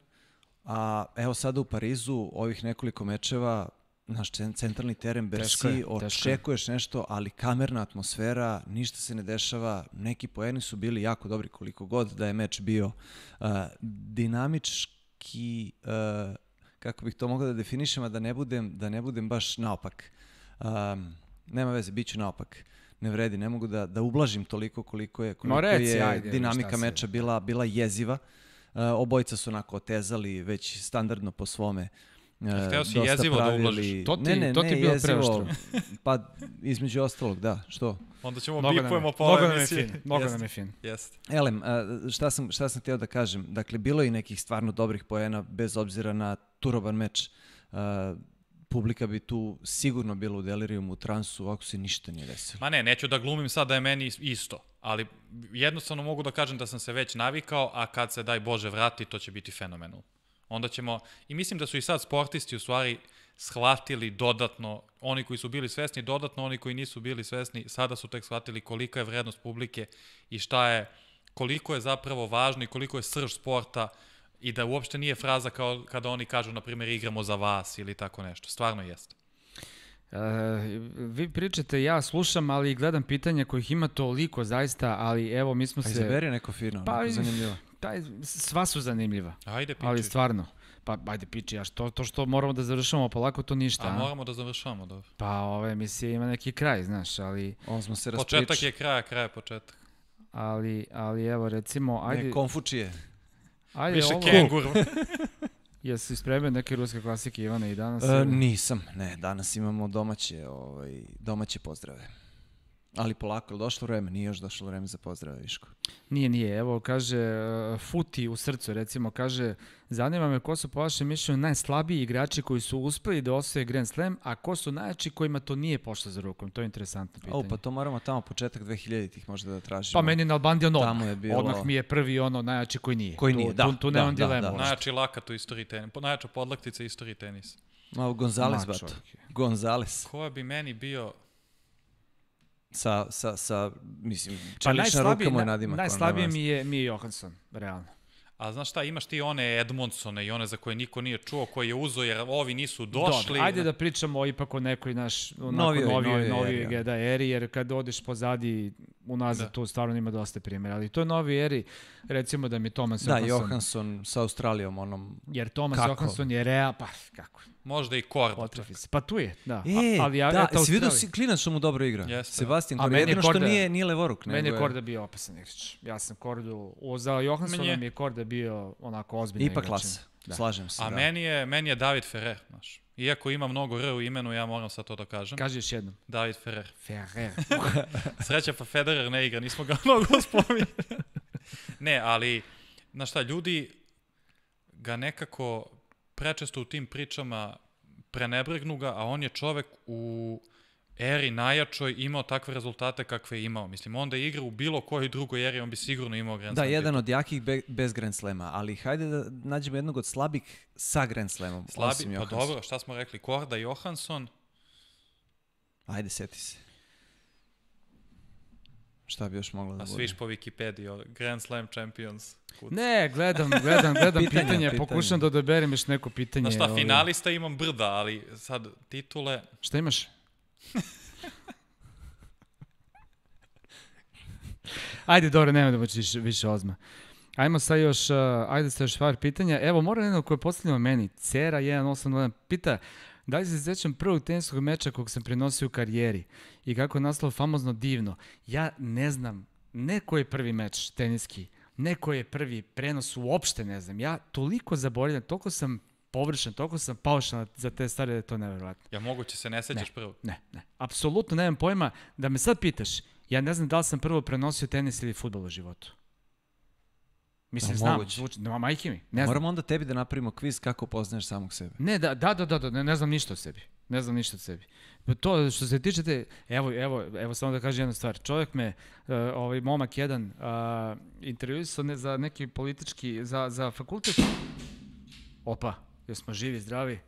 [SPEAKER 3] a evo sada u Parizu ovih nekoliko mečeva naš centralni teren Bersi, očekuješ nešto, ali kamerna atmosfera, ništa se ne dešava, neki poeni su bili jako dobri koliko god da je meč bio uh, dinamički, uh, kako bih to mogao da definišem, a da ne budem, da ne budem baš naopak. Um, nema veze, bit ću naopak ne vredi, ne mogu da, da ublažim toliko koliko je, koliko no, reci, je ajde, dinamika meča bila, bila jeziva. Uh, obojica su onako otezali već standardno po svome e, Hteo si jezivo da pravili... da ublažiš. To ti, ne, ne, to ti ne, bilo jezivo, pa između ostalog, da, što?
[SPEAKER 2] Onda ćemo Noga bipujemo po mnogo Nam je fin, mnogo nam je fin. Jeste.
[SPEAKER 3] Elem, e, šta sam, šta sam hteo da kažem? Dakle, bilo je i nekih stvarno dobrih poena, bez obzira na turoban meč publika bi tu sigurno bila u delirijumu, u transu, ako se ništa nije desilo.
[SPEAKER 2] Ma ne, neću da glumim sad da je meni isto, ali jednostavno mogu da kažem da sam se već navikao, a kad se, daj Bože, vrati, to će biti fenomenalno. Onda ćemo, i mislim da su i sad sportisti u stvari shvatili dodatno, oni koji su bili svesni, dodatno oni koji nisu bili svesni, sada su tek shvatili kolika je vrednost publike i šta je, koliko je zapravo važno i koliko je srž sporta uh, I da uopšte nije fraza kao kada oni kažu, na primjer, igramo za vas ili tako nešto. Stvarno jeste.
[SPEAKER 1] Uh, vi pričate, ja slušam, ali gledam pitanja kojih ima toliko zaista, ali evo mi smo pa se... A izaberi neko fino, pa, neko zanimljivo. Taj, sva su zanimljiva. Ajde, piči. Ali stvarno. Pa ajde piči, a što, to što moramo da završavamo polako, to ništa. A, a? moramo da
[SPEAKER 2] završavamo, dobro.
[SPEAKER 1] Pa ove mislije, ima neki kraj, znaš, ali... On smo se raspričali. Početak je
[SPEAKER 2] kraj, kraj je početak.
[SPEAKER 1] Ali, ali evo, recimo, ajde... Ne, konfučije. Ajde, Više ovo... kengur. Jesi spremio neke ruske klasike Ivana i danas? E, nisam, ne, danas
[SPEAKER 3] imamo domaće, ovaj, domaće pozdrave.
[SPEAKER 1] Ali polako, došlo vreme, nije još
[SPEAKER 3] došlo vreme za pozdrave, Viško.
[SPEAKER 1] Nije, nije. Evo, kaže, e, Futi u srcu, recimo, kaže, zanima me ko su po vašem mišljenju najslabiji igrači koji su uspeli da osvoje Grand Slam, a ko su najjači kojima to nije pošlo za rukom? To je interesantno pitanje. O, pa to moramo tamo početak 2000-ih možda da tražimo. Pa meni na Albandi ono, tamo je bilo... odmah mi je prvi ono najjači koji nije. Koji nije, tu, da. Tu, tu da, nemam da, dilema. Da, da.
[SPEAKER 2] Najjači lakat u istoriji tenisa, najjača podlaktica istoriji tenisa. Ma, Gonzales, bato.
[SPEAKER 3] Gonzales.
[SPEAKER 2] Ko bi meni bio
[SPEAKER 3] sa, sa, sa mislim,
[SPEAKER 1] pa čelična pa ruka mu je nadimak. Najslabije mi
[SPEAKER 2] je, mi je Johansson, realno. A znaš šta, imaš ti one Edmondsone i one za koje niko nije čuo, koje je uzo jer ovi nisu došli. Dobre, ajde da
[SPEAKER 1] pričamo ipak o nekoj naš novijoj, novijoj, novijoj, novijoj, novijoj, da eri, jer kad odeš pozadi unazad da. to stvarno ima dosta primjera, ali to je novi eri, recimo da mi Thomas da, Johansson... Da, Johansson sa Australijom, onom... Jer Thomas kako? Johansson je rea, pa
[SPEAKER 2] kako? Možda i Korda. Pa tu je, da. E, A, ali ja, da, ja, si vidio si,
[SPEAKER 3] klinac što mu dobro igra. Jeste. Da. Sebastian Korda, jedino Korda, što nije, nije levoruk. Meni
[SPEAKER 1] je Korda bio opasan igrač. Ja sam Kordu, za Johanssona je... mi je Korda bio onako ozbiljno igrač. Ipak klasa. Da. Slažem se. A da.
[SPEAKER 2] meni, je, meni je David Ferrer, znaš. Iako ima mnogo R u imenu, ja moram sad to da kažem. Kaži još jednom. David Ferrer. Ferrer. Sreća pa Federer ne igra, nismo ga mnogo spominjali. ne, ali, znaš šta, ljudi ga nekako prečesto u tim pričama prenebregnu ga, a on je čovek u eri najjačoj imao takve rezultate kakve je imao. Mislim, onda igra u bilo kojoj drugoj eri, on bi sigurno imao Grand da, Slam. Da, jedan od
[SPEAKER 3] jakih be, bez Grand Slema, ali hajde da nađemo jednog od slabih sa Grand Slemom. Slabi, pa dobro,
[SPEAKER 2] šta smo rekli, Korda Johansson.
[SPEAKER 3] Ajde, seti se. Šta bi još
[SPEAKER 2] moglo da bude? A sviš po Wikipediji, Grand Slam Champions. Kuc. Ne, gledam, gledam, gledam pitanje, pitanje, pokušam
[SPEAKER 1] da odaberem još neko pitanje. Znaš šta, ovaj.
[SPEAKER 2] finalista imam brda, ali sad titule...
[SPEAKER 1] Šta imaš? Ajde, dobro, nema da moći više ozma. Ajmo sad još, uh, ajde sa još par pitanja. Evo, mora jedno koje je postavljeno meni. Cera 181 pita, da li se sećam prvog teniskog meča kog sam prenosio u karijeri i kako je naslao famozno divno? Ja ne znam, ne koji je prvi meč teniski, ne koji je prvi prenos uopšte ne znam. Ja toliko zaboravljam, toliko sam površan, toliko sam paušan za te stvari da je to neverovatno.
[SPEAKER 2] Ja moguće se ne sećaš ne, prvo?
[SPEAKER 1] Ne, ne. Apsolutno nemam pojma. Da me sad pitaš, ja ne znam da li sam prvo prenosio tenis ili futbol u životu. Mislim, da, znam, moguće. zvuči, nema majke mi. Ne znam. Moramo onda tebi da napravimo kviz kako poznaješ samog sebe. Ne, da, da, da, da, ne, ne znam ništa o sebi. Ne znam ništa o sebi. To što se tiče te, evo, evo, evo samo da kažem jednu stvar. Čovjek me, uh, ovaj momak jedan, uh, intervjuisao ne, za neki politički, za, za fakultet. Opa, Jesmo živi, zdravi?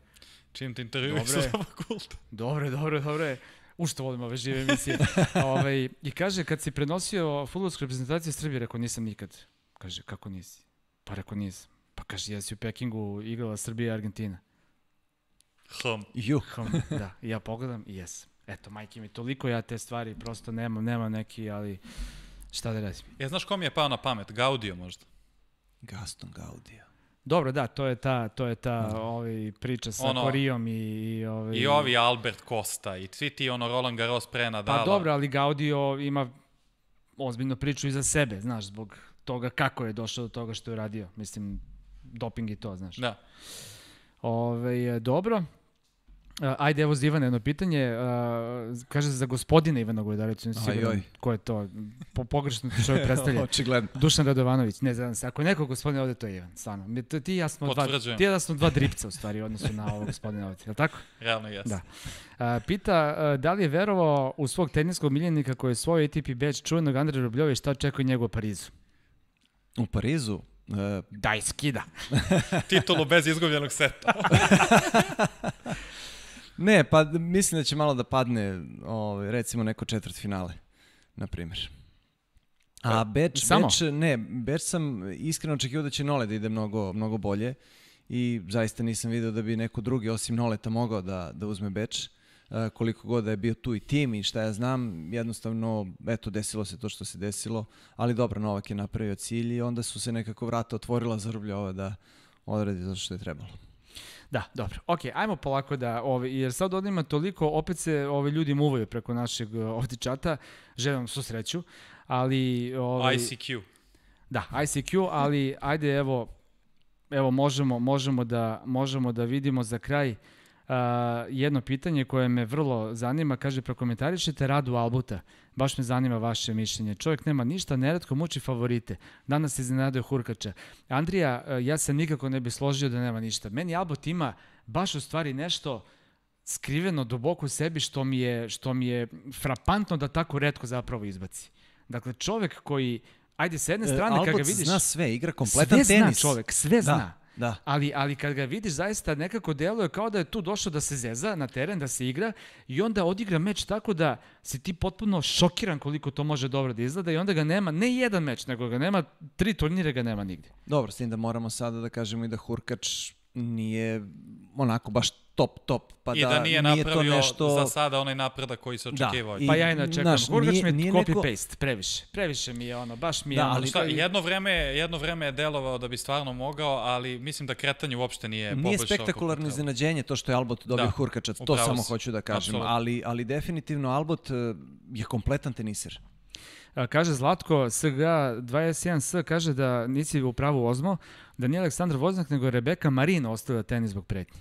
[SPEAKER 1] Čim te intervju sa
[SPEAKER 2] fakulta.
[SPEAKER 1] Dobre, dobro, dobro. U što volim ove žive emisije. Ove, ovaj, I kaže, kad si prenosio futbolsku reprezentaciju Srbije, rekao, nisam nikad. Kaže, kako nisi? Pa rekao, nisam. Pa kaže, ja si u Pekingu igrala Srbija i Argentina. Hom. Ju. Hom, da. I ja pogledam i jesam. Eto, majke mi, toliko ja te stvari prosto nemam, nemam neki, ali šta da radim?
[SPEAKER 2] Ja, znaš kom je pao na pamet? Gaudio možda? Gaston Gaudio.
[SPEAKER 1] Dobro, da, to je ta, to je ta mm. Da. ovi ovaj, priča sa ono, Korijom i... I, ovi... Ovaj I ovi
[SPEAKER 2] Albert Costa i svi ti ono Roland Garros Nadala. Pa dobro,
[SPEAKER 1] ali Gaudio ima ozbiljnu priču iza sebe, znaš, zbog toga kako je došao do toga što je radio. Mislim, doping i to, znaš. Da. Ove, ovaj, dobro, Uh, ajde, evo za Ivana jedno pitanje. Uh, kaže za gospodina Ivana Govedarića, Aj, aj. ko je to. Po, pogrešno ti čovjek predstavlja. Očigledno. Dušan Radovanović, ne znam se. Ako je neko gospodin ovde, to je Ivan, stvarno. Mi, to, ti i ja smo dva, ti ja da smo dva dripca u stvari odnosno odnosu na ovog gospodina ovde, je li tako? Realno jasno. Da. Uh, pita uh, da li je verovao u svog teniskog miljenika koji je svoj ATP badge čujenog Andreja Rubljova šta očekuje njega u Parizu? U Parizu? Uh, Daj skida.
[SPEAKER 2] Titulu bez izgubljenog seta.
[SPEAKER 1] Ne, pa mislim
[SPEAKER 3] da će malo da padne ovaj, recimo neko četvrt finale, na primjer. A pa, Beč, Samo? Beč, ne, Beč sam iskreno očekivao da će Nole da ide mnogo, mnogo bolje i zaista nisam video da bi neko drugi osim Noleta mogao da, da uzme Beč. Uh, koliko god da je bio tu i tim i šta ja znam, jednostavno, eto, desilo se to što se desilo, ali dobro, Novak je napravio cilj i onda su se nekako vrata otvorila za Rubljova da odradi to što je trebalo.
[SPEAKER 1] Da, dobro. Ok, ajmo polako da, ovaj, jer sad ovde ima toliko, opet se ovaj, ljudi muvaju preko našeg eh, ovdje čata, želim vam su sreću, ali... Ovaj, ICQ. Da, ICQ, ali ajde evo, evo možemo, možemo, da, možemo da vidimo za kraj uh, jedno pitanje koje me vrlo zanima, kaže, prokomentarišete radu Albuta. Baš me zanima vaše mišljenje. Čovjek nema ništa, neretko muči favorite. Danas iznenadio Hurkača. Andrija, e, ja se nikako ne bih složio da nema ništa. Meni Albot ima baš u stvari nešto skriveno duboko u sebi što mi je, što mi je frapantno da tako redko zapravo izbaci. Dakle, čovjek koji Ajde, s jedne e, strane, e, kada ga vidiš... Albot zna sve, igra kompletan sve tenis. Sve zna čovjek, sve da. zna. Da. Ali, ali kad ga vidiš, zaista nekako deluje kao da je tu došao da se zeza na teren, da se igra i onda odigra meč tako da si ti potpuno šokiran koliko to može dobro da izgleda i onda ga nema, ne jedan meč, nego ga nema, tri turnire ga nema nigde. Dobro, s tim da moramo sada da kažemo i da
[SPEAKER 3] Hurkač nije onako baš top, top. Pa I da, da nije, nije napravio to nešto...
[SPEAKER 2] za sada onaj napredak koji se da, očekivao. Da. Pa ja inače, naš, Burgač nije, mi je copy-paste, neko... previše. Previše mi je ono, baš mi je da, ono... Ali, šta, jedno, vreme, jedno vreme je delovao da bi stvarno mogao, ali mislim da kretanje uopšte nije poboljšao. Nije spektakularno
[SPEAKER 3] iznenađenje to što je Albot dobio da, Hurkača, to samo si. hoću da kažem. Absolut. Ali, ali
[SPEAKER 1] definitivno Albot e, je kompletan teniser. Kaže Zlatko, SGA 21S, kaže da nisi u pravu ozmo, da nije Aleksandar Voznak, nego Rebeka Marin ostavila tenis zbog pretnje.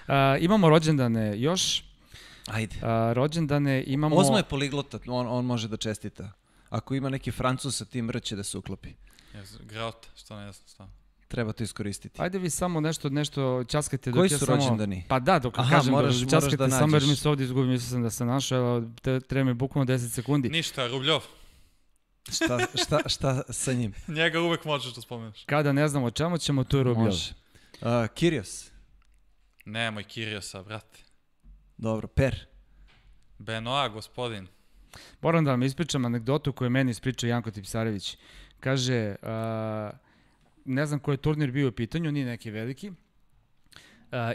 [SPEAKER 1] imamo rođendane još. Ajde. A, rođendane imamo... Ozmo je
[SPEAKER 3] poliglota, on, on može da čestita. Ako ima neki francus
[SPEAKER 1] sa tim rće da se uklopi.
[SPEAKER 2] Graut, što ne jasno šta.
[SPEAKER 1] Treba to iskoristiti. Ajde vi samo nešto, nešto časkajte. Koji dok su ja rođendani? Samo, pa da, dok Aha, kažem moraš, da časkajte moraš da samo jer mi se ovdje izgubim, mislim sam da sam našao, evo, treba mi bukvalno 10 sekundi.
[SPEAKER 2] Ništa, Rubljov. šta,
[SPEAKER 1] šta, šta sa njim?
[SPEAKER 2] Njega uvek možeš da spomenuš.
[SPEAKER 1] Kada ne znamo čemu ćemo, tu je Rubljov. Može. Uh, Kirios.
[SPEAKER 2] Nemoj Kiriosa, brate.
[SPEAKER 1] Dobro, Per.
[SPEAKER 2] Benoa, gospodin.
[SPEAKER 1] Moram da vam ispričam anegdotu koju je meni ispričao Janko Tipsarević. Kaže, uh, ne znam koji je turnir bio u pitanju, nije neki veliki. Uh,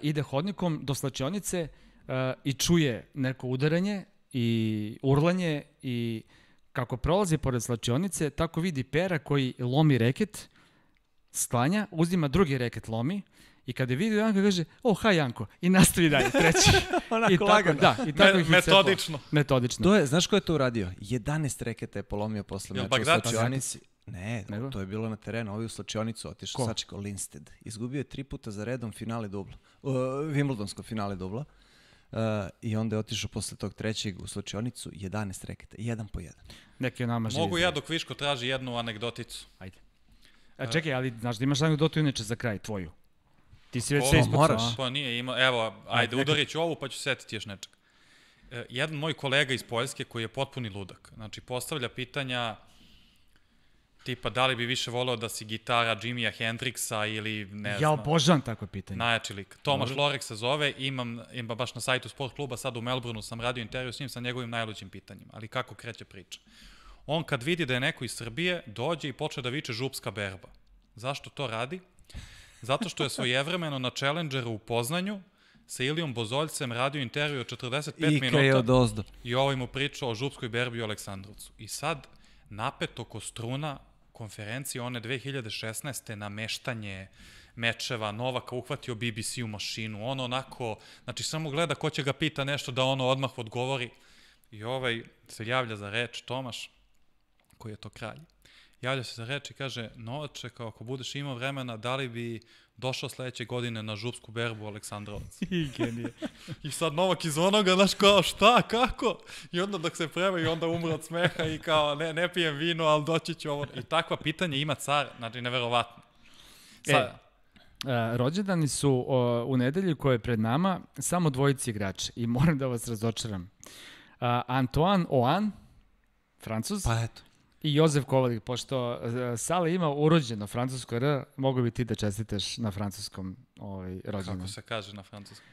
[SPEAKER 1] ide hodnikom do slačionice uh, i čuje neko udaranje i urlanje i kako prolazi pored slačionice, tako vidi pera koji lomi reket, sklanja, uzima drugi reket, lomi, uh, I kada je vidio Janko, kaže, o, oh, haj Janko, i nastavi
[SPEAKER 3] dalje, treći. Onako I tako, lagano. Da, i tako Me, ih metodično. Cepao. Metodično. To je, znaš ko je to uradio? 11 reketa je polomio posle meča u Slačionici. Ne, Nego? to je bilo na terenu, ovi u slačionicu otišao, sačekao Linsted. Izgubio je tri puta za redom finale dubla, uh, Wimbledonsko finale dubla. Uh, I onda je otišao
[SPEAKER 1] posle tog trećeg u slačionicu, 11 reketa, jedan po jedan. Neki je nama Mogu ja
[SPEAKER 2] dok Viško traži jednu anegdoticu. Ajde. A e, čekaj,
[SPEAKER 1] ali znaš da imaš anegdotu inače za kraj, tvoju. Ti si već sve pa ispacao.
[SPEAKER 2] Pa nije, ima, evo, ajde, udarit ću ovu pa ću setiti još nečeg. E, jedan moj kolega iz Poljske koji je potpuni ludak, znači postavlja pitanja tipa da li bi više voleo da si gitara Jimmya Hendrixa ili ne ja znam. Ja obožavam takve pitanje. Najjači lik. Tomaš Lorek se zove, imam, imam baš na sajtu sport kluba, sad u Melbourneu sam radio intervju s njim sa njegovim najluđim pitanjima, ali kako kreće priča. On kad vidi da je neko iz Srbije, dođe i počne da viče župska berba. Zašto to radi? Zato što je svojevremeno na Challengeru u Poznanju sa Ilijom Bozoljcem radio intervju od 45 I minuta. I kreo dozdo. I ovaj mu pričao o Župskoj berbi u Aleksandrovcu. I sad, napet oko struna konferencije one 2016. na meštanje mečeva, Novaka uhvatio BBC u mašinu, ono onako, znači samo gleda ko će ga pita nešto da ono odmah odgovori. I ovaj se javlja za reč Tomaš, koji je to kralj javlja se za reč i kaže, Novače, kao ako budeš imao vremena, da li bi došao sledeće godine na župsku berbu Aleksandrovac? I genije. I sad Novak iz onoga, znaš, kao šta, kako? I onda dok se preve i onda umre od smeha i kao, ne, ne pijem vino, ali doći ću ovo. I takva pitanja ima car, znači, neverovatno. Sad, e, Uh,
[SPEAKER 1] rođendani su o, uh, u nedelji koja je pred nama samo dvojici igrača i moram da vas razočaram. Uh, Antoine Oan, Francuz. Pa eto i Jozef Kovalik, pošto e, Sala ima urođeno francusko R, mogu bi ti da čestiteš na francuskom ovaj, rođenju. Kako se
[SPEAKER 2] kaže na francuskom?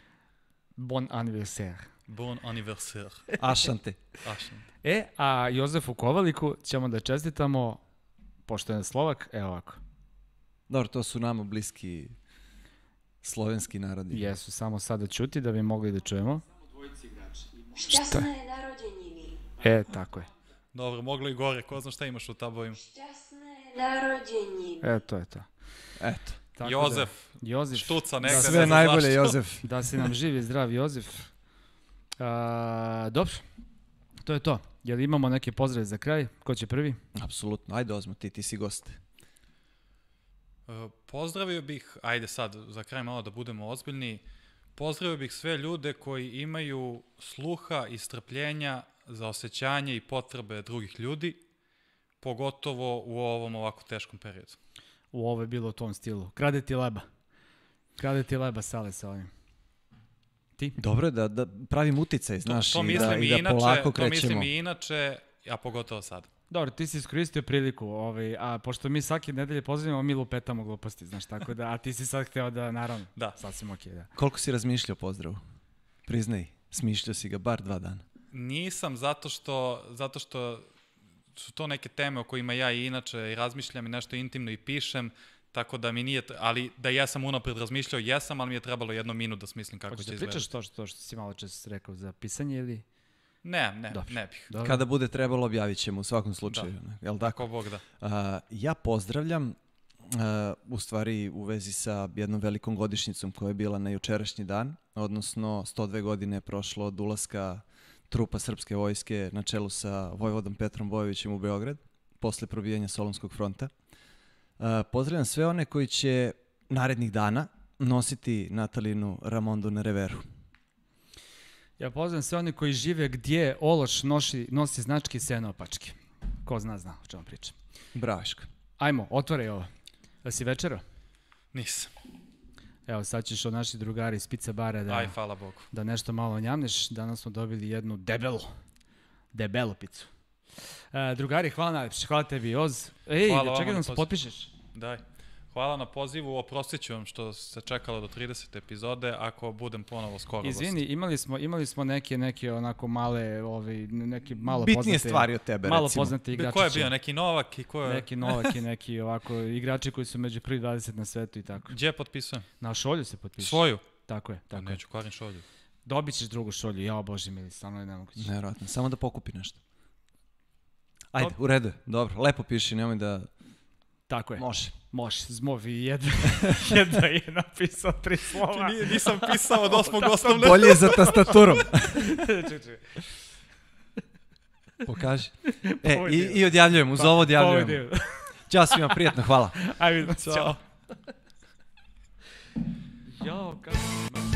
[SPEAKER 1] Bon anniversaire.
[SPEAKER 2] Bon anniversaire. Ašante. Ašante.
[SPEAKER 1] E, a Jozefu Kovaliku ćemo da čestitamo, pošto je Slovak, evo ovako. Dobro, to su nama bliski slovenski narodi. Jesu, samo sada ćuti da bi mogli da čujemo. Samo dvojici igrači. Šta? Šta? E, tako je.
[SPEAKER 2] Dobro, moglo i gore, ko zna šta imaš u tabovima. Šćasne je Eto, eto. Eto. Tako Jozef. Da, Jozef. Štuca negde. Da, sve ne najbolje, zašto. Jozef. Da si nam
[SPEAKER 1] živi zdrav, Jozef. A, dobro, to je to. Jel imamo neke pozdrave za kraj? Ko će prvi? Apsolutno, ajde Ozmo, ti, ti si gost.
[SPEAKER 2] Uh, pozdravio bih, ajde sad, za kraj malo da budemo ozbiljni, pozdravio bih sve ljude koji imaju sluha i strpljenja za osjećanje i potrebe drugih ljudi, pogotovo u ovom ovako teškom periodu.
[SPEAKER 1] U ovo je bilo u tom stilu. Krade ti leba. Krade ti leba sale sa ovim. Ti? Dobro je da, da pravim uticaj, znaš, to, to da, i, da, i da polako krećemo. To mislim
[SPEAKER 2] i inače, a pogotovo sad.
[SPEAKER 1] Dobro, ti si iskoristio priliku, ovaj, a pošto mi svake nedelje pozivamo, mi lupetamo gluposti, znaš, tako da, a ti si sad hteo da,
[SPEAKER 2] naravno, da. sasvim okej, okay, da.
[SPEAKER 3] Koliko si razmišljao pozdravu? Priznaj, smišljao si ga bar dva dana.
[SPEAKER 2] Nisam, zato što, zato što su to neke teme o kojima ja i inače i razmišljam i nešto intimno i pišem, tako da mi nije, ali da ja sam unapred razmišljao, jesam, ali mi je trebalo jedno minut da smislim kako Hoćeš će da izgledati. Hoćeš da
[SPEAKER 1] pričaš to što, što si malo čas rekao za pisanje ili?
[SPEAKER 2] Ne, ne, Dobre. ne bih. Dobre. Kada
[SPEAKER 3] bude trebalo, objavit ćemo u svakom slučaju. Da. Jel tako? Ko Bog da. A, ja pozdravljam Uh, u stvari u vezi sa jednom velikom godišnjicom koja je bila na jučerašnji dan, odnosno 102 godine je prošlo od ulaska uh, trupa srpske vojske na čelu sa Vojvodom Petrom Bojovićem u Beograd posle probijanja Solonskog fronta. E, pozdravljam sve one koji će narednih dana nositi Natalinu Ramondu na reveru.
[SPEAKER 1] Ja pozdravljam sve one koji žive gdje Ološ nosi, nosi značke i seno opačke. Ko zna, zna o čemu pričam. Bravaško. Ajmo, otvaraj ovo. Da si večera? Nisam. Evo, sad ćeš od naših drugara iz pizza bara da, Aj, hvala Bogu. da nešto malo njamneš. Danas smo dobili jednu debelu, debelu picu. E, drugari, hvala najlepše, hvala tebi, Oz.
[SPEAKER 2] Ej, hvala da čekaj da nas potpišeš. Daj. Hvala na pozivu, ću vam što se čekalo do 30. epizode, ako budem ponovo skoro Izvini,
[SPEAKER 1] gost. imali smo, imali smo neke, neke onako male, ovi, neke malo Bitnije poznate... stvari od tebe, malo recimo. poznate igrače. Ko je bio, neki Novak i ko je... Neki Novak i neki ovako igrači koji su među prvi 20 na svetu i tako.
[SPEAKER 2] Gdje potpisujem?
[SPEAKER 1] Na šolju se potpiše. Svoju? Tako je, tako pa je. Neću kvarim šolju. Dobit ćeš drugu šolju, jao bože mili, stvarno je nemoguće. Nevjerojatno, samo da pokupi nešto. Ajde,
[SPEAKER 3] u redu, dobro, lepo piši, nemoj
[SPEAKER 1] da... Tako je. Može. Može, zmovi jedno, jedno je napisao tri slova. Ti nisam pisao od osmog da. osnovne. Bolje je za tastaturom.
[SPEAKER 3] Pokaži. E, i, i odjavljujem, uz pa, ovo odjavljujem. Ćao svima, prijetno, hvala. Ajde, vidimo, ćao. Ćao, kako...